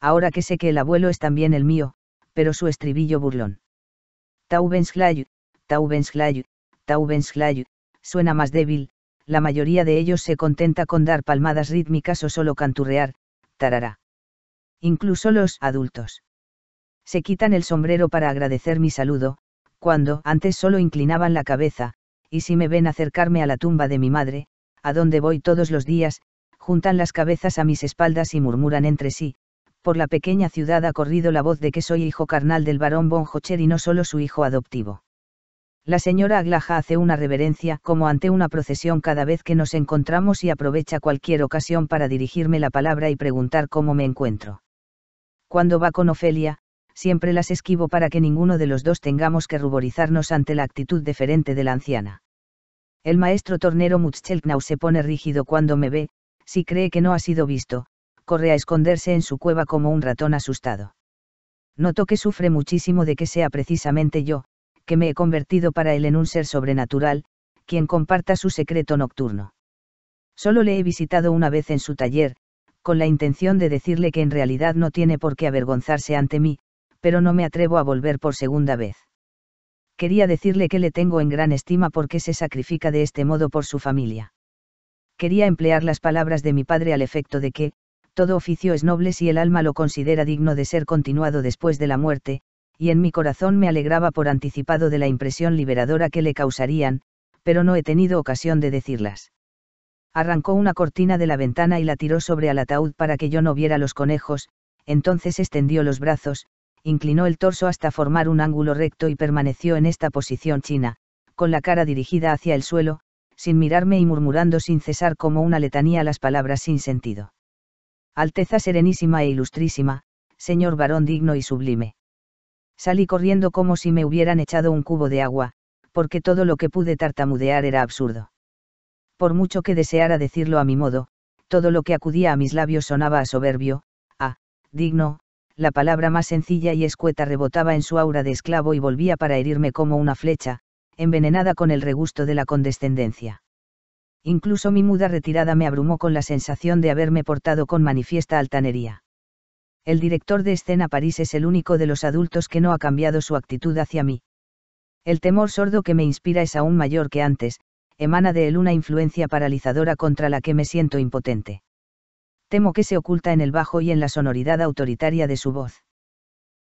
ahora que sé que el abuelo es también el mío, pero su estribillo burlón. Taubenschlayu, Taubenschlayu, Taubenschlayu, suena más débil, la mayoría de ellos se contenta con dar palmadas rítmicas o solo canturrear, tarará. Incluso los adultos. Se quitan el sombrero para agradecer mi saludo, cuando antes solo inclinaban la cabeza, y si me ven acercarme a la tumba de mi madre, a donde voy todos los días, juntan las cabezas a mis espaldas y murmuran entre sí, por la pequeña ciudad ha corrido la voz de que soy hijo carnal del barón Bonjocher y no solo su hijo adoptivo. La señora Aglaja hace una reverencia como ante una procesión cada vez que nos encontramos y aprovecha cualquier ocasión para dirigirme la palabra y preguntar cómo me encuentro. Cuando va con Ofelia, siempre las esquivo para que ninguno de los dos tengamos que ruborizarnos ante la actitud deferente de la anciana. El maestro tornero now se pone rígido cuando me ve, si cree que no ha sido visto, corre a esconderse en su cueva como un ratón asustado. Noto que sufre muchísimo de que sea precisamente yo, que me he convertido para él en un ser sobrenatural, quien comparta su secreto nocturno. Solo le he visitado una vez en su taller, con la intención de decirle que en realidad no tiene por qué avergonzarse ante mí, pero no me atrevo a volver por segunda vez. Quería decirle que le tengo en gran estima porque se sacrifica de este modo por su familia. Quería emplear las palabras de mi padre al efecto de que, todo oficio es noble si el alma lo considera digno de ser continuado después de la muerte, y en mi corazón me alegraba por anticipado de la impresión liberadora que le causarían, pero no he tenido ocasión de decirlas. Arrancó una cortina de la ventana y la tiró sobre al ataúd para que yo no viera los conejos, entonces extendió los brazos, inclinó el torso hasta formar un ángulo recto y permaneció en esta posición china, con la cara dirigida hacia el suelo, sin mirarme y murmurando sin cesar como una letanía las palabras sin sentido. Alteza Serenísima e Ilustrísima, Señor varón digno y sublime. Salí corriendo como si me hubieran echado un cubo de agua, porque todo lo que pude tartamudear era absurdo. Por mucho que deseara decirlo a mi modo, todo lo que acudía a mis labios sonaba a soberbio, a digno, la palabra más sencilla y escueta rebotaba en su aura de esclavo y volvía para herirme como una flecha, envenenada con el regusto de la condescendencia. Incluso mi muda retirada me abrumó con la sensación de haberme portado con manifiesta altanería el director de escena París es el único de los adultos que no ha cambiado su actitud hacia mí. El temor sordo que me inspira es aún mayor que antes, emana de él una influencia paralizadora contra la que me siento impotente. Temo que se oculta en el bajo y en la sonoridad autoritaria de su voz.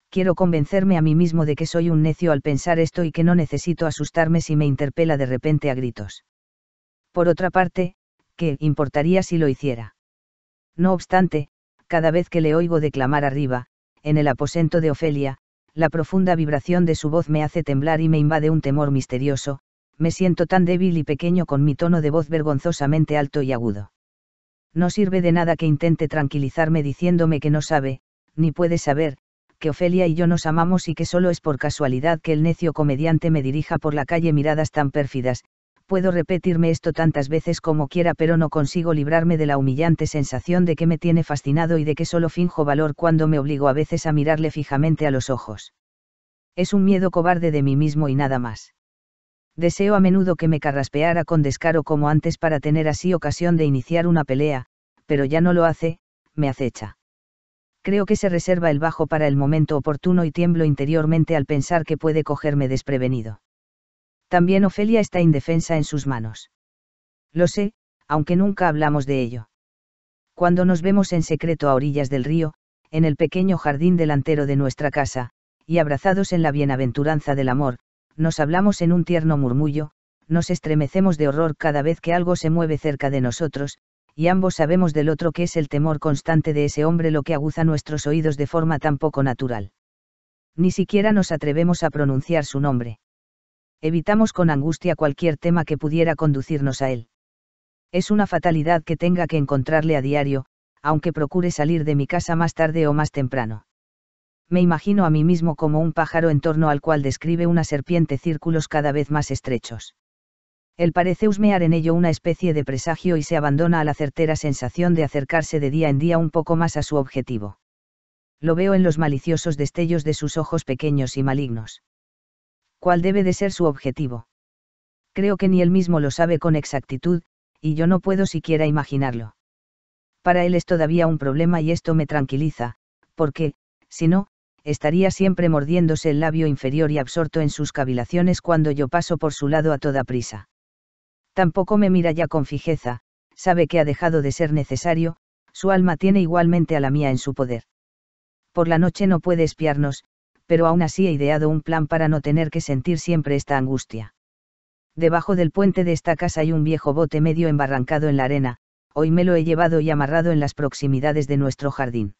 Quiero convencerme a mí mismo de que soy un necio al pensar esto y que no necesito asustarme si me interpela de repente a gritos. Por otra parte, ¿qué importaría si lo hiciera? No obstante, cada vez que le oigo declamar arriba, en el aposento de Ofelia, la profunda vibración de su voz me hace temblar y me invade un temor misterioso, me siento tan débil y pequeño con mi tono de voz vergonzosamente alto y agudo. No sirve de nada que intente tranquilizarme diciéndome que no sabe, ni puede saber, que Ofelia y yo nos amamos y que solo es por casualidad que el necio comediante me dirija por la calle miradas tan pérfidas, puedo repetirme esto tantas veces como quiera, pero no consigo librarme de la humillante sensación de que me tiene fascinado y de que solo finjo valor cuando me obligo a veces a mirarle fijamente a los ojos. Es un miedo cobarde de mí mismo y nada más. Deseo a menudo que me carraspeara con descaro como antes para tener así ocasión de iniciar una pelea, pero ya no lo hace, me acecha. Creo que se reserva el bajo para el momento oportuno y tiemblo interiormente al pensar que puede cogerme desprevenido. También Ofelia está indefensa en sus manos. Lo sé, aunque nunca hablamos de ello. Cuando nos vemos en secreto a orillas del río, en el pequeño jardín delantero de nuestra casa, y abrazados en la bienaventuranza del amor, nos hablamos en un tierno murmullo, nos estremecemos de horror cada vez que algo se mueve cerca de nosotros, y ambos sabemos del otro que es el temor constante de ese hombre lo que aguza nuestros oídos de forma tan poco natural. Ni siquiera nos atrevemos a pronunciar su nombre evitamos con angustia cualquier tema que pudiera conducirnos a él. Es una fatalidad que tenga que encontrarle a diario, aunque procure salir de mi casa más tarde o más temprano. Me imagino a mí mismo como un pájaro en torno al cual describe una serpiente círculos cada vez más estrechos. Él parece husmear en ello una especie de presagio y se abandona a la certera sensación de acercarse de día en día un poco más a su objetivo. Lo veo en los maliciosos destellos de sus ojos pequeños y malignos cuál debe de ser su objetivo. Creo que ni él mismo lo sabe con exactitud, y yo no puedo siquiera imaginarlo. Para él es todavía un problema y esto me tranquiliza, porque, si no, estaría siempre mordiéndose el labio inferior y absorto en sus cavilaciones cuando yo paso por su lado a toda prisa. Tampoco me mira ya con fijeza, sabe que ha dejado de ser necesario, su alma tiene igualmente a la mía en su poder. Por la noche no puede espiarnos, pero aún así he ideado un plan para no tener que sentir siempre esta angustia. Debajo del puente de esta casa hay un viejo bote medio embarrancado en la arena, hoy me lo he llevado y amarrado en las proximidades de nuestro jardín.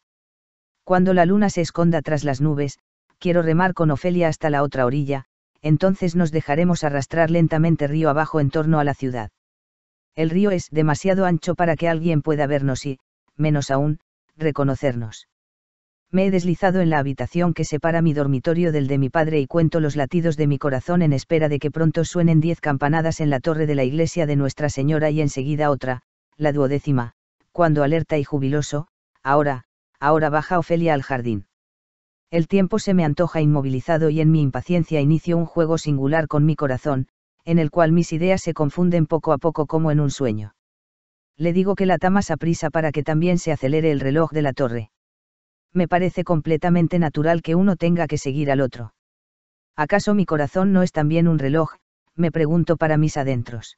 Cuando la luna se esconda tras las nubes, quiero remar con Ofelia hasta la otra orilla, entonces nos dejaremos arrastrar lentamente río abajo en torno a la ciudad. El río es demasiado ancho para que alguien pueda vernos y, menos aún, reconocernos me he deslizado en la habitación que separa mi dormitorio del de mi padre y cuento los latidos de mi corazón en espera de que pronto suenen diez campanadas en la torre de la iglesia de Nuestra Señora y enseguida otra, la duodécima, cuando alerta y jubiloso, ahora, ahora baja Ofelia al jardín. El tiempo se me antoja inmovilizado y en mi impaciencia inicio un juego singular con mi corazón, en el cual mis ideas se confunden poco a poco como en un sueño. Le digo que la tamas a prisa para que también se acelere el reloj de la torre me parece completamente natural que uno tenga que seguir al otro. ¿Acaso mi corazón no es también un reloj? me pregunto para mis adentros.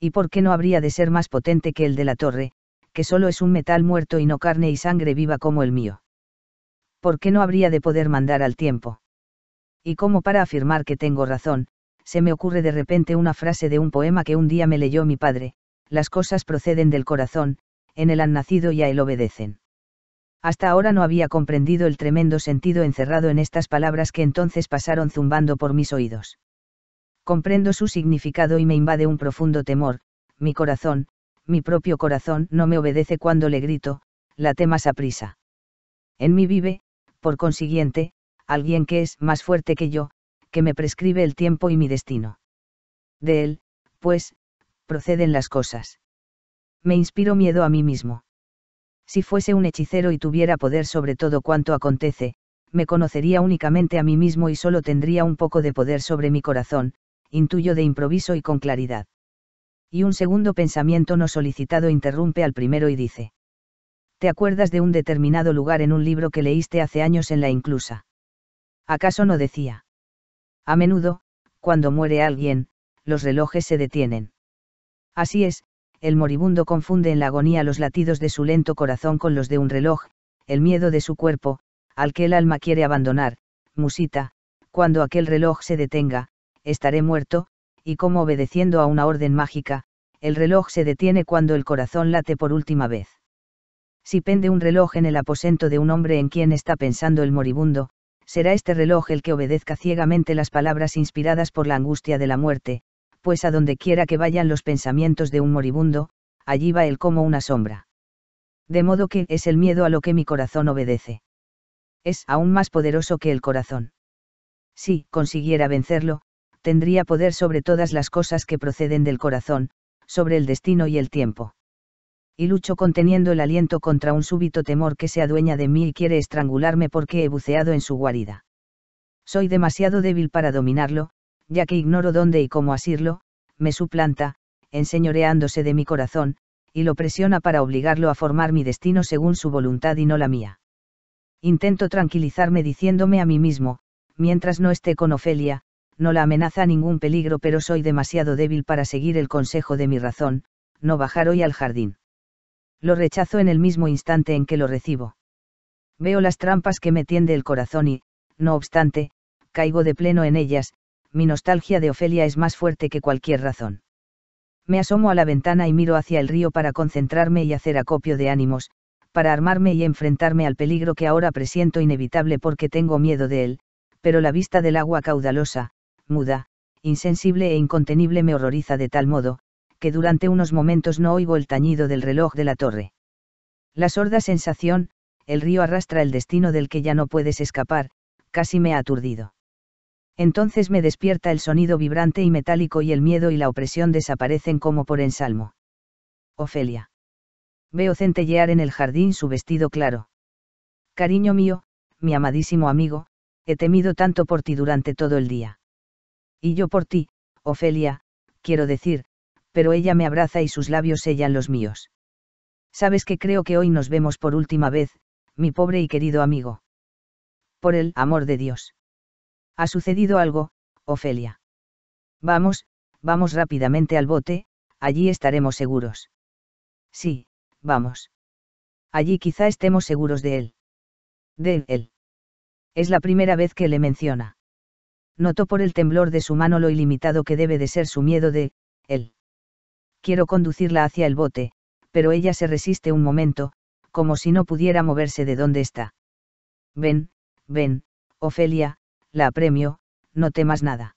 ¿Y por qué no habría de ser más potente que el de la torre, que solo es un metal muerto y no carne y sangre viva como el mío? ¿Por qué no habría de poder mandar al tiempo? Y como para afirmar que tengo razón, se me ocurre de repente una frase de un poema que un día me leyó mi padre, las cosas proceden del corazón, en él han nacido y a él obedecen. Hasta ahora no había comprendido el tremendo sentido encerrado en estas palabras que entonces pasaron zumbando por mis oídos. Comprendo su significado y me invade un profundo temor, mi corazón, mi propio corazón no me obedece cuando le grito, la temas a prisa. En mí vive, por consiguiente, alguien que es más fuerte que yo, que me prescribe el tiempo y mi destino. De él, pues, proceden las cosas. Me inspiro miedo a mí mismo si fuese un hechicero y tuviera poder sobre todo cuanto acontece, me conocería únicamente a mí mismo y solo tendría un poco de poder sobre mi corazón, intuyo de improviso y con claridad. Y un segundo pensamiento no solicitado interrumpe al primero y dice. ¿Te acuerdas de un determinado lugar en un libro que leíste hace años en la inclusa? ¿Acaso no decía? A menudo, cuando muere alguien, los relojes se detienen. Así es, el moribundo confunde en la agonía los latidos de su lento corazón con los de un reloj, el miedo de su cuerpo, al que el alma quiere abandonar, musita, cuando aquel reloj se detenga, estaré muerto, y como obedeciendo a una orden mágica, el reloj se detiene cuando el corazón late por última vez. Si pende un reloj en el aposento de un hombre en quien está pensando el moribundo, será este reloj el que obedezca ciegamente las palabras inspiradas por la angustia de la muerte, pues a donde quiera que vayan los pensamientos de un moribundo, allí va él como una sombra. De modo que es el miedo a lo que mi corazón obedece. Es aún más poderoso que el corazón. Si consiguiera vencerlo, tendría poder sobre todas las cosas que proceden del corazón, sobre el destino y el tiempo. Y lucho conteniendo el aliento contra un súbito temor que se adueña de mí y quiere estrangularme porque he buceado en su guarida. Soy demasiado débil para dominarlo, ya que ignoro dónde y cómo asirlo, me suplanta, enseñoreándose de mi corazón, y lo presiona para obligarlo a formar mi destino según su voluntad y no la mía. Intento tranquilizarme diciéndome a mí mismo, mientras no esté con Ofelia, no la amenaza ningún peligro, pero soy demasiado débil para seguir el consejo de mi razón, no bajar hoy al jardín. Lo rechazo en el mismo instante en que lo recibo. Veo las trampas que me tiende el corazón y, no obstante, caigo de pleno en ellas, mi nostalgia de Ofelia es más fuerte que cualquier razón. Me asomo a la ventana y miro hacia el río para concentrarme y hacer acopio de ánimos, para armarme y enfrentarme al peligro que ahora presiento inevitable porque tengo miedo de él, pero la vista del agua caudalosa, muda, insensible e incontenible me horroriza de tal modo, que durante unos momentos no oigo el tañido del reloj de la torre. La sorda sensación, el río arrastra el destino del que ya no puedes escapar, casi me ha aturdido entonces me despierta el sonido vibrante y metálico y el miedo y la opresión desaparecen como por ensalmo. Ofelia. Veo centellear en el jardín su vestido claro. Cariño mío, mi amadísimo amigo, he temido tanto por ti durante todo el día. Y yo por ti, Ofelia, quiero decir, pero ella me abraza y sus labios sellan los míos. Sabes que creo que hoy nos vemos por última vez, mi pobre y querido amigo. Por el amor de Dios. Ha sucedido algo, Ofelia. Vamos, vamos rápidamente al bote, allí estaremos seguros. Sí, vamos. Allí quizá estemos seguros de él. De él. Es la primera vez que le menciona. Notó por el temblor de su mano lo ilimitado que debe de ser su miedo de él. Quiero conducirla hacia el bote, pero ella se resiste un momento, como si no pudiera moverse de donde está. Ven, ven, Ofelia, la apremio, no temas nada.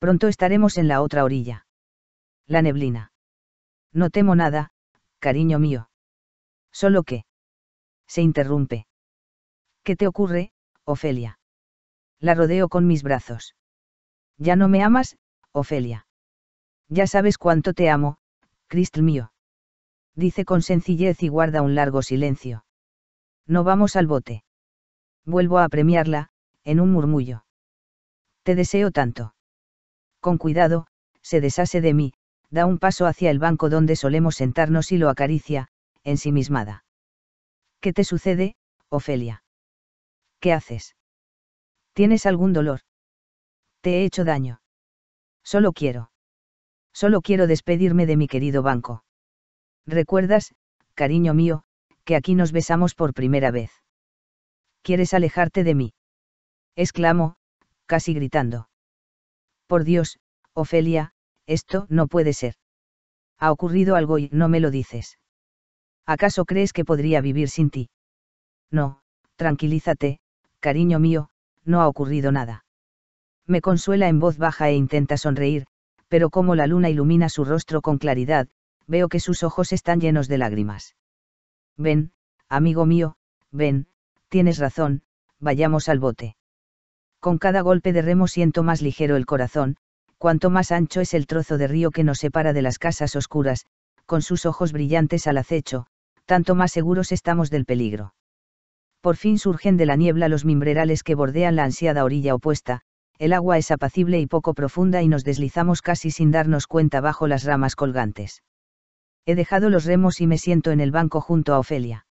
Pronto estaremos en la otra orilla. La neblina. No temo nada, cariño mío. Solo que. Se interrumpe. ¿Qué te ocurre, Ofelia? La rodeo con mis brazos. Ya no me amas, Ofelia. Ya sabes cuánto te amo, Cristo mío. Dice con sencillez y guarda un largo silencio. No vamos al bote. Vuelvo a apremiarla, en un murmullo. Te deseo tanto. Con cuidado, se deshace de mí, da un paso hacia el banco donde solemos sentarnos y lo acaricia, ensimismada. ¿Qué te sucede, Ofelia? ¿Qué haces? ¿Tienes algún dolor? Te he hecho daño. Solo quiero. Solo quiero despedirme de mi querido banco. ¿Recuerdas, cariño mío, que aquí nos besamos por primera vez? ¿Quieres alejarte de mí? exclamó, casi gritando. Por Dios, Ofelia, esto no puede ser. Ha ocurrido algo y no me lo dices. ¿Acaso crees que podría vivir sin ti? No, tranquilízate, cariño mío, no ha ocurrido nada. Me consuela en voz baja e intenta sonreír, pero como la luna ilumina su rostro con claridad, veo que sus ojos están llenos de lágrimas. Ven, amigo mío, ven, tienes razón, vayamos al bote con cada golpe de remo siento más ligero el corazón, cuanto más ancho es el trozo de río que nos separa de las casas oscuras, con sus ojos brillantes al acecho, tanto más seguros estamos del peligro. Por fin surgen de la niebla los mimbrerales que bordean la ansiada orilla opuesta, el agua es apacible y poco profunda y nos deslizamos casi sin darnos cuenta bajo las ramas colgantes. He dejado los remos y me siento en el banco junto a Ofelia.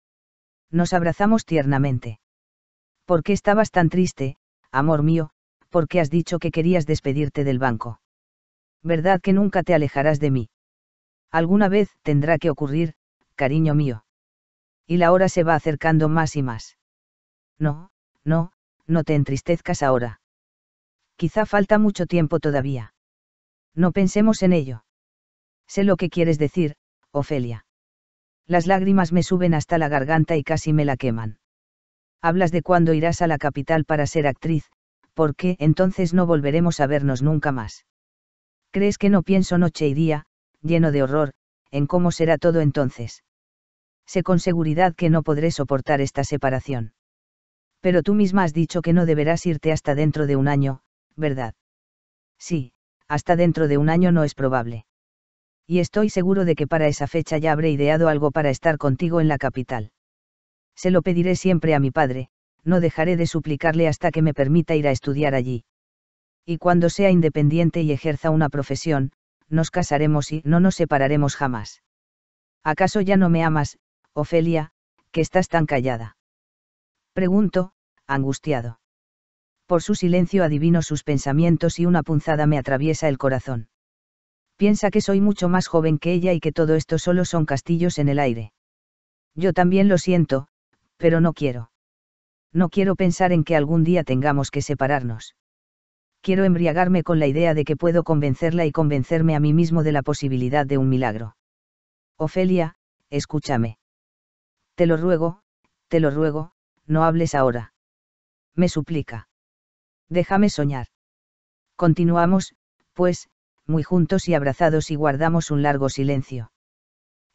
Nos abrazamos tiernamente. ¿Por qué estabas tan triste, Amor mío, ¿por qué has dicho que querías despedirte del banco? ¿Verdad que nunca te alejarás de mí? Alguna vez tendrá que ocurrir, cariño mío. Y la hora se va acercando más y más. No, no, no te entristezcas ahora. Quizá falta mucho tiempo todavía. No pensemos en ello. Sé lo que quieres decir, Ofelia. Las lágrimas me suben hasta la garganta y casi me la queman hablas de cuándo irás a la capital para ser actriz, porque entonces no volveremos a vernos nunca más. ¿Crees que no pienso noche y día, lleno de horror, en cómo será todo entonces? Sé con seguridad que no podré soportar esta separación. Pero tú misma has dicho que no deberás irte hasta dentro de un año, ¿verdad? Sí, hasta dentro de un año no es probable. Y estoy seguro de que para esa fecha ya habré ideado algo para estar contigo en la capital. Se lo pediré siempre a mi padre, no dejaré de suplicarle hasta que me permita ir a estudiar allí. Y cuando sea independiente y ejerza una profesión, nos casaremos y no nos separaremos jamás. ¿Acaso ya no me amas, Ofelia, que estás tan callada? Pregunto, angustiado. Por su silencio adivino sus pensamientos y una punzada me atraviesa el corazón. Piensa que soy mucho más joven que ella y que todo esto solo son castillos en el aire. Yo también lo siento, pero no quiero. No quiero pensar en que algún día tengamos que separarnos. Quiero embriagarme con la idea de que puedo convencerla y convencerme a mí mismo de la posibilidad de un milagro. Ofelia, escúchame. Te lo ruego, te lo ruego, no hables ahora. Me suplica. Déjame soñar. Continuamos, pues, muy juntos y abrazados y guardamos un largo silencio.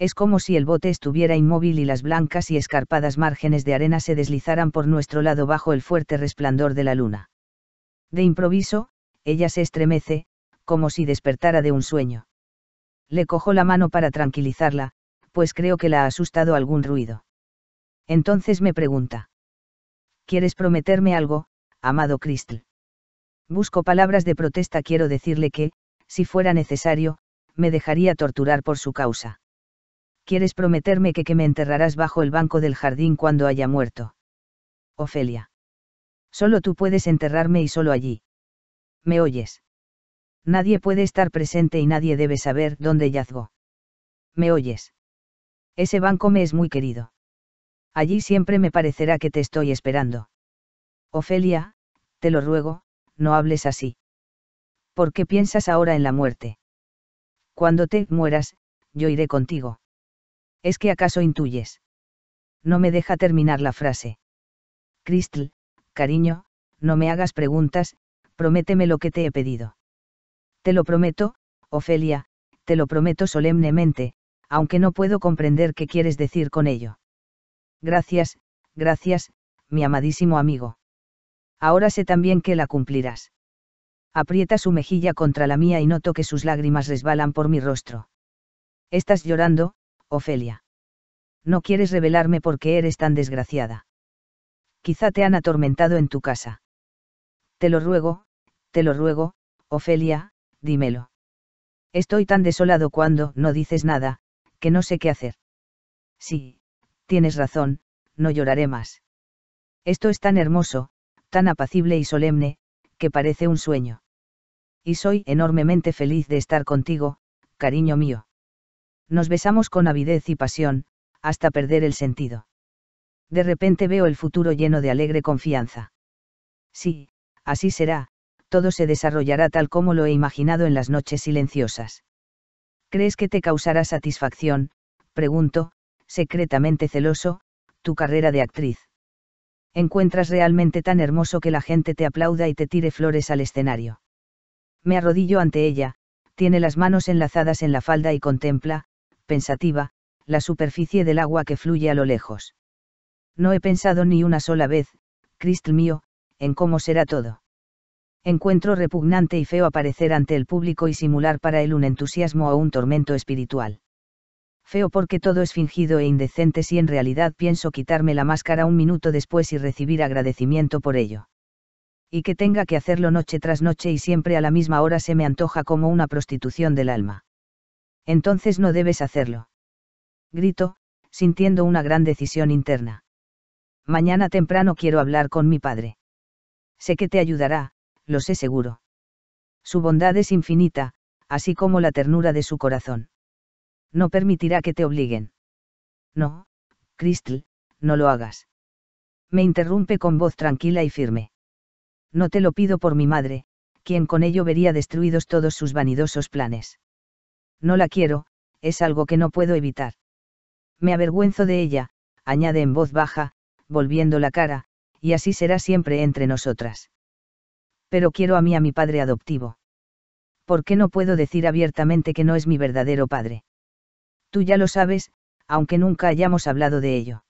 Es como si el bote estuviera inmóvil y las blancas y escarpadas márgenes de arena se deslizaran por nuestro lado bajo el fuerte resplandor de la luna. De improviso, ella se estremece, como si despertara de un sueño. Le cojo la mano para tranquilizarla, pues creo que la ha asustado algún ruido. Entonces me pregunta. ¿Quieres prometerme algo, amado Crystal? Busco palabras de protesta, quiero decirle que, si fuera necesario, me dejaría torturar por su causa. ¿Quieres prometerme que, me enterrarás bajo el banco del jardín cuando haya muerto? Ofelia. Solo tú puedes enterrarme y solo allí. ¿Me oyes? Nadie puede estar presente y nadie debe saber dónde yazgo. ¿Me oyes? Ese banco me es muy querido. Allí siempre me parecerá que te estoy esperando. Ofelia, te lo ruego, no hables así. ¿Por qué piensas ahora en la muerte? Cuando te mueras, yo iré contigo. ¿Es que acaso intuyes? No me deja terminar la frase. Crystal, cariño, no me hagas preguntas, prométeme lo que te he pedido. Te lo prometo, Ofelia, te lo prometo solemnemente, aunque no puedo comprender qué quieres decir con ello. Gracias, gracias, mi amadísimo amigo. Ahora sé también que la cumplirás. Aprieta su mejilla contra la mía y noto que sus lágrimas resbalan por mi rostro. Estás llorando, Ofelia. No quieres revelarme por qué eres tan desgraciada. Quizá te han atormentado en tu casa. Te lo ruego, te lo ruego, Ofelia, dímelo. Estoy tan desolado cuando no dices nada, que no sé qué hacer. Sí, tienes razón, no lloraré más. Esto es tan hermoso, tan apacible y solemne, que parece un sueño. Y soy enormemente feliz de estar contigo, cariño mío. Nos besamos con avidez y pasión, hasta perder el sentido. De repente veo el futuro lleno de alegre confianza. Sí, así será, todo se desarrollará tal como lo he imaginado en las noches silenciosas. ¿Crees que te causará satisfacción? Pregunto, secretamente celoso, tu carrera de actriz. ¿Encuentras realmente tan hermoso que la gente te aplauda y te tire flores al escenario? Me arrodillo ante ella, tiene las manos enlazadas en la falda y contempla, pensativa, la superficie del agua que fluye a lo lejos. No he pensado ni una sola vez, Crist mío, en cómo será todo. Encuentro repugnante y feo aparecer ante el público y simular para él un entusiasmo o un tormento espiritual. Feo porque todo es fingido e indecente si en realidad pienso quitarme la máscara un minuto después y recibir agradecimiento por ello. Y que tenga que hacerlo noche tras noche y siempre a la misma hora se me antoja como una prostitución del alma. Entonces no debes hacerlo. Grito, sintiendo una gran decisión interna. Mañana temprano quiero hablar con mi padre. Sé que te ayudará, lo sé seguro. Su bondad es infinita, así como la ternura de su corazón. No permitirá que te obliguen. No, Crystal, no lo hagas. Me interrumpe con voz tranquila y firme. No te lo pido por mi madre, quien con ello vería destruidos todos sus vanidosos planes. No la quiero, es algo que no puedo evitar. Me avergüenzo de ella, añade en voz baja, volviendo la cara, y así será siempre entre nosotras. Pero quiero a mí a mi padre adoptivo. ¿Por qué no puedo decir abiertamente que no es mi verdadero padre? Tú ya lo sabes, aunque nunca hayamos hablado de ello.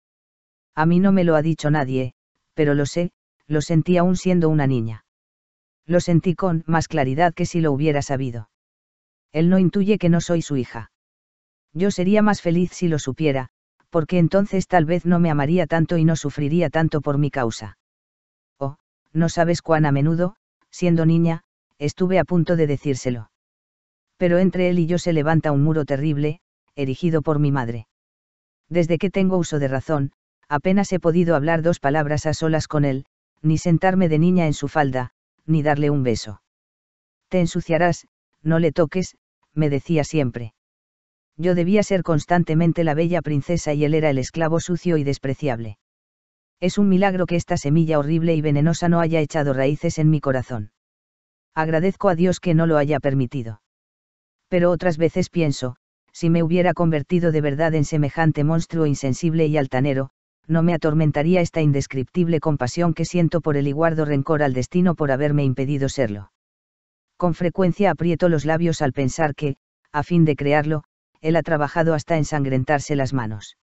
A mí no me lo ha dicho nadie, pero lo sé, lo sentí aún siendo una niña. Lo sentí con más claridad que si lo hubiera sabido. Él no intuye que no soy su hija. Yo sería más feliz si lo supiera, porque entonces tal vez no me amaría tanto y no sufriría tanto por mi causa. Oh, no sabes cuán a menudo, siendo niña, estuve a punto de decírselo. Pero entre él y yo se levanta un muro terrible, erigido por mi madre. Desde que tengo uso de razón, apenas he podido hablar dos palabras a solas con él, ni sentarme de niña en su falda, ni darle un beso. Te ensuciarás, no le toques, me decía siempre. Yo debía ser constantemente la bella princesa y él era el esclavo sucio y despreciable. Es un milagro que esta semilla horrible y venenosa no haya echado raíces en mi corazón. Agradezco a Dios que no lo haya permitido. Pero otras veces pienso, si me hubiera convertido de verdad en semejante monstruo insensible y altanero, no me atormentaría esta indescriptible compasión que siento por el iguardo rencor al destino por haberme impedido serlo. Con frecuencia aprieto los labios al pensar que, a fin de crearlo, él ha trabajado hasta ensangrentarse las manos.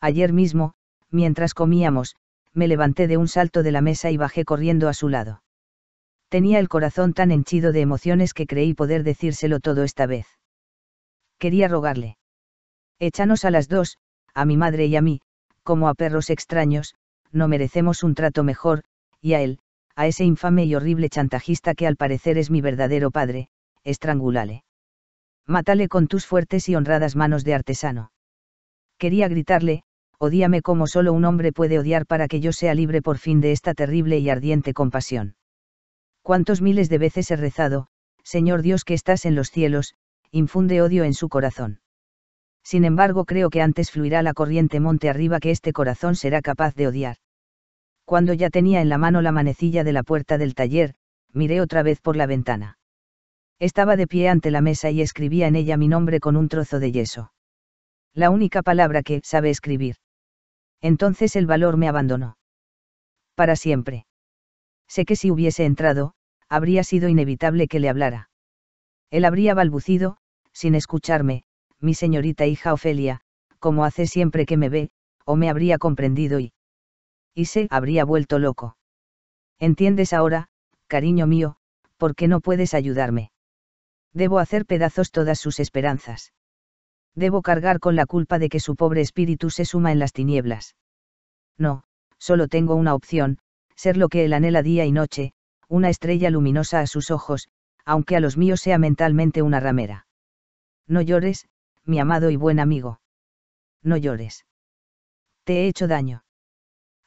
Ayer mismo, mientras comíamos, me levanté de un salto de la mesa y bajé corriendo a su lado. Tenía el corazón tan henchido de emociones que creí poder decírselo todo esta vez. Quería rogarle. Échanos a las dos, a mi madre y a mí, como a perros extraños, no merecemos un trato mejor, y a él, a ese infame y horrible chantajista que al parecer es mi verdadero padre, estrangulale. Mátale con tus fuertes y honradas manos de artesano. Quería gritarle, odíame como solo un hombre puede odiar para que yo sea libre por fin de esta terrible y ardiente compasión. Cuántos miles de veces he rezado, Señor Dios que estás en los cielos, infunde odio en su corazón. Sin embargo creo que antes fluirá la corriente monte arriba que este corazón será capaz de odiar. Cuando ya tenía en la mano la manecilla de la puerta del taller, miré otra vez por la ventana. Estaba de pie ante la mesa y escribía en ella mi nombre con un trozo de yeso. La única palabra que sabe escribir. Entonces el valor me abandonó. Para siempre. Sé que si hubiese entrado, habría sido inevitable que le hablara. Él habría balbucido, sin escucharme, mi señorita hija Ofelia, como hace siempre que me ve, o me habría comprendido y y se habría vuelto loco. ¿Entiendes ahora, cariño mío, por qué no puedes ayudarme? Debo hacer pedazos todas sus esperanzas. Debo cargar con la culpa de que su pobre espíritu se suma en las tinieblas. No, solo tengo una opción, ser lo que él anhela día y noche, una estrella luminosa a sus ojos, aunque a los míos sea mentalmente una ramera. No llores, mi amado y buen amigo. No llores. Te he hecho daño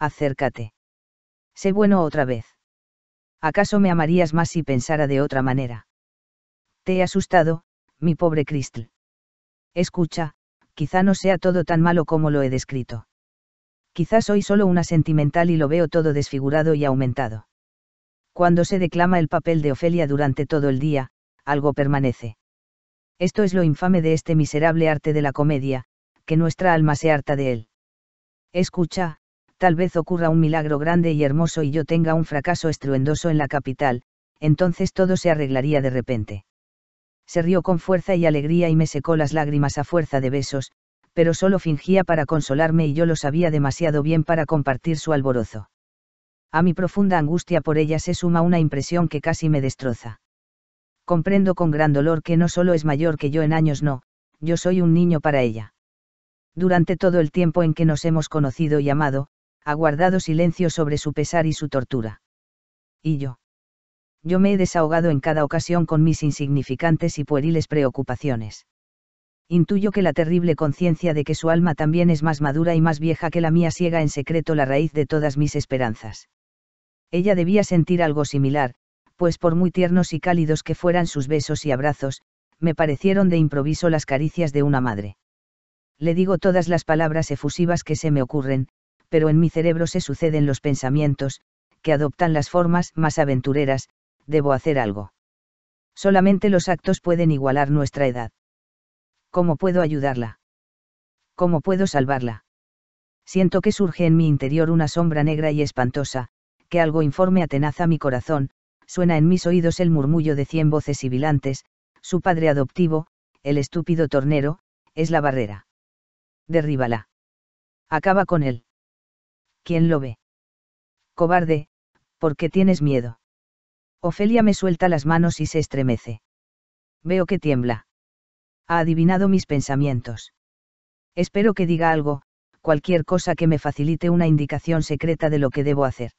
acércate. Sé bueno otra vez. ¿Acaso me amarías más si pensara de otra manera? Te he asustado, mi pobre Cristel. Escucha, quizá no sea todo tan malo como lo he descrito. Quizá soy solo una sentimental y lo veo todo desfigurado y aumentado. Cuando se declama el papel de Ofelia durante todo el día, algo permanece. Esto es lo infame de este miserable arte de la comedia, que nuestra alma se harta de él. Escucha, tal vez ocurra un milagro grande y hermoso y yo tenga un fracaso estruendoso en la capital, entonces todo se arreglaría de repente. Se rió con fuerza y alegría y me secó las lágrimas a fuerza de besos, pero solo fingía para consolarme y yo lo sabía demasiado bien para compartir su alborozo. A mi profunda angustia por ella se suma una impresión que casi me destroza. Comprendo con gran dolor que no solo es mayor que yo en años, no, yo soy un niño para ella. Durante todo el tiempo en que nos hemos conocido y amado, ha guardado silencio sobre su pesar y su tortura. Y yo. Yo me he desahogado en cada ocasión con mis insignificantes y pueriles preocupaciones. Intuyo que la terrible conciencia de que su alma también es más madura y más vieja que la mía ciega en secreto la raíz de todas mis esperanzas. Ella debía sentir algo similar, pues por muy tiernos y cálidos que fueran sus besos y abrazos, me parecieron de improviso las caricias de una madre. Le digo todas las palabras efusivas que se me ocurren, pero en mi cerebro se suceden los pensamientos, que adoptan las formas más aventureras, debo hacer algo. Solamente los actos pueden igualar nuestra edad. ¿Cómo puedo ayudarla? ¿Cómo puedo salvarla? Siento que surge en mi interior una sombra negra y espantosa, que algo informe atenaza mi corazón, suena en mis oídos el murmullo de cien voces sibilantes, su padre adoptivo, el estúpido tornero, es la barrera. Derríbala. Acaba con él. ¿quién lo ve? Cobarde, ¿por qué tienes miedo? Ofelia me suelta las manos y se estremece. Veo que tiembla. Ha adivinado mis pensamientos. Espero que diga algo, cualquier cosa que me facilite una indicación secreta de lo que debo hacer.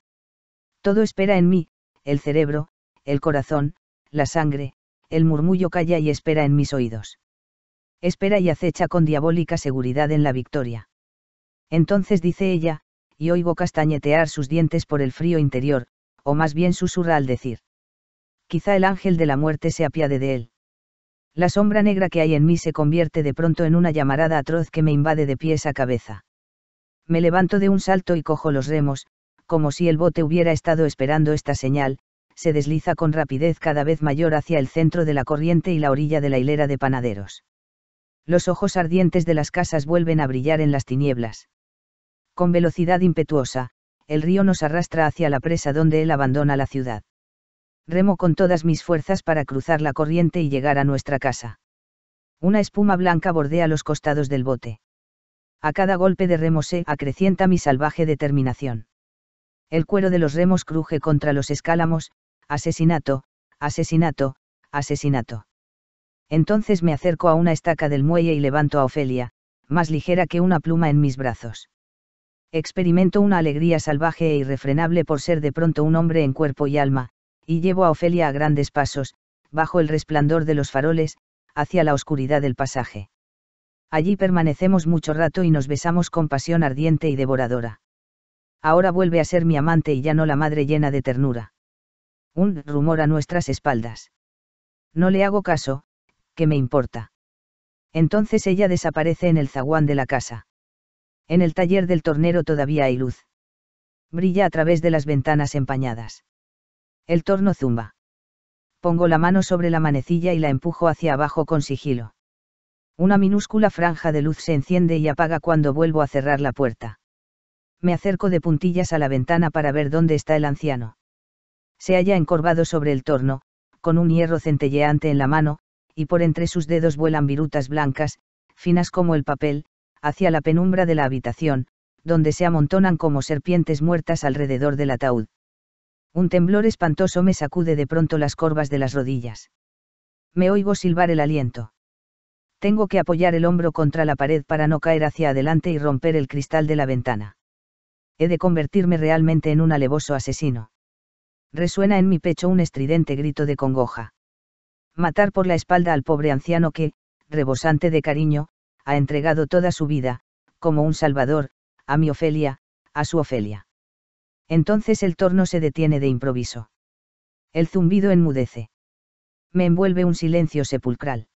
Todo espera en mí, el cerebro, el corazón, la sangre, el murmullo calla y espera en mis oídos. Espera y acecha con diabólica seguridad en la victoria. Entonces dice ella, y oigo castañetear sus dientes por el frío interior, o más bien susurra al decir. Quizá el ángel de la muerte se apiade de él. La sombra negra que hay en mí se convierte de pronto en una llamarada atroz que me invade de pies a cabeza. Me levanto de un salto y cojo los remos, como si el bote hubiera estado esperando esta señal, se desliza con rapidez cada vez mayor hacia el centro de la corriente y la orilla de la hilera de panaderos. Los ojos ardientes de las casas vuelven a brillar en las tinieblas. Con velocidad impetuosa, el río nos arrastra hacia la presa donde él abandona la ciudad. Remo con todas mis fuerzas para cruzar la corriente y llegar a nuestra casa. Una espuma blanca bordea los costados del bote. A cada golpe de remo se acrecienta mi salvaje determinación. El cuero de los remos cruje contra los escálamos, asesinato, asesinato, asesinato. Entonces me acerco a una estaca del muelle y levanto a Ofelia, más ligera que una pluma en mis brazos. Experimento una alegría salvaje e irrefrenable por ser de pronto un hombre en cuerpo y alma, y llevo a Ofelia a grandes pasos, bajo el resplandor de los faroles, hacia la oscuridad del pasaje. Allí permanecemos mucho rato y nos besamos con pasión ardiente y devoradora. Ahora vuelve a ser mi amante y ya no la madre llena de ternura. Un rumor a nuestras espaldas. No le hago caso, ¿qué me importa? Entonces ella desaparece en el zaguán de la casa. En el taller del tornero todavía hay luz. Brilla a través de las ventanas empañadas. El torno zumba. Pongo la mano sobre la manecilla y la empujo hacia abajo con sigilo. Una minúscula franja de luz se enciende y apaga cuando vuelvo a cerrar la puerta. Me acerco de puntillas a la ventana para ver dónde está el anciano. Se halla encorvado sobre el torno, con un hierro centelleante en la mano, y por entre sus dedos vuelan virutas blancas, finas como el papel, hacia la penumbra de la habitación, donde se amontonan como serpientes muertas alrededor del ataúd. Un temblor espantoso me sacude de pronto las corvas de las rodillas. Me oigo silbar el aliento. Tengo que apoyar el hombro contra la pared para no caer hacia adelante y romper el cristal de la ventana. He de convertirme realmente en un alevoso asesino. Resuena en mi pecho un estridente grito de congoja. Matar por la espalda al pobre anciano que, rebosante de cariño, ha entregado toda su vida, como un salvador, a mi Ofelia, a su Ofelia. Entonces el torno se detiene de improviso. El zumbido enmudece. Me envuelve un silencio sepulcral.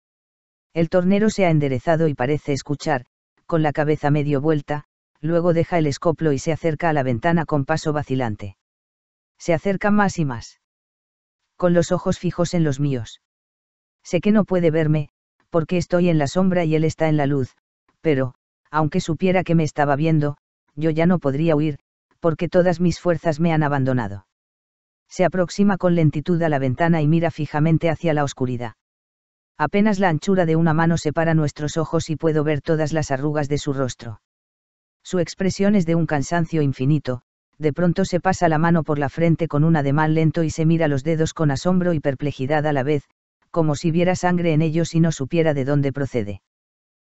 El tornero se ha enderezado y parece escuchar, con la cabeza medio vuelta, luego deja el escoplo y se acerca a la ventana con paso vacilante. Se acerca más y más. Con los ojos fijos en los míos. Sé que no puede verme, porque estoy en la sombra y él está en la luz, pero, aunque supiera que me estaba viendo, yo ya no podría huir, porque todas mis fuerzas me han abandonado. Se aproxima con lentitud a la ventana y mira fijamente hacia la oscuridad. Apenas la anchura de una mano separa nuestros ojos y puedo ver todas las arrugas de su rostro. Su expresión es de un cansancio infinito, de pronto se pasa la mano por la frente con un ademán lento y se mira los dedos con asombro y perplejidad a la vez, como si viera sangre en ellos y no supiera de dónde procede.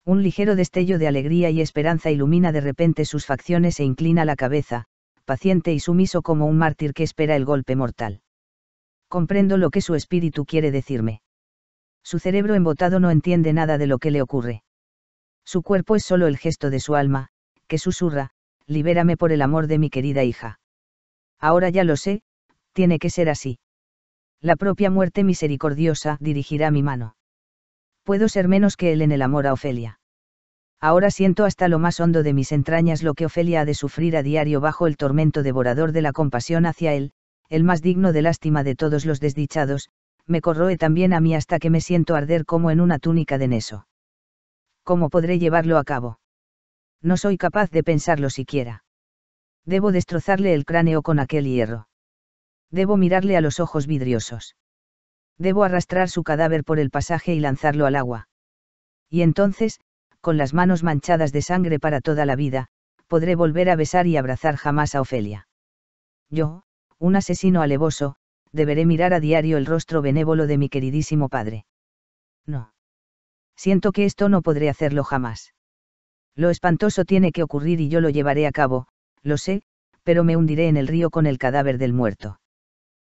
Un ligero destello de alegría y esperanza ilumina de repente sus facciones e inclina la cabeza, paciente y sumiso como un mártir que espera el golpe mortal. Comprendo lo que su espíritu quiere decirme. Su cerebro embotado no entiende nada de lo que le ocurre. Su cuerpo es solo el gesto de su alma, que susurra, libérame por el amor de mi querida hija. Ahora ya lo sé, tiene que ser así la propia muerte misericordiosa dirigirá mi mano. Puedo ser menos que él en el amor a Ofelia. Ahora siento hasta lo más hondo de mis entrañas lo que Ofelia ha de sufrir a diario bajo el tormento devorador de la compasión hacia él, el más digno de lástima de todos los desdichados, me corroe también a mí hasta que me siento arder como en una túnica de neso. ¿Cómo podré llevarlo a cabo? No soy capaz de pensarlo siquiera. Debo destrozarle el cráneo con aquel hierro. Debo mirarle a los ojos vidriosos. Debo arrastrar su cadáver por el pasaje y lanzarlo al agua. Y entonces, con las manos manchadas de sangre para toda la vida, podré volver a besar y abrazar jamás a Ofelia. Yo, un asesino alevoso, deberé mirar a diario el rostro benévolo de mi queridísimo padre. No. Siento que esto no podré hacerlo jamás. Lo espantoso tiene que ocurrir y yo lo llevaré a cabo, lo sé, pero me hundiré en el río con el cadáver del muerto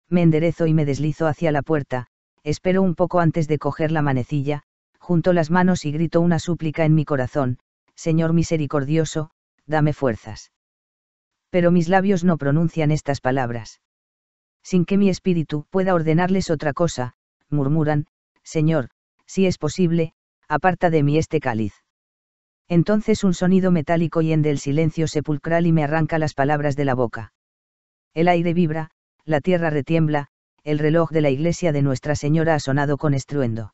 me enderezo y me deslizo hacia la puerta, espero un poco antes de coger la manecilla, junto las manos y grito una súplica en mi corazón, Señor misericordioso, dame fuerzas. Pero mis labios no pronuncian estas palabras. Sin que mi espíritu pueda ordenarles otra cosa, murmuran, Señor, si es posible, aparta de mí este cáliz. Entonces un sonido metálico y el silencio sepulcral y me arranca las palabras de la boca. El aire vibra, la tierra retiembla, el reloj de la iglesia de Nuestra Señora ha sonado con estruendo.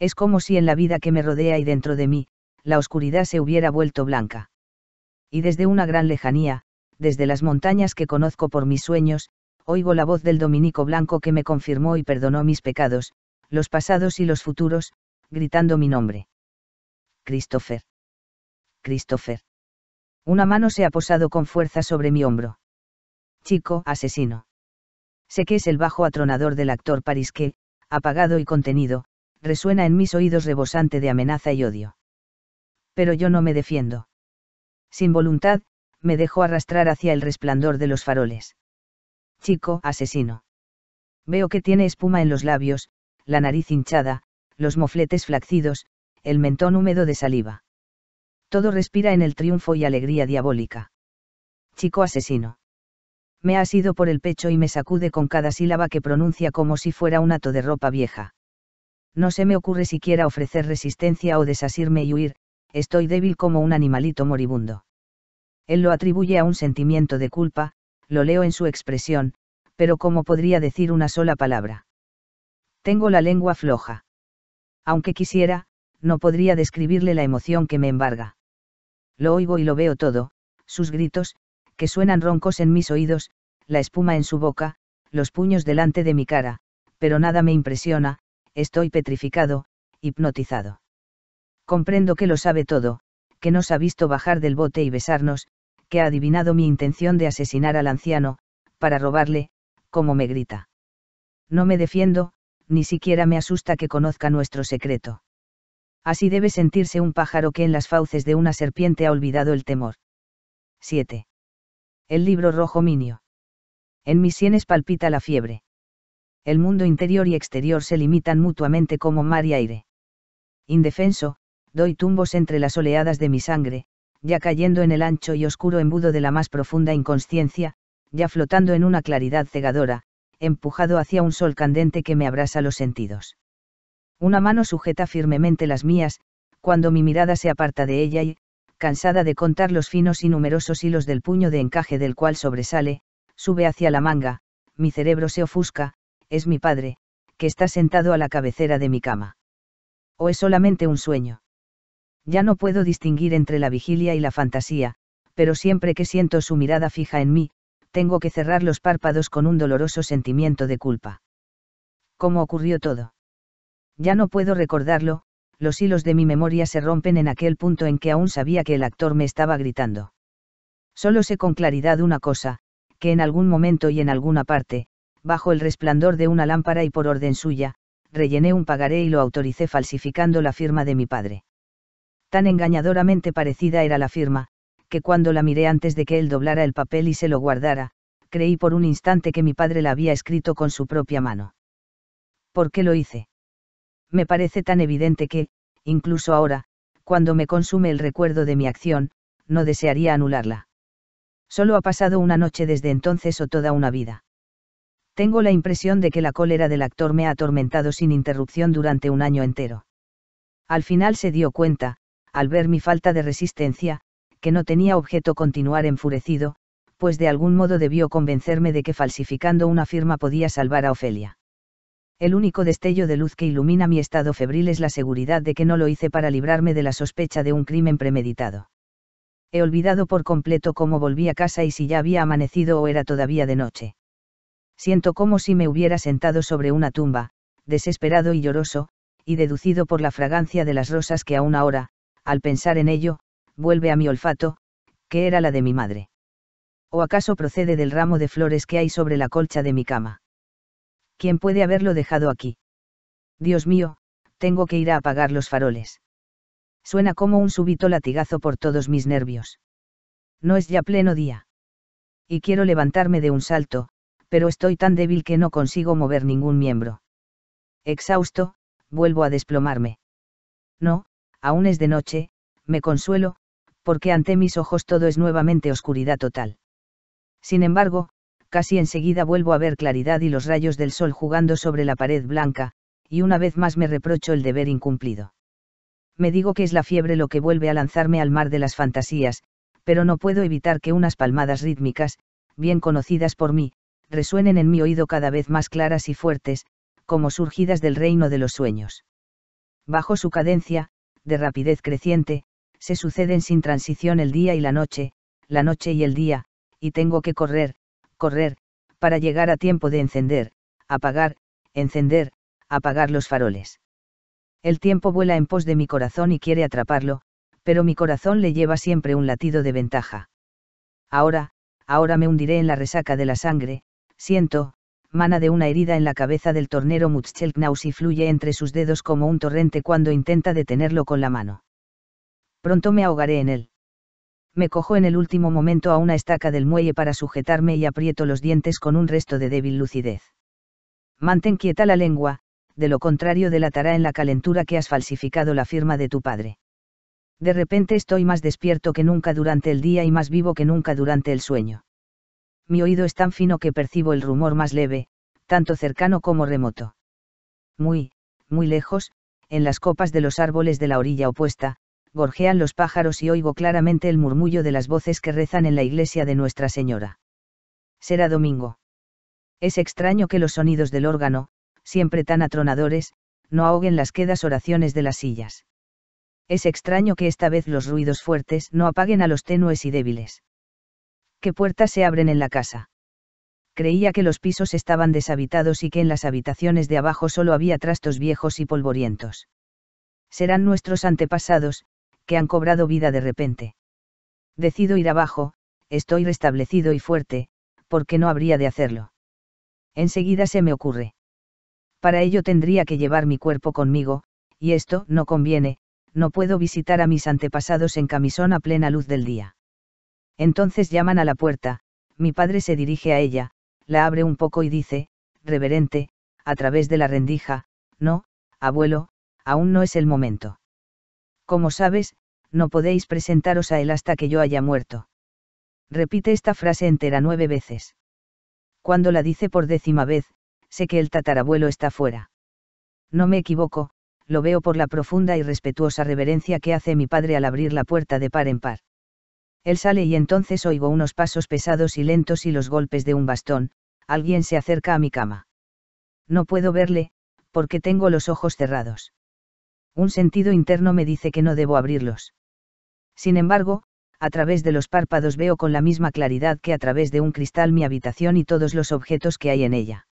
Es como si en la vida que me rodea y dentro de mí, la oscuridad se hubiera vuelto blanca. Y desde una gran lejanía, desde las montañas que conozco por mis sueños, oigo la voz del dominico blanco que me confirmó y perdonó mis pecados, los pasados y los futuros, gritando mi nombre. Christopher. Christopher. Una mano se ha posado con fuerza sobre mi hombro. Chico, asesino. Sé que es el bajo atronador del actor Paris que, apagado y contenido, resuena en mis oídos rebosante de amenaza y odio. Pero yo no me defiendo. Sin voluntad, me dejo arrastrar hacia el resplandor de los faroles. Chico, asesino. Veo que tiene espuma en los labios, la nariz hinchada, los mofletes flacidos, el mentón húmedo de saliva. Todo respira en el triunfo y alegría diabólica. Chico asesino me ha sido por el pecho y me sacude con cada sílaba que pronuncia como si fuera un ato de ropa vieja. No se me ocurre siquiera ofrecer resistencia o desasirme y huir, estoy débil como un animalito moribundo. Él lo atribuye a un sentimiento de culpa, lo leo en su expresión, pero ¿cómo podría decir una sola palabra? Tengo la lengua floja. Aunque quisiera, no podría describirle la emoción que me embarga. Lo oigo y lo veo todo, sus gritos, que suenan roncos en mis oídos, la espuma en su boca, los puños delante de mi cara, pero nada me impresiona, estoy petrificado, hipnotizado. Comprendo que lo sabe todo, que nos ha visto bajar del bote y besarnos, que ha adivinado mi intención de asesinar al anciano, para robarle, como me grita. No me defiendo, ni siquiera me asusta que conozca nuestro secreto. Así debe sentirse un pájaro que en las fauces de una serpiente ha olvidado el temor. 7. El libro rojo minio. En mis sienes palpita la fiebre. El mundo interior y exterior se limitan mutuamente como mar y aire. Indefenso, doy tumbos entre las oleadas de mi sangre, ya cayendo en el ancho y oscuro embudo de la más profunda inconsciencia, ya flotando en una claridad cegadora, empujado hacia un sol candente que me abrasa los sentidos. Una mano sujeta firmemente las mías, cuando mi mirada se aparta de ella y, cansada de contar los finos y numerosos hilos del puño de encaje del cual sobresale, sube hacia la manga, mi cerebro se ofusca, es mi padre, que está sentado a la cabecera de mi cama. ¿O es solamente un sueño? Ya no puedo distinguir entre la vigilia y la fantasía, pero siempre que siento su mirada fija en mí, tengo que cerrar los párpados con un doloroso sentimiento de culpa. ¿Cómo ocurrió todo? Ya no puedo recordarlo, los hilos de mi memoria se rompen en aquel punto en que aún sabía que el actor me estaba gritando. Solo sé con claridad una cosa, que en algún momento y en alguna parte, bajo el resplandor de una lámpara y por orden suya, rellené un pagaré y lo autoricé falsificando la firma de mi padre. Tan engañadoramente parecida era la firma, que cuando la miré antes de que él doblara el papel y se lo guardara, creí por un instante que mi padre la había escrito con su propia mano. ¿Por qué lo hice? Me parece tan evidente que, incluso ahora, cuando me consume el recuerdo de mi acción, no desearía anularla. Solo ha pasado una noche desde entonces o toda una vida. Tengo la impresión de que la cólera del actor me ha atormentado sin interrupción durante un año entero. Al final se dio cuenta, al ver mi falta de resistencia, que no tenía objeto continuar enfurecido, pues de algún modo debió convencerme de que falsificando una firma podía salvar a Ofelia. El único destello de luz que ilumina mi estado febril es la seguridad de que no lo hice para librarme de la sospecha de un crimen premeditado. He olvidado por completo cómo volví a casa y si ya había amanecido o era todavía de noche. Siento como si me hubiera sentado sobre una tumba, desesperado y lloroso, y deducido por la fragancia de las rosas que aún ahora, al pensar en ello, vuelve a mi olfato, que era la de mi madre. ¿O acaso procede del ramo de flores que hay sobre la colcha de mi cama? ¿Quién puede haberlo dejado aquí? Dios mío, tengo que ir a apagar los faroles. Suena como un súbito latigazo por todos mis nervios. No es ya pleno día. Y quiero levantarme de un salto, pero estoy tan débil que no consigo mover ningún miembro. Exhausto, vuelvo a desplomarme. No, aún es de noche, me consuelo, porque ante mis ojos todo es nuevamente oscuridad total. Sin embargo, casi enseguida vuelvo a ver claridad y los rayos del sol jugando sobre la pared blanca, y una vez más me reprocho el deber incumplido me digo que es la fiebre lo que vuelve a lanzarme al mar de las fantasías, pero no puedo evitar que unas palmadas rítmicas, bien conocidas por mí, resuenen en mi oído cada vez más claras y fuertes, como surgidas del reino de los sueños. Bajo su cadencia, de rapidez creciente, se suceden sin transición el día y la noche, la noche y el día, y tengo que correr, correr, para llegar a tiempo de encender, apagar, encender, apagar los faroles. El tiempo vuela en pos de mi corazón y quiere atraparlo, pero mi corazón le lleva siempre un latido de ventaja. Ahora, ahora me hundiré en la resaca de la sangre, siento, mana de una herida en la cabeza del tornero Mutschelknaus y fluye entre sus dedos como un torrente cuando intenta detenerlo con la mano. Pronto me ahogaré en él. Me cojo en el último momento a una estaca del muelle para sujetarme y aprieto los dientes con un resto de débil lucidez. Mantén quieta la lengua, de lo contrario delatará en la calentura que has falsificado la firma de tu padre. De repente estoy más despierto que nunca durante el día y más vivo que nunca durante el sueño. Mi oído es tan fino que percibo el rumor más leve, tanto cercano como remoto. Muy, muy lejos, en las copas de los árboles de la orilla opuesta, gorjean los pájaros y oigo claramente el murmullo de las voces que rezan en la iglesia de Nuestra Señora. Será domingo. Es extraño que los sonidos del órgano, siempre tan atronadores, no ahoguen las quedas oraciones de las sillas. Es extraño que esta vez los ruidos fuertes no apaguen a los tenues y débiles. ¿Qué puertas se abren en la casa? Creía que los pisos estaban deshabitados y que en las habitaciones de abajo solo había trastos viejos y polvorientos. Serán nuestros antepasados, que han cobrado vida de repente. Decido ir abajo, estoy restablecido y fuerte, porque no habría de hacerlo. Enseguida se me ocurre para ello tendría que llevar mi cuerpo conmigo, y esto no conviene, no puedo visitar a mis antepasados en camisón a plena luz del día. Entonces llaman a la puerta, mi padre se dirige a ella, la abre un poco y dice, reverente, a través de la rendija, no, abuelo, aún no es el momento. Como sabes, no podéis presentaros a él hasta que yo haya muerto. Repite esta frase entera nueve veces. Cuando la dice por décima vez, sé que el tatarabuelo está fuera. No me equivoco, lo veo por la profunda y respetuosa reverencia que hace mi padre al abrir la puerta de par en par. Él sale y entonces oigo unos pasos pesados y lentos y los golpes de un bastón, alguien se acerca a mi cama. No puedo verle, porque tengo los ojos cerrados. Un sentido interno me dice que no debo abrirlos. Sin embargo, a través de los párpados veo con la misma claridad que a través de un cristal mi habitación y todos los objetos que hay en ella.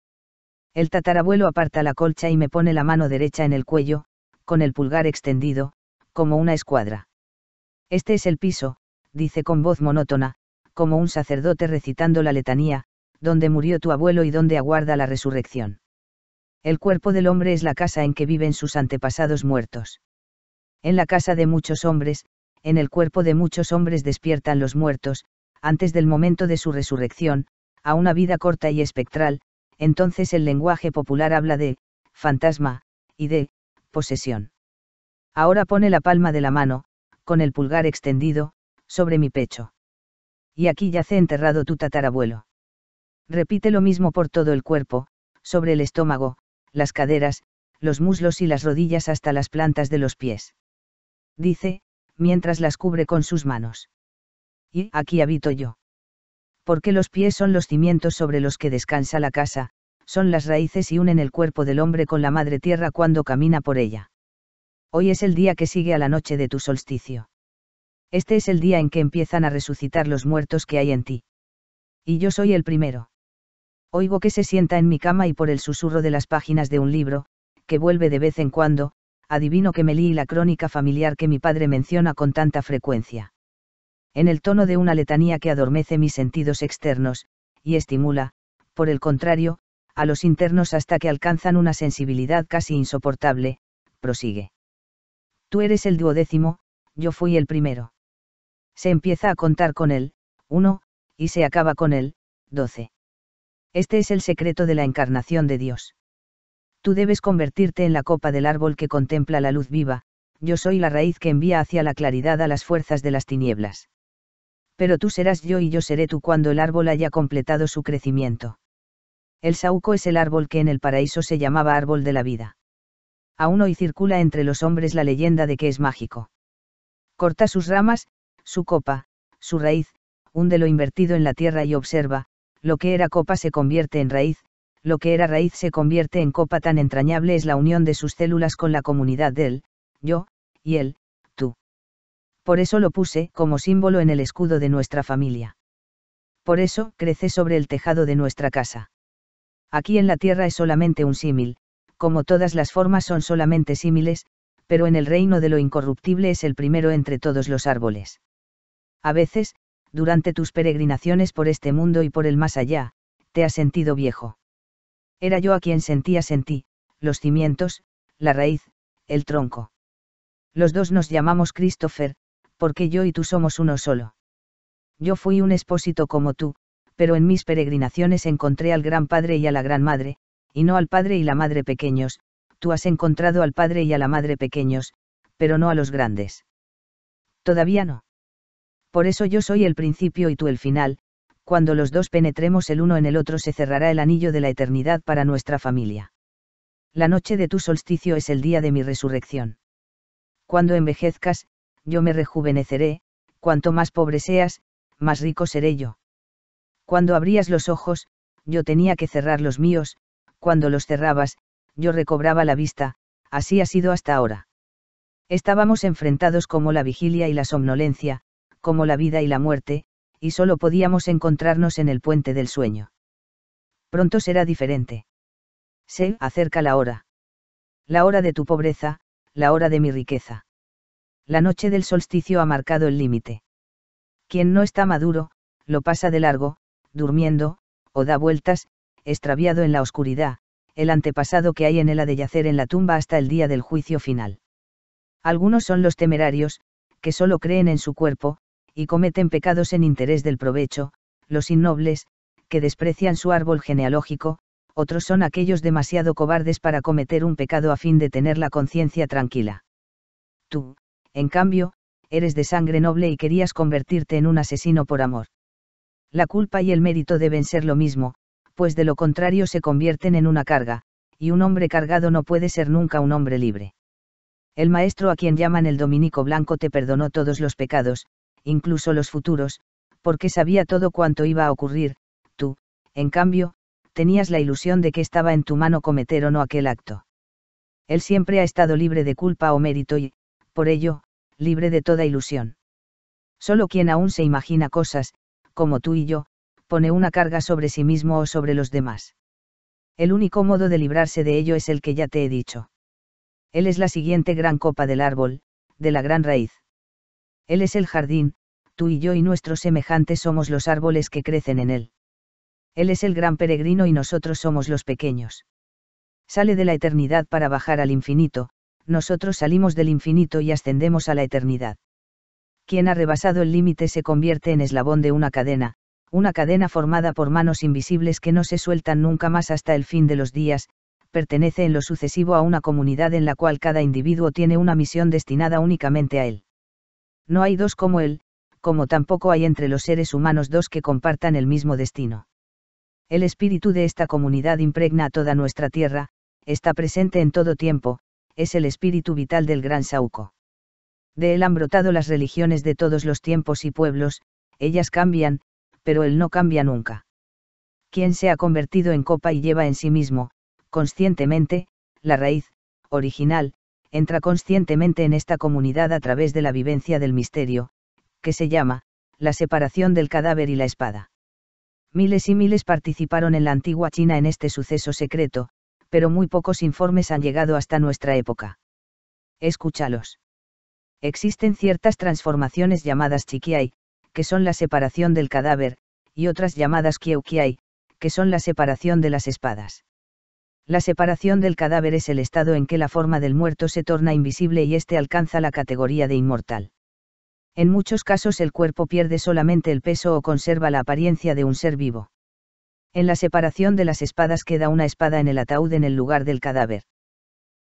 El tatarabuelo aparta la colcha y me pone la mano derecha en el cuello, con el pulgar extendido, como una escuadra. Este es el piso, dice con voz monótona, como un sacerdote recitando la letanía, donde murió tu abuelo y donde aguarda la resurrección. El cuerpo del hombre es la casa en que viven sus antepasados muertos. En la casa de muchos hombres, en el cuerpo de muchos hombres despiertan los muertos, antes del momento de su resurrección, a una vida corta y espectral, entonces el lenguaje popular habla de fantasma y de posesión. Ahora pone la palma de la mano, con el pulgar extendido, sobre mi pecho. Y aquí yace enterrado tu tatarabuelo. Repite lo mismo por todo el cuerpo, sobre el estómago, las caderas, los muslos y las rodillas hasta las plantas de los pies. Dice, mientras las cubre con sus manos. Y aquí habito yo porque los pies son los cimientos sobre los que descansa la casa, son las raíces y unen el cuerpo del hombre con la madre tierra cuando camina por ella. Hoy es el día que sigue a la noche de tu solsticio. Este es el día en que empiezan a resucitar los muertos que hay en ti. Y yo soy el primero. Oigo que se sienta en mi cama y por el susurro de las páginas de un libro, que vuelve de vez en cuando, adivino que me lee la crónica familiar que mi padre menciona con tanta frecuencia en el tono de una letanía que adormece mis sentidos externos, y estimula, por el contrario, a los internos hasta que alcanzan una sensibilidad casi insoportable, prosigue. Tú eres el duodécimo, yo fui el primero. Se empieza a contar con él, uno, y se acaba con él, 12. Este es el secreto de la encarnación de Dios. Tú debes convertirte en la copa del árbol que contempla la luz viva, yo soy la raíz que envía hacia la claridad a las fuerzas de las tinieblas pero tú serás yo y yo seré tú cuando el árbol haya completado su crecimiento. El saúco es el árbol que en el paraíso se llamaba árbol de la vida. Aún hoy circula entre los hombres la leyenda de que es mágico. Corta sus ramas, su copa, su raíz, hunde lo invertido en la tierra y observa, lo que era copa se convierte en raíz, lo que era raíz se convierte en copa tan entrañable es la unión de sus células con la comunidad del, yo, y él, por eso lo puse como símbolo en el escudo de nuestra familia. Por eso, crece sobre el tejado de nuestra casa. Aquí en la tierra es solamente un símil, como todas las formas son solamente símiles, pero en el reino de lo incorruptible es el primero entre todos los árboles. A veces, durante tus peregrinaciones por este mundo y por el más allá, te has sentido viejo. Era yo a quien sentías en ti, los cimientos, la raíz, el tronco. Los dos nos llamamos Christopher, porque yo y tú somos uno solo. Yo fui un expósito como tú, pero en mis peregrinaciones encontré al Gran Padre y a la Gran Madre, y no al Padre y la Madre pequeños, tú has encontrado al Padre y a la Madre pequeños, pero no a los grandes. Todavía no. Por eso yo soy el principio y tú el final, cuando los dos penetremos el uno en el otro se cerrará el anillo de la eternidad para nuestra familia. La noche de tu solsticio es el día de mi resurrección. Cuando envejezcas, yo me rejuveneceré, cuanto más pobre seas, más rico seré yo. Cuando abrías los ojos, yo tenía que cerrar los míos, cuando los cerrabas, yo recobraba la vista, así ha sido hasta ahora. Estábamos enfrentados como la vigilia y la somnolencia, como la vida y la muerte, y solo podíamos encontrarnos en el puente del sueño. Pronto será diferente. Se acerca la hora. La hora de tu pobreza, la hora de mi riqueza la noche del solsticio ha marcado el límite. Quien no está maduro, lo pasa de largo, durmiendo, o da vueltas, extraviado en la oscuridad, el antepasado que hay en él ha de yacer en la tumba hasta el día del juicio final. Algunos son los temerarios, que solo creen en su cuerpo, y cometen pecados en interés del provecho, los innobles, que desprecian su árbol genealógico, otros son aquellos demasiado cobardes para cometer un pecado a fin de tener la conciencia tranquila. Tú, en cambio, eres de sangre noble y querías convertirte en un asesino por amor. La culpa y el mérito deben ser lo mismo, pues de lo contrario se convierten en una carga, y un hombre cargado no puede ser nunca un hombre libre. El maestro a quien llaman el dominico blanco te perdonó todos los pecados, incluso los futuros, porque sabía todo cuanto iba a ocurrir, tú, en cambio, tenías la ilusión de que estaba en tu mano cometer o no aquel acto. Él siempre ha estado libre de culpa o mérito y, por ello, libre de toda ilusión. Solo quien aún se imagina cosas, como tú y yo, pone una carga sobre sí mismo o sobre los demás. El único modo de librarse de ello es el que ya te he dicho. Él es la siguiente gran copa del árbol, de la gran raíz. Él es el jardín, tú y yo y nuestros semejantes somos los árboles que crecen en él. Él es el gran peregrino y nosotros somos los pequeños. Sale de la eternidad para bajar al infinito, nosotros salimos del infinito y ascendemos a la eternidad. Quien ha rebasado el límite se convierte en eslabón de una cadena, una cadena formada por manos invisibles que no se sueltan nunca más hasta el fin de los días, pertenece en lo sucesivo a una comunidad en la cual cada individuo tiene una misión destinada únicamente a él. No hay dos como él, como tampoco hay entre los seres humanos dos que compartan el mismo destino. El espíritu de esta comunidad impregna a toda nuestra tierra, está presente en todo tiempo, es el espíritu vital del gran Sauco. De él han brotado las religiones de todos los tiempos y pueblos, ellas cambian, pero él no cambia nunca. Quien se ha convertido en copa y lleva en sí mismo, conscientemente, la raíz, original, entra conscientemente en esta comunidad a través de la vivencia del misterio, que se llama, la separación del cadáver y la espada. Miles y miles participaron en la antigua China en este suceso secreto, pero muy pocos informes han llegado hasta nuestra época. Escúchalos. Existen ciertas transformaciones llamadas chiquiai, que son la separación del cadáver, y otras llamadas kieukiai, que son la separación de las espadas. La separación del cadáver es el estado en que la forma del muerto se torna invisible y éste alcanza la categoría de inmortal. En muchos casos el cuerpo pierde solamente el peso o conserva la apariencia de un ser vivo. En la separación de las espadas queda una espada en el ataúd en el lugar del cadáver.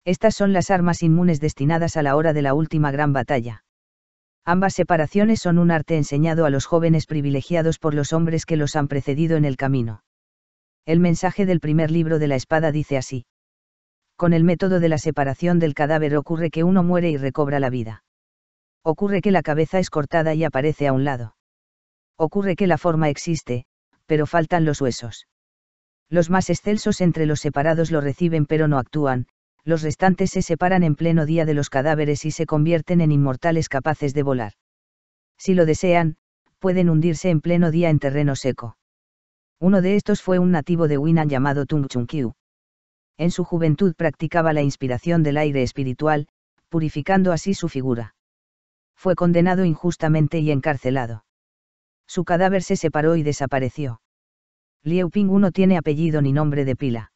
Estas son las armas inmunes destinadas a la hora de la última gran batalla. Ambas separaciones son un arte enseñado a los jóvenes privilegiados por los hombres que los han precedido en el camino. El mensaje del primer libro de la espada dice así. Con el método de la separación del cadáver ocurre que uno muere y recobra la vida. Ocurre que la cabeza es cortada y aparece a un lado. Ocurre que la forma existe, pero faltan los huesos. Los más excelsos entre los separados lo reciben pero no actúan, los restantes se separan en pleno día de los cadáveres y se convierten en inmortales capaces de volar. Si lo desean, pueden hundirse en pleno día en terreno seco. Uno de estos fue un nativo de Winan llamado Tung Chung Kyu. En su juventud practicaba la inspiración del aire espiritual, purificando así su figura. Fue condenado injustamente y encarcelado su cadáver se separó y desapareció. Liu Pingu no tiene apellido ni nombre de pila.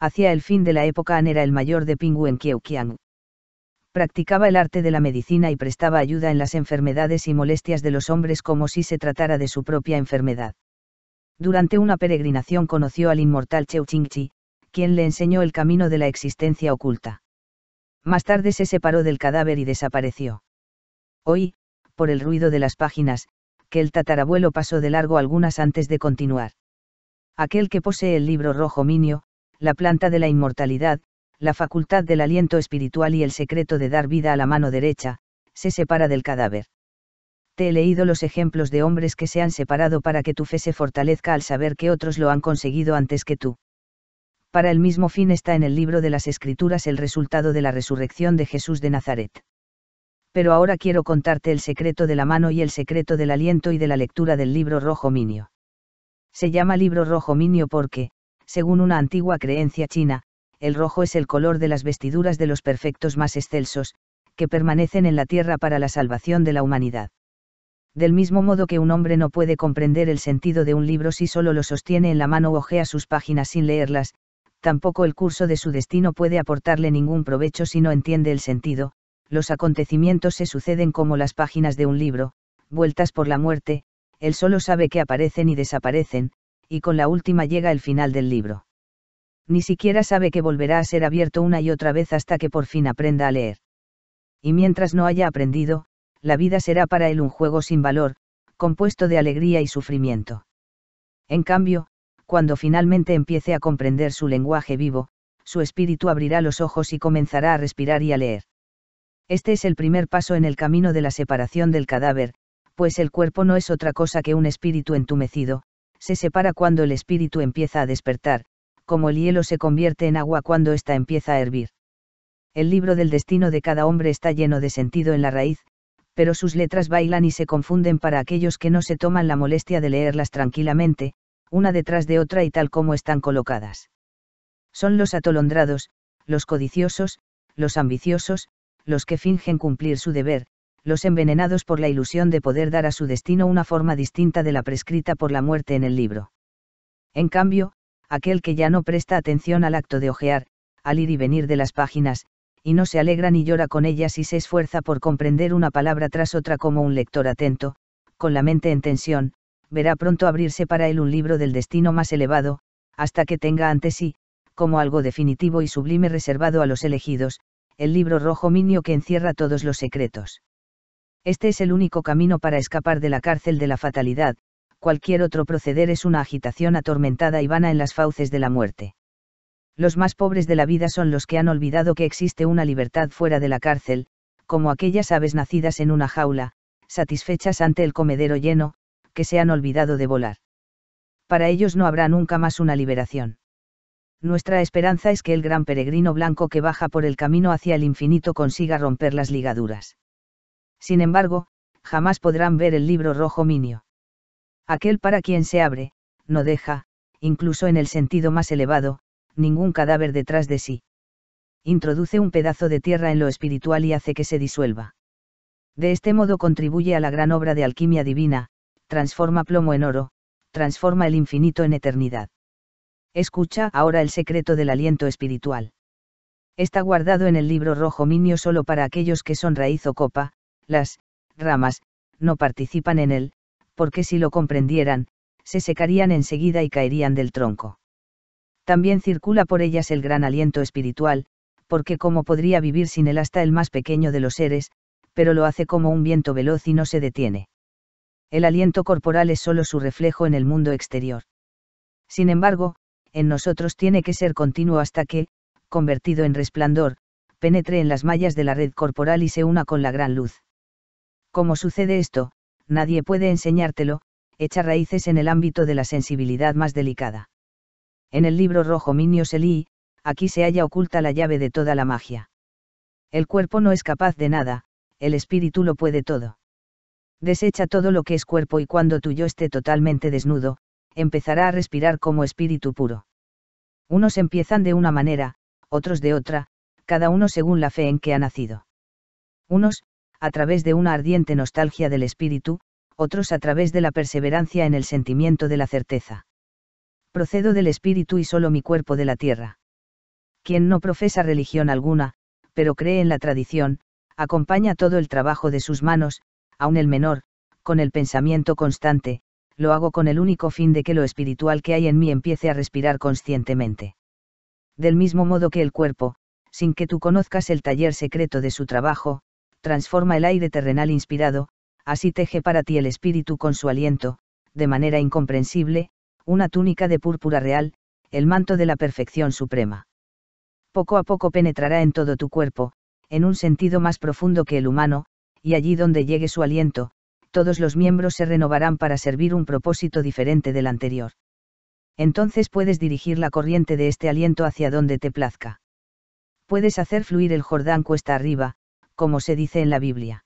Hacia el fin de la época An era el mayor de Pingu en Qiang. Practicaba el arte de la medicina y prestaba ayuda en las enfermedades y molestias de los hombres como si se tratara de su propia enfermedad. Durante una peregrinación conoció al inmortal Cheo Qingqi, quien le enseñó el camino de la existencia oculta. Más tarde se separó del cadáver y desapareció. Hoy, por el ruido de las páginas, el tatarabuelo pasó de largo algunas antes de continuar. Aquel que posee el libro rojo minio, la planta de la inmortalidad, la facultad del aliento espiritual y el secreto de dar vida a la mano derecha, se separa del cadáver. Te he leído los ejemplos de hombres que se han separado para que tu fe se fortalezca al saber que otros lo han conseguido antes que tú. Para el mismo fin está en el libro de las Escrituras el resultado de la resurrección de Jesús de Nazaret pero ahora quiero contarte el secreto de la mano y el secreto del aliento y de la lectura del libro rojo minio. Se llama libro rojo minio porque, según una antigua creencia china, el rojo es el color de las vestiduras de los perfectos más excelsos, que permanecen en la tierra para la salvación de la humanidad. Del mismo modo que un hombre no puede comprender el sentido de un libro si solo lo sostiene en la mano o ojea sus páginas sin leerlas, tampoco el curso de su destino puede aportarle ningún provecho si no entiende el sentido, los acontecimientos se suceden como las páginas de un libro, vueltas por la muerte, él solo sabe que aparecen y desaparecen, y con la última llega el final del libro. Ni siquiera sabe que volverá a ser abierto una y otra vez hasta que por fin aprenda a leer. Y mientras no haya aprendido, la vida será para él un juego sin valor, compuesto de alegría y sufrimiento. En cambio, cuando finalmente empiece a comprender su lenguaje vivo, su espíritu abrirá los ojos y comenzará a respirar y a leer. Este es el primer paso en el camino de la separación del cadáver, pues el cuerpo no es otra cosa que un espíritu entumecido, se separa cuando el espíritu empieza a despertar, como el hielo se convierte en agua cuando ésta empieza a hervir. El libro del destino de cada hombre está lleno de sentido en la raíz, pero sus letras bailan y se confunden para aquellos que no se toman la molestia de leerlas tranquilamente, una detrás de otra y tal como están colocadas. Son los atolondrados, los codiciosos, los ambiciosos, los que fingen cumplir su deber, los envenenados por la ilusión de poder dar a su destino una forma distinta de la prescrita por la muerte en el libro. En cambio, aquel que ya no presta atención al acto de ojear, al ir y venir de las páginas, y no se alegra ni llora con ellas y se esfuerza por comprender una palabra tras otra como un lector atento, con la mente en tensión, verá pronto abrirse para él un libro del destino más elevado, hasta que tenga ante sí, como algo definitivo y sublime reservado a los elegidos, el libro rojo minio que encierra todos los secretos. Este es el único camino para escapar de la cárcel de la fatalidad, cualquier otro proceder es una agitación atormentada y vana en las fauces de la muerte. Los más pobres de la vida son los que han olvidado que existe una libertad fuera de la cárcel, como aquellas aves nacidas en una jaula, satisfechas ante el comedero lleno, que se han olvidado de volar. Para ellos no habrá nunca más una liberación nuestra esperanza es que el gran peregrino blanco que baja por el camino hacia el infinito consiga romper las ligaduras. Sin embargo, jamás podrán ver el libro rojo minio. Aquel para quien se abre, no deja, incluso en el sentido más elevado, ningún cadáver detrás de sí. Introduce un pedazo de tierra en lo espiritual y hace que se disuelva. De este modo contribuye a la gran obra de alquimia divina, transforma plomo en oro, transforma el infinito en eternidad. Escucha ahora el secreto del aliento espiritual. Está guardado en el libro rojo minio solo para aquellos que son raíz o copa, las ramas, no participan en él, porque si lo comprendieran, se secarían enseguida y caerían del tronco. También circula por ellas el gran aliento espiritual, porque cómo podría vivir sin él hasta el más pequeño de los seres, pero lo hace como un viento veloz y no se detiene. El aliento corporal es solo su reflejo en el mundo exterior. Sin embargo, en nosotros tiene que ser continuo hasta que, convertido en resplandor, penetre en las mallas de la red corporal y se una con la gran luz. Como sucede esto? Nadie puede enseñártelo, echa raíces en el ámbito de la sensibilidad más delicada. En el libro rojo Minio Selí, aquí se halla oculta la llave de toda la magia. El cuerpo no es capaz de nada, el espíritu lo puede todo. Desecha todo lo que es cuerpo y cuando tu yo esté totalmente desnudo, empezará a respirar como espíritu puro. Unos empiezan de una manera, otros de otra, cada uno según la fe en que ha nacido. Unos, a través de una ardiente nostalgia del espíritu, otros a través de la perseverancia en el sentimiento de la certeza. Procedo del espíritu y solo mi cuerpo de la tierra. Quien no profesa religión alguna, pero cree en la tradición, acompaña todo el trabajo de sus manos, aun el menor, con el pensamiento constante, lo hago con el único fin de que lo espiritual que hay en mí empiece a respirar conscientemente. Del mismo modo que el cuerpo, sin que tú conozcas el taller secreto de su trabajo, transforma el aire terrenal inspirado, así teje para ti el espíritu con su aliento, de manera incomprensible, una túnica de púrpura real, el manto de la perfección suprema. Poco a poco penetrará en todo tu cuerpo, en un sentido más profundo que el humano, y allí donde llegue su aliento, todos los miembros se renovarán para servir un propósito diferente del anterior. Entonces puedes dirigir la corriente de este aliento hacia donde te plazca. Puedes hacer fluir el Jordán cuesta arriba, como se dice en la Biblia.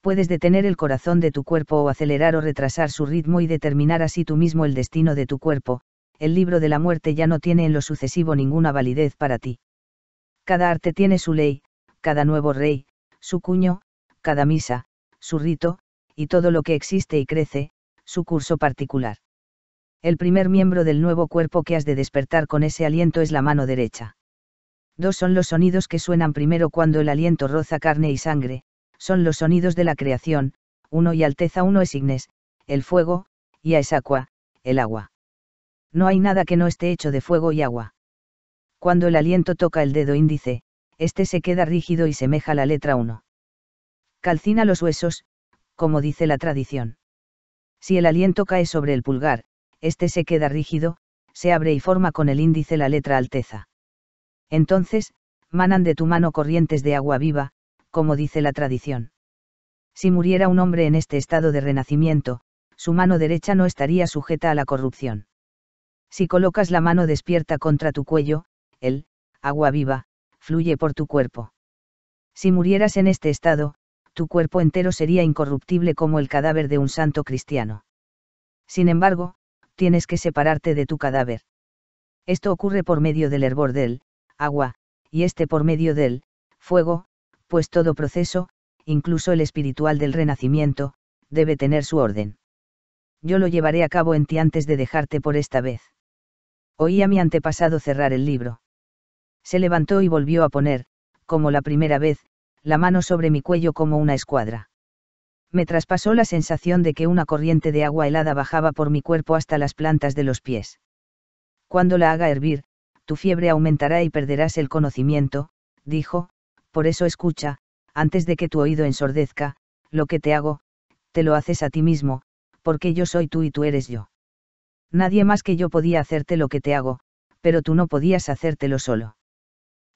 Puedes detener el corazón de tu cuerpo o acelerar o retrasar su ritmo y determinar así tú mismo el destino de tu cuerpo, el libro de la muerte ya no tiene en lo sucesivo ninguna validez para ti. Cada arte tiene su ley, cada nuevo rey, su cuño, cada misa, su rito, y todo lo que existe y crece, su curso particular. El primer miembro del nuevo cuerpo que has de despertar con ese aliento es la mano derecha. Dos son los sonidos que suenan primero cuando el aliento roza carne y sangre, son los sonidos de la creación, uno y alteza uno es Ignes, el fuego, y a es el agua. No hay nada que no esté hecho de fuego y agua. Cuando el aliento toca el dedo índice, este se queda rígido y semeja la letra 1. Calcina los huesos, como dice la tradición. Si el aliento cae sobre el pulgar, éste se queda rígido, se abre y forma con el índice la letra alteza. Entonces, manan de tu mano corrientes de agua viva, como dice la tradición. Si muriera un hombre en este estado de renacimiento, su mano derecha no estaría sujeta a la corrupción. Si colocas la mano despierta contra tu cuello, el agua viva, fluye por tu cuerpo. Si murieras en este estado, tu cuerpo entero sería incorruptible como el cadáver de un santo cristiano. Sin embargo, tienes que separarte de tu cadáver. Esto ocurre por medio del hervor del agua, y este por medio del fuego, pues todo proceso, incluso el espiritual del renacimiento, debe tener su orden. Yo lo llevaré a cabo en ti antes de dejarte por esta vez. Oí a mi antepasado cerrar el libro. Se levantó y volvió a poner, como la primera vez, la mano sobre mi cuello como una escuadra. Me traspasó la sensación de que una corriente de agua helada bajaba por mi cuerpo hasta las plantas de los pies. Cuando la haga hervir, tu fiebre aumentará y perderás el conocimiento, dijo, por eso escucha, antes de que tu oído ensordezca, lo que te hago, te lo haces a ti mismo, porque yo soy tú y tú eres yo. Nadie más que yo podía hacerte lo que te hago, pero tú no podías hacértelo solo.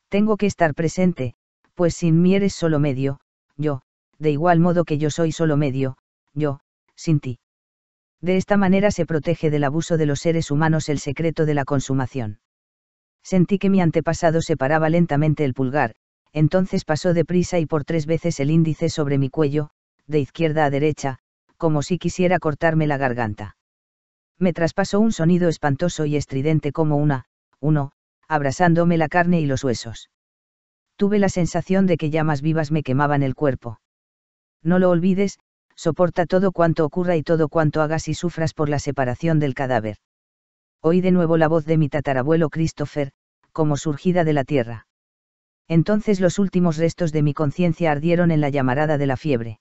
Tengo que estar presente, pues sin mí eres solo medio, yo, de igual modo que yo soy solo medio, yo, sin ti. De esta manera se protege del abuso de los seres humanos el secreto de la consumación. Sentí que mi antepasado separaba lentamente el pulgar, entonces pasó deprisa y por tres veces el índice sobre mi cuello, de izquierda a derecha, como si quisiera cortarme la garganta. Me traspasó un sonido espantoso y estridente como una, uno, abrazándome la carne y los huesos tuve la sensación de que llamas vivas me quemaban el cuerpo. No lo olvides, soporta todo cuanto ocurra y todo cuanto hagas y sufras por la separación del cadáver. Oí de nuevo la voz de mi tatarabuelo Christopher, como surgida de la tierra. Entonces los últimos restos de mi conciencia ardieron en la llamarada de la fiebre.